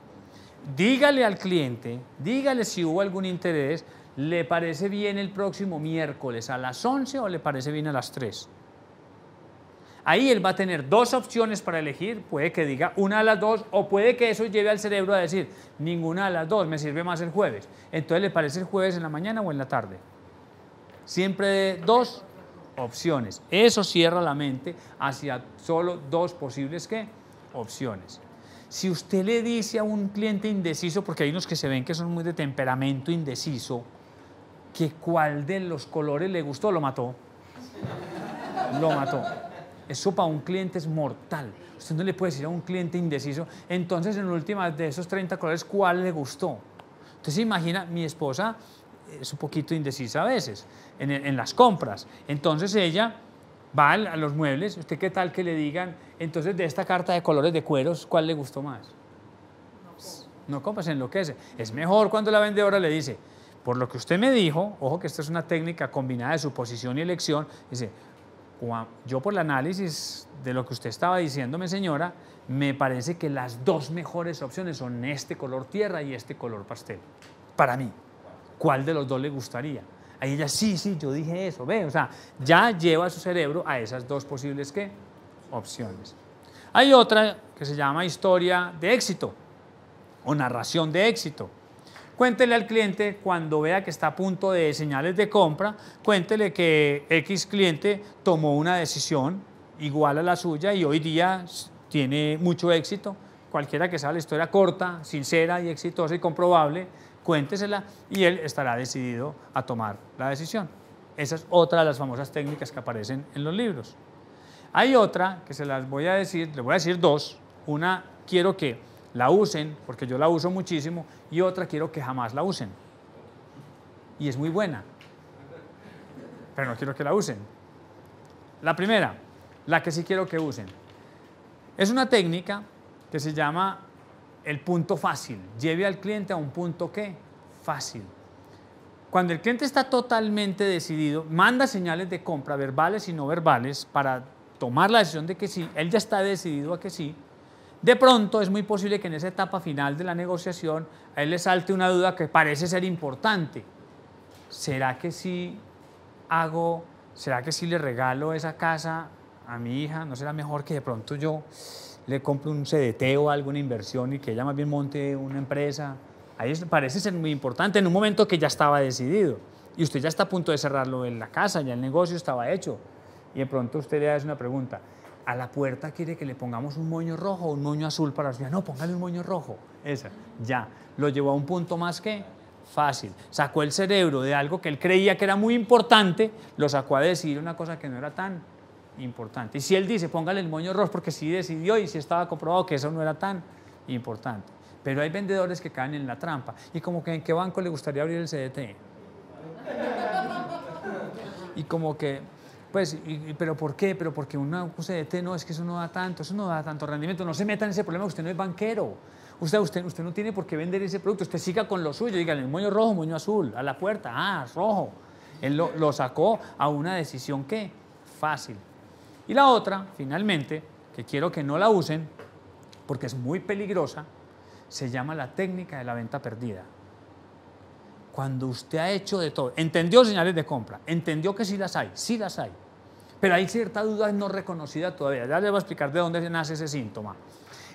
Dígale al cliente, dígale si hubo algún interés, ¿le parece bien el próximo miércoles a las 11 o le parece bien a las 3? Ahí él va a tener dos opciones para elegir, puede que diga una de las dos o puede que eso lleve al cerebro a decir, ninguna de las dos, me sirve más el jueves. Entonces le parece el jueves en la mañana o en la tarde. Siempre dos opciones. Eso cierra la mente hacia solo dos posibles ¿qué? opciones. Si usted le dice a un cliente indeciso, porque hay unos que se ven que son muy de temperamento indeciso, que cuál de los colores le gustó, lo mató. Lo mató. Eso para un cliente es mortal. Usted no le puede decir a un cliente indeciso, entonces en última de esos 30 colores, ¿cuál le gustó? Entonces imagina, mi esposa es un poquito indecisa a veces en, las compras. Entonces ella va a los muebles, ¿usted qué tal que le digan, entonces de esta carta de colores de cueros, ¿cuál le gustó más? no No se enloquece. Es mejor cuando la vendedora le dice, por lo que usted me dijo, ojo que esta es una técnica combinada de suposición y elección, dice, yo por el análisis de lo que usted estaba diciéndome, señora, me parece que las dos mejores opciones son este color tierra y este color pastel. Para mí, ¿cuál de los dos le gustaría? Ahí ella, sí, sí, yo dije eso, ve, o sea, ya lleva su cerebro a esas dos posibles ¿qué? opciones. Hay otra que se llama historia de éxito o narración de éxito. Cuéntele al cliente cuando vea que está a punto de señales de compra, cuéntele que X cliente tomó una decisión igual a la suya y hoy día tiene mucho éxito. Cualquiera que sea la historia corta, sincera y exitosa y comprobable, cuéntesela y él estará decidido a tomar la decisión. Esa es otra de las famosas técnicas que aparecen en los libros. Hay otra que se las voy a decir, le voy a decir dos. Una, quiero que la usen, porque yo la uso muchísimo, y otra quiero que jamás la usen. Y es muy buena, pero no quiero que la usen. La primera, la que sí quiero que usen. Es una técnica que se llama el punto fácil. Lleve al cliente a un punto que fácil. Cuando el cliente está totalmente decidido, manda señales de compra verbales y no verbales para tomar la decisión de que sí, él ya está decidido a que sí, de pronto es muy posible que en esa etapa final de la negociación a él le salte una duda que parece ser importante. ¿Será que si hago, será que si le regalo esa casa a mi hija? ¿No será mejor que de pronto yo le compre un CDT o alguna inversión y que ella más bien monte una empresa? Ahí parece ser muy importante en un momento que ya estaba decidido y usted ya está a punto de cerrarlo en la casa, ya el negocio estaba hecho y de pronto usted le hace una pregunta a la puerta quiere que le pongamos un moño rojo o un moño azul para decir, No, póngale un moño rojo. Esa, ya. Lo llevó a un punto más que fácil. Sacó el cerebro de algo que él creía que era muy importante, lo sacó a decidir una cosa que no era tan importante. Y si él dice, póngale el moño rojo porque si decidió y si estaba comprobado que eso no era tan importante. Pero hay vendedores que caen en la trampa. ¿Y como que en qué banco le gustaría abrir el CDT? Y como que pues, ¿pero por qué? Pero porque un CDT, no, es que eso no da tanto, eso no da tanto rendimiento. No se meta en ese problema, usted no es banquero. Usted, usted, usted no tiene por qué vender ese producto, usted siga con lo suyo, el moño rojo, moño azul, a la puerta, ah, rojo. Él lo, lo sacó a una decisión que fácil. Y la otra, finalmente, que quiero que no la usen, porque es muy peligrosa, se llama la técnica de la venta perdida. Cuando usted ha hecho de todo, entendió señales de compra, entendió que sí las hay, sí las hay, pero hay cierta duda no reconocida todavía. Ya le voy a explicar de dónde nace ese síntoma.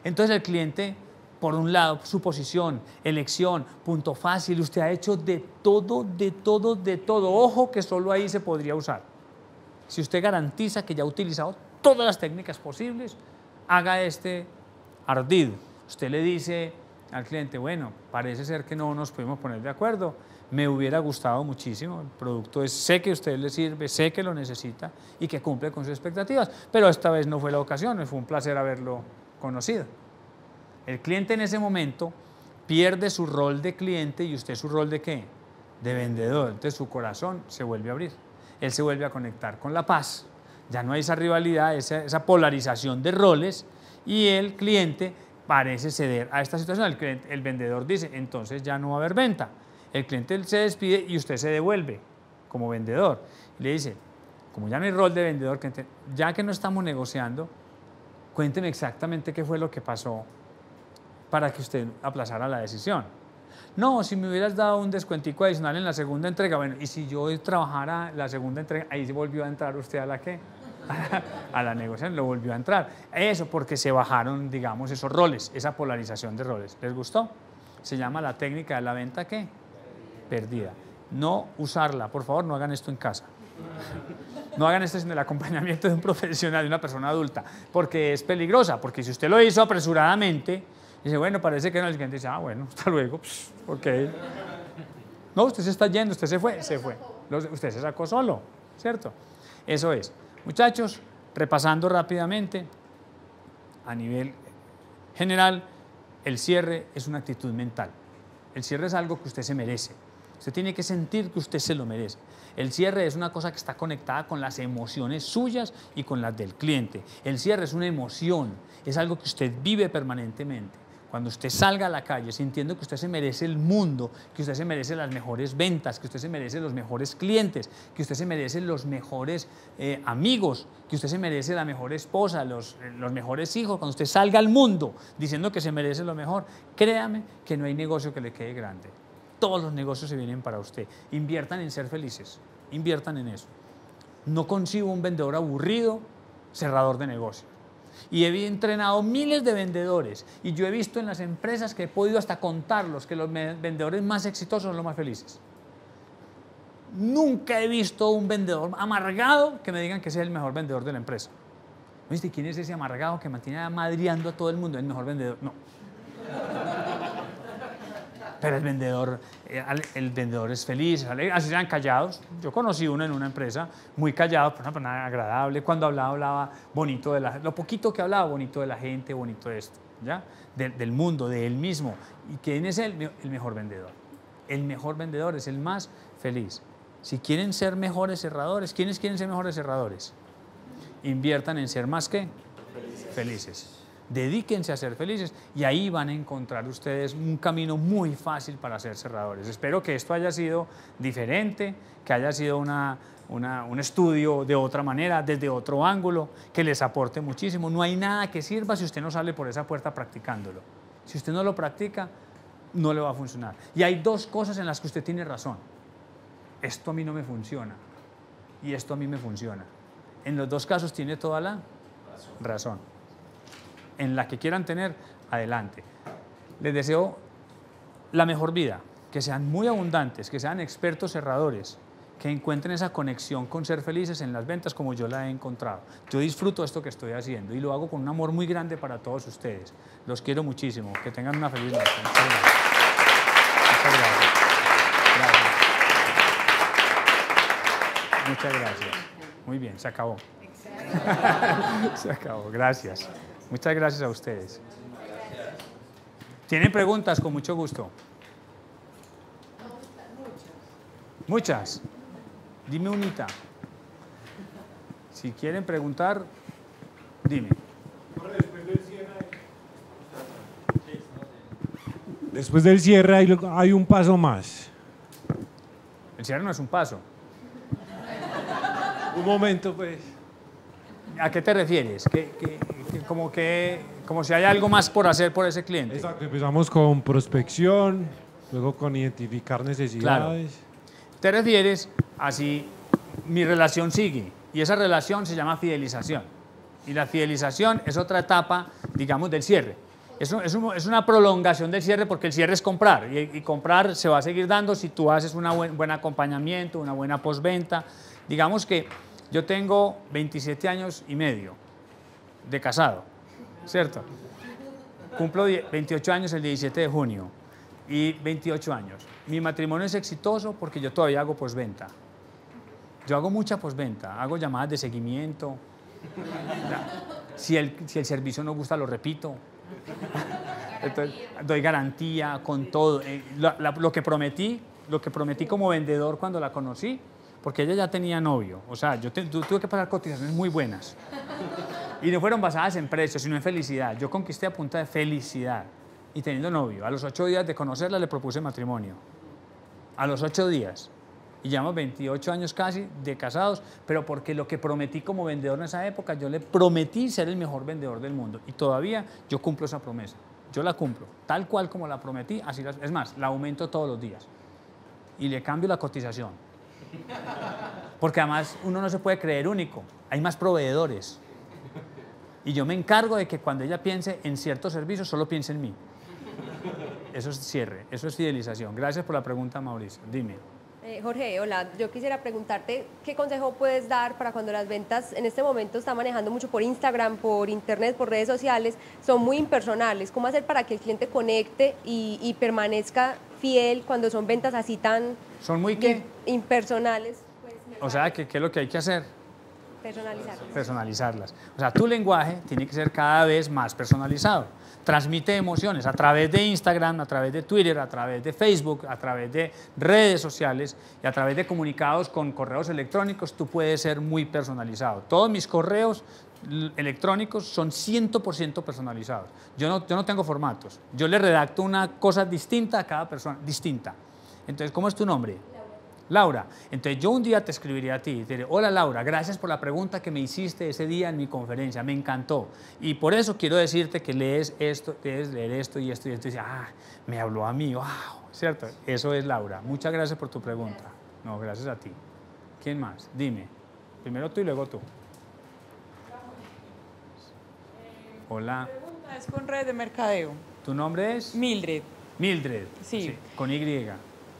Entonces el cliente, por un lado, su posición, elección, punto fácil, usted ha hecho de todo, de todo, de todo. Ojo que solo ahí se podría usar. Si usted garantiza que ya ha utilizado todas las técnicas posibles, haga este ardid. Usted le dice al cliente, bueno, parece ser que no nos pudimos poner de acuerdo me hubiera gustado muchísimo. El producto es, sé que a usted le sirve, sé que lo necesita y que cumple con sus expectativas, pero esta vez no fue la ocasión, me fue un placer haberlo conocido. El cliente en ese momento pierde su rol de cliente y usted su rol de qué? De vendedor. Entonces su corazón se vuelve a abrir. Él se vuelve a conectar con la paz. Ya no hay esa rivalidad, esa, polarización de roles y el cliente parece ceder a esta situación. El, el vendedor dice, entonces ya no va a haber venta. El cliente se despide y usted se devuelve como vendedor. Le dice, como ya no hay rol de vendedor, ya que no estamos negociando, cuénteme exactamente qué fue lo que pasó para que usted aplazara la decisión. No, si me hubieras dado un descuentico adicional en la segunda entrega, bueno, y si yo trabajara la segunda entrega, ahí volvió a entrar usted a la qué? (laughs) a la negociación, lo volvió a entrar. Eso porque se bajaron, digamos, esos roles, esa polarización de roles. ¿Les gustó? Se llama la técnica de la venta qué? perdida. No usarla, por favor, no hagan esto en casa. No hagan esto sin el acompañamiento de un profesional, de una persona adulta, porque es peligrosa, porque si usted lo hizo apresuradamente, dice, bueno, parece que no, el cliente dice, ah, bueno, (laughs) hasta luego, (laughs) ok. No, usted se está yendo, usted se fue, se fue. Usted se sacó solo, ¿cierto? Eso es. Muchachos, repasando rápidamente, a nivel general, el cierre es una actitud mental. El cierre es algo que usted se merece. Usted tiene que sentir que usted se lo merece. El cierre es una cosa que está conectada con las emociones suyas y con las del cliente. El cierre es una emoción, es algo que usted vive permanentemente. Cuando usted salga a la calle sintiendo que usted se merece el mundo, que usted se merece las mejores ventas, que usted se merece los mejores clientes, que usted se merece los mejores eh, amigos, que usted se merece la mejor esposa, los, eh, los mejores hijos, cuando usted salga al mundo diciendo que se merece lo mejor, créame que no hay negocio que le quede grande todos los negocios se vienen para usted. Inviertan en ser felices, inviertan en eso. No consigo un vendedor aburrido, cerrador de negocios. Y he entrenado miles de vendedores y yo he visto en las empresas que he podido hasta contarlos que los vendedores más exitosos son los más felices. Nunca he visto un vendedor amargado que me digan que sea el mejor vendedor de la empresa. ¿Viste quién es ese amargado que mantiene madriando a todo el mundo? El mejor vendedor. No pero el vendedor, eh, el vendedor es feliz, así sean callados. Yo conocí uno en una empresa, muy callado, pero nada agradable. Cuando hablaba, hablaba bonito de la lo poquito que hablaba, bonito de la gente, bonito de esto, ¿ya? del mundo, de él mismo. ¿Y quién es el, el mejor vendedor? El mejor vendedor es el más feliz. Si quieren ser mejores cerradores, ¿quiénes quieren ser mejores cerradores? Inviertan en ser más que felices dedíquense a ser felices y ahí van a encontrar ustedes un camino muy fácil para ser cerradores. Espero que esto haya sido diferente, que haya sido un estudio de otra manera, desde otro ángulo, que les aporte muchísimo. No hay nada que sirva si usted no sale por esa puerta practicándolo. Si usted no lo practica, no le va a funcionar. Y hay dos cosas en las que usted tiene razón. Esto a mí no me funciona y esto a mí me funciona. En los dos casos tiene toda la razón en la que quieran tener, adelante. Les deseo la mejor vida, que sean muy abundantes, que sean expertos cerradores, que encuentren esa conexión con ser felices en las ventas como yo la he encontrado. Yo disfruto esto que estoy haciendo y lo hago con un amor muy grande para todos ustedes. Los quiero muchísimo. Que tengan una feliz noche. Muchas gracias. gracias. Muchas gracias. Muy bien, se acabó. (laughs) se acabó, gracias. Muchas gracias a ustedes. ¿Tienen preguntas? Con mucho gusto. Muchas. Dime unita. Si quieren preguntar, dime. Después del cierre hay, hay un paso más. El cierre no es un paso. Un momento, pues. ¿A qué te refieres? ¿Qué, qué como que como si hay algo más por hacer por ese cliente. Exacto, empezamos con prospección, luego con identificar necesidades. Claro. Te refieres a si mi relación sigue y esa relación se llama fidelización. Y la fidelización es otra etapa, digamos, del cierre. Es, es, una prolongación del cierre porque el cierre es comprar y, comprar se va a seguir dando si tú haces un buen, buen acompañamiento, una buena postventa. Digamos que yo tengo 27 años y medio de casado, ¿cierto? Cumplo 28 años el 17 de junio y 28 años. Mi matrimonio es exitoso porque yo todavía hago posventa. Yo hago mucha posventa, hago llamadas de seguimiento. Si el, si el servicio no gusta, lo repito. Entonces, doy garantía con todo. Eh, lo que prometí, lo que prometí como vendedor cuando la conocí, porque ella ya tenía novio. O sea, yo tuve que pagar cotizaciones muy buenas. Y no fueron basadas en precios, sino en felicidad. Yo conquisté a punta de felicidad. Y teniendo novio, a los ocho días de conocerla le propuse matrimonio. A los ocho días. Y llevamos 28 años casi de casados, pero porque lo que prometí como vendedor en esa época, yo le prometí ser el mejor vendedor del mundo. Y todavía yo cumplo esa promesa. Yo la cumplo, tal cual como la prometí, así es más, la aumento todos los días. Y le cambio la cotización. Porque además uno no se puede creer único. Hay más proveedores. Y yo me encargo de que cuando ella piense en ciertos servicios, solo piense en mí. Eso es cierre, eso es fidelización. Gracias por la pregunta, Mauricio. Dime. Eh, Jorge, hola. Yo quisiera preguntarte qué consejo puedes dar para cuando las ventas en este momento están manejando mucho por Instagram, por Internet, por redes sociales, son muy impersonales. ¿Cómo hacer para que el cliente conecte y, permanezca fiel cuando son ventas así tan... Son muy qué? Impersonales. Pues, o sea, ¿qué es lo que hay que hacer? Personalizarlas. O sea, tu lenguaje tiene que ser cada vez más personalizado. Transmite emociones a través de Instagram, a través de Twitter, a través de Facebook, a través de redes sociales y a través de comunicados con correos electrónicos. Tú puedes ser muy personalizado. Todos mis correos electrónicos son 100% personalizados. Yo no, yo no tengo formatos. Yo le redacto una cosa distinta a cada persona, distinta. Entonces, ¿cómo es tu nombre? Laura, entonces yo un día te escribiría a ti y te diré, hola Laura, gracias por la pregunta que me hiciste ese día en mi conferencia, me encantó. Y por eso quiero decirte que lees esto, debes leer esto y esto y esto. Y ah, me habló a mí, wow, ¿cierto? Eso es Laura. Muchas gracias por tu pregunta. No, gracias a ti. ¿Quién más? Dime. Primero tú y luego tú. Hola. Mi pregunta es con red de mercadeo. ¿Tu nombre es? Mildred. Mildred. sí. Con Y.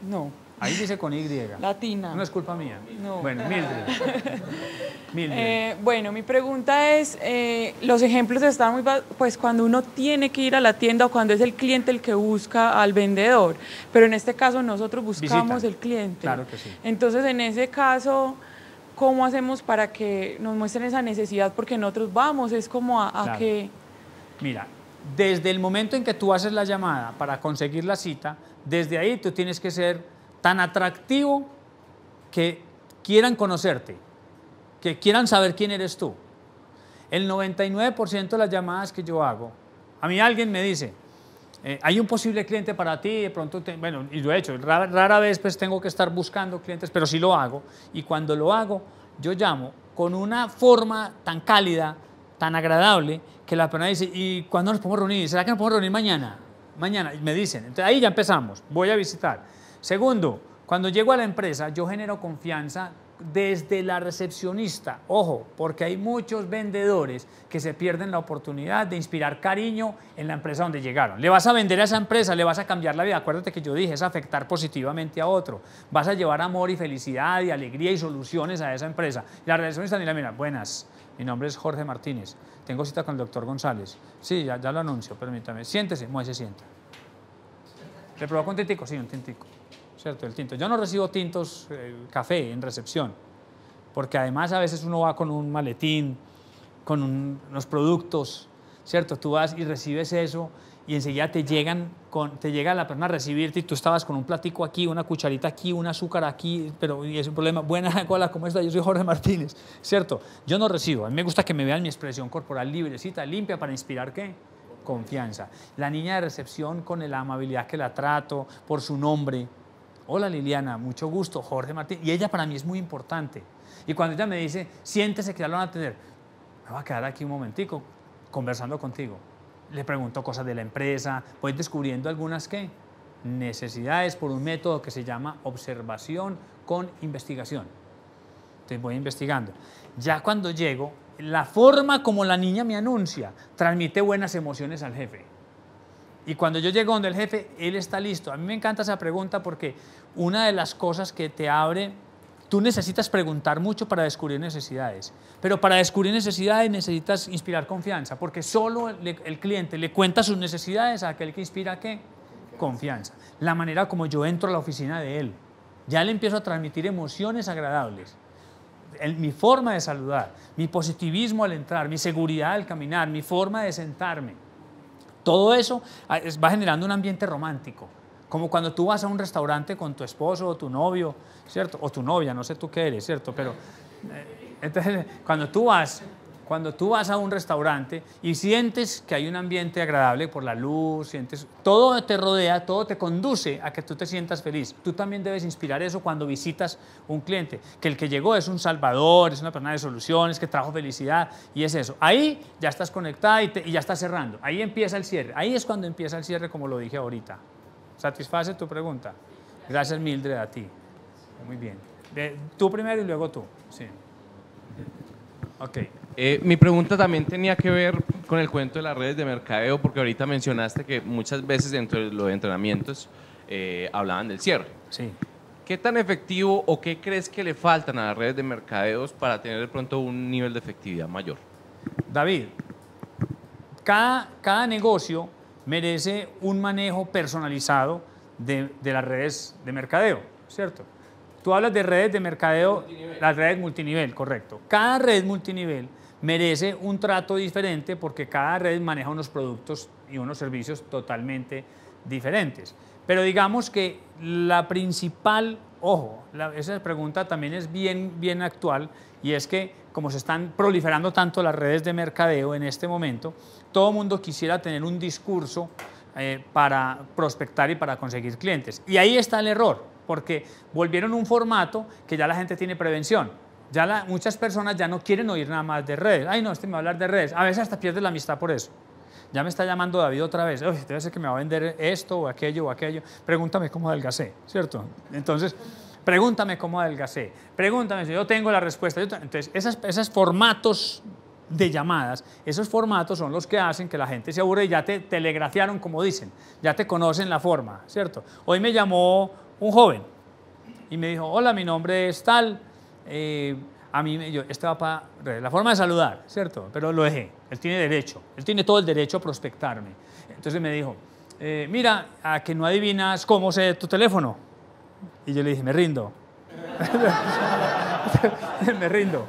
No. Ahí dice con Y. Latina. No es culpa mía. Bueno, Mildred. (laughs) Mildred. Eh, bueno, mi pregunta es, eh, los ejemplos están muy... Pues cuando uno tiene que ir a la tienda o cuando es el cliente el que busca al vendedor, pero en este caso nosotros buscamos el cliente. Claro que sí. Entonces, en ese caso... ¿Cómo hacemos para que nos muestren esa necesidad? Porque nosotros vamos, es como a, que... Mira, desde el momento en que tú haces la llamada para conseguir la cita, desde ahí tú tienes que ser tan atractivo que quieran conocerte, que quieran saber quién eres tú. El 99% de las llamadas que yo hago, a mí alguien me dice, eh, hay un posible cliente para ti, de pronto, bueno, y lo he hecho, rara, vez pues tengo que estar buscando clientes, pero sí lo hago, y cuando lo hago, yo llamo con una forma tan cálida, tan agradable, que la persona dice, ¿y cuándo nos podemos reunir? ¿Será que nos podemos reunir mañana? Mañana, y me dicen, entonces ahí ya empezamos, voy a visitar Segundo, cuando llego a la empresa, yo genero confianza desde la recepcionista. Ojo, porque hay muchos vendedores que se pierden la oportunidad de inspirar cariño en la empresa donde llegaron. Le vas a vender a esa empresa, le vas a cambiar la vida. Acuérdate que yo dije, es afectar positivamente a otro. Vas a llevar amor y felicidad y alegría y soluciones a esa empresa. La recepcionista ni la mira, buenas. Mi nombre es Jorge Martínez. Tengo cita con el doctor González. Sí, ya, lo anuncio, permítame. Siéntese. Moisés se sienta. ¿Le con un tintico? Sí, un tintico. ¿cierto? El tinto. Yo no recibo tintos, eh, café en recepción, porque además a veces uno va con un maletín, con unos productos, ¿cierto? Tú vas y recibes eso y enseguida te llegan con, te llega la persona a recibirte y tú estabas con un platico aquí, una cucharita aquí, un azúcar aquí, pero es un problema. Buena (laughs) cola, como esta Yo soy Jorge Martínez, ¿cierto? Yo no recibo, a mí me gusta que me vean mi expresión corporal librecita, limpia, para inspirar qué? Confianza. La niña de recepción con la amabilidad que la trato, por su nombre, hola Liliana, mucho gusto, Jorge Martín. Y ella para mí es muy importante. Y cuando ella me dice, siéntese que ya lo van a tener, me voy a quedar aquí un momentico conversando contigo. Le pregunto cosas de la empresa, voy descubriendo algunas que necesidades por un método que se llama observación con investigación. Entonces voy investigando. Ya cuando llego, la forma como la niña me anuncia transmite buenas emociones al jefe. Y cuando yo llego donde el jefe, él está listo. A mí me encanta esa pregunta porque una de las cosas que te abre, tú necesitas preguntar mucho para descubrir necesidades, pero para descubrir necesidades necesitas inspirar confianza, porque solo el, cliente le cuenta sus necesidades a aquel que inspira qué? Confianza. La manera como yo entro a la oficina de él, ya le empiezo a transmitir emociones agradables. mi forma de saludar, mi positivismo al entrar, mi seguridad al caminar, mi forma de sentarme todo eso ah, va generando un ambiente romántico, como cuando tú vas a un restaurante con tu esposo o tu novio, ¿cierto? O tu novia, no sé tú qué eres, ¿cierto? Pero eh, entonces, cuando tú vas cuando tú vas a un restaurante y sientes que hay un ambiente agradable por la luz, sientes todo te rodea, todo te conduce a que tú te sientas feliz. Tú también debes inspirar eso cuando visitas un cliente, que el que llegó es un salvador, es una persona de soluciones, que trajo felicidad y es eso. Ahí ya estás conectada y, ya estás cerrando. Ahí empieza el cierre. Ahí es cuando empieza el cierre, como lo dije ahorita. ¿Satisface tu pregunta? Gracias, Mildred, a ti. Muy bien. De, tú primero y luego tú. Sí. Ok. Eh, mi pregunta también tenía que ver con el cuento de las redes de mercadeo, porque ahorita mencionaste que muchas veces dentro de los entrenamientos eh, hablaban del cierre. Sí. ¿Qué tan efectivo o qué crees que le faltan a las redes de mercadeos para tener de pronto un nivel de efectividad mayor? David, cada, cada negocio merece un manejo personalizado de las redes de mercadeo, ¿cierto? Tú hablas de redes de mercadeo, las redes multinivel, correcto. Cada red multinivel merece un trato diferente porque cada red maneja unos productos y unos servicios totalmente diferentes. Pero digamos que la principal, ojo, esa pregunta también es bien, bien actual y es que como se están proliferando tanto las redes de mercadeo en este momento, todo el mundo quisiera tener un discurso eh, para prospectar y para conseguir clientes. Y ahí está el error porque volvieron un formato que ya la gente tiene prevención. Ya muchas personas ya no quieren oír nada más de redes. Ay, no, este me va a hablar de redes. A veces hasta pierde la amistad por eso. Ya me está llamando David otra vez. Oye, debe ser que me va a vender esto o aquello o aquello. Pregúntame cómo adelgacé, ¿cierto? Entonces, pregúntame cómo adelgacé. Pregúntame si yo tengo la respuesta. Entonces, esos formatos de llamadas. Esos formatos son los que hacen que la gente se aburre y ya te telegrafiaron, como dicen, ya te conocen la forma, ¿cierto? Hoy me llamó un joven, y me dijo, hola, mi nombre es tal, eh, a mí, yo, este va para, la forma de saludar, ¿cierto? Pero lo dejé, él tiene derecho, él tiene todo el derecho a prospectarme. Entonces me dijo, eh, mira, a que no adivinas cómo sé tu teléfono. Y yo le dije, me rindo. (laughs) me rindo.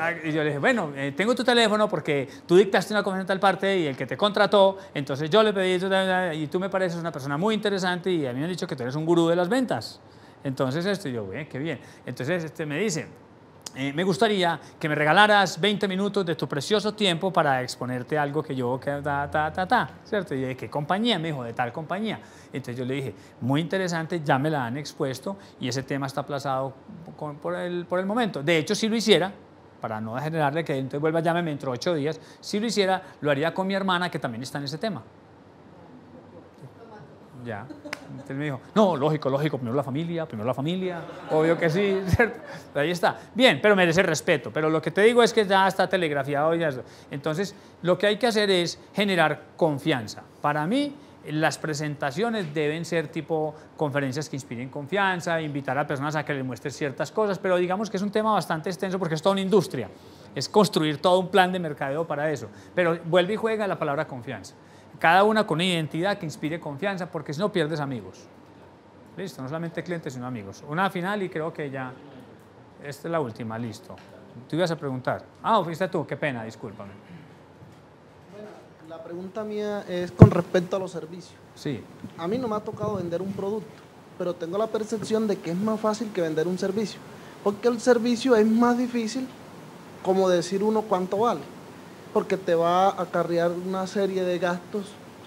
Ah, y yo le dije, bueno, eh, tengo tu teléfono porque tú dictaste una conferencia en tal parte y el que te contrató, entonces yo le pedí, y tú me pareces una persona muy interesante y a mí me han dicho que tú eres un gurú de las ventas. Entonces esto, yo, bien, qué bien. Entonces este me dice, eh, me gustaría que me regalaras 20 minutos de tu precioso tiempo para exponerte algo que yo, que ta, ta, ta, ¿cierto? Y de qué compañía, me dijo, de tal compañía. Entonces yo le dije, muy interesante, ya me la han expuesto y ese tema está aplazado por por el momento. De hecho, si lo hiciera, para no generarle que entonces vuelva a llamarme dentro de ocho días. Si lo hiciera, lo haría con mi hermana, que también está en ese tema. Ya. Entonces me dijo, no, lógico, lógico, primero la familia, primero la familia, obvio que sí, (laughs) ¿cierto? Ahí está. Bien, pero merece respeto. Pero lo que te digo es que ya está telegrafiado. Ya Entonces, lo que hay que hacer es generar confianza. Para mí, las presentaciones deben ser tipo conferencias que inspiren confianza, invitar a personas a que les muestren ciertas cosas, pero digamos que es un tema bastante extenso porque es toda una industria, es construir todo un plan de mercadeo para eso. Pero vuelve y juega la palabra confianza. Cada una con una identidad que inspire confianza porque si no pierdes amigos. Listo, no solamente clientes sino amigos. Una final y creo que ya, esta es la última, listo. Tú ibas a preguntar. Ah, fuiste tú, qué pena, discúlpame. La pregunta mía es con respecto a los servicios. Sí. A mí no me ha tocado vender un producto, pero tengo la percepción de que es más fácil que vender un servicio, porque el servicio es más difícil como decir uno cuánto vale, porque te va a acarrear una serie de gastos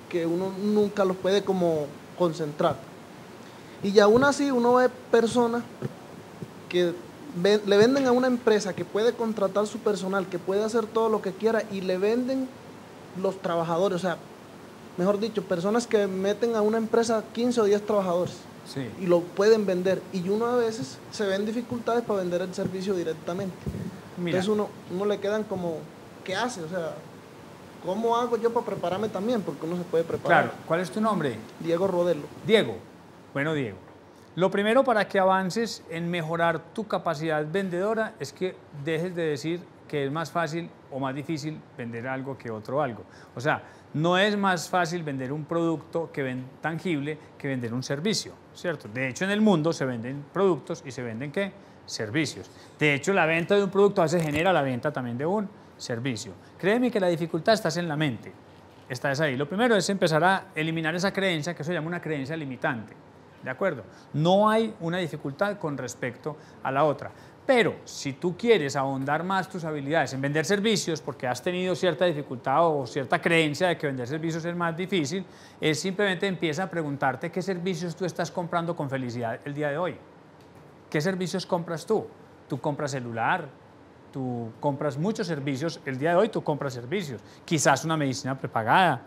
que uno nunca los puede como concentrar. Y aún así uno ve personas que le venden a una empresa que puede contratar su personal, que puede hacer todo lo que quiera y le venden los trabajadores, o sea, mejor dicho, personas que meten a una empresa 15 o 10 trabajadores y lo pueden vender. Y uno a veces se ven dificultades para vender el servicio directamente. Entonces uno, uno le quedan como, ¿qué hace? O sea, ¿cómo hago yo para prepararme también? Porque uno se puede preparar. Claro, ¿cuál es tu nombre? Diego Rodelo. Diego, bueno Diego. Lo primero para que avances en mejorar tu capacidad vendedora es que dejes de decir que es más fácil o más difícil vender algo que otro algo. O sea, no es más fácil vender un producto que tangible que vender un servicio, ¿cierto? De hecho, en el mundo se venden productos y se venden qué? Servicios. De hecho, la venta de un producto hace genera la venta también de un servicio. Créeme que la dificultad está en la mente. Está ahí. Lo primero es empezar a eliminar esa creencia, que se llama una creencia limitante. ¿De acuerdo? No hay una dificultad con respecto a la otra. Pero si tú quieres ahondar más tus habilidades en vender servicios, porque has tenido cierta dificultad o cierta creencia de que vender servicios es más difícil, es simplemente empieza a preguntarte qué servicios tú estás comprando con felicidad el día de hoy. ¿Qué servicios compras tú? Tú compras celular, tú compras muchos servicios, el día de hoy tú compras servicios, quizás una medicina prepagada,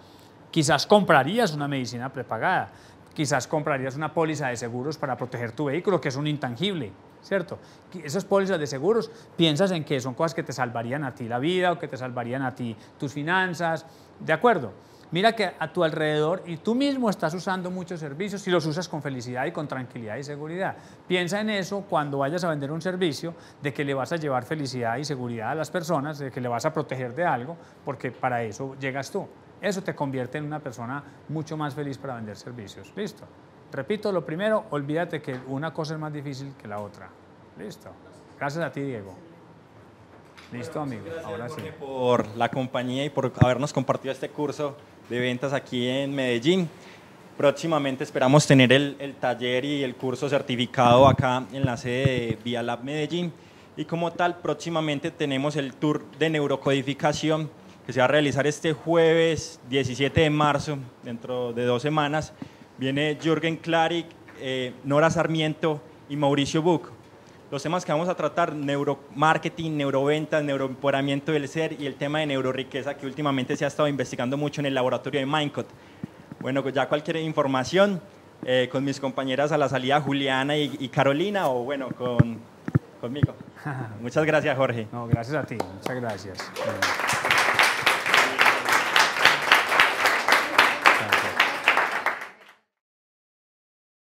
quizás comprarías una medicina prepagada, quizás comprarías una póliza de seguros para proteger tu vehículo, que es un intangible ¿cierto? Esas pólizas de seguros, piensas en que son cosas que te salvarían a ti la vida o que te salvarían a ti tus finanzas, ¿de acuerdo? Mira que a tu alrededor y tú mismo estás usando muchos servicios y los usas con felicidad y con tranquilidad y seguridad. Piensa en eso cuando vayas a vender un servicio, de que le vas a llevar felicidad y seguridad a las personas, de que le vas a proteger de algo, porque para eso llegas tú. Eso te convierte en una persona mucho más feliz para vender servicios. Listo. Repito, lo primero, olvídate que una cosa es más difícil que la otra. Listo. Gracias a ti, Diego. Listo, amigo. Ahora sí. Por la compañía y por habernos compartido este curso de ventas aquí en Medellín. Próximamente esperamos tener el, el taller y el curso certificado acá en la sede de Vialab Medellín. Y como tal, próximamente tenemos el tour de neurocodificación que se va a realizar este jueves 17 de marzo, dentro de dos semanas. Viene Jürgen Klarik, eh, Nora Sarmiento y Mauricio Buc. Los temas que vamos a tratar, neuromarketing, neuroventas, neuroempoderamiento del ser y el tema de neuroriqueza que últimamente se ha estado investigando mucho en el laboratorio de Mindcode. Bueno, ya cualquier información eh, con mis compañeras a la salida, Juliana y, y Carolina, o bueno, con, conmigo. (laughs) Muchas gracias, Jorge. No, gracias a ti, muchas gracias.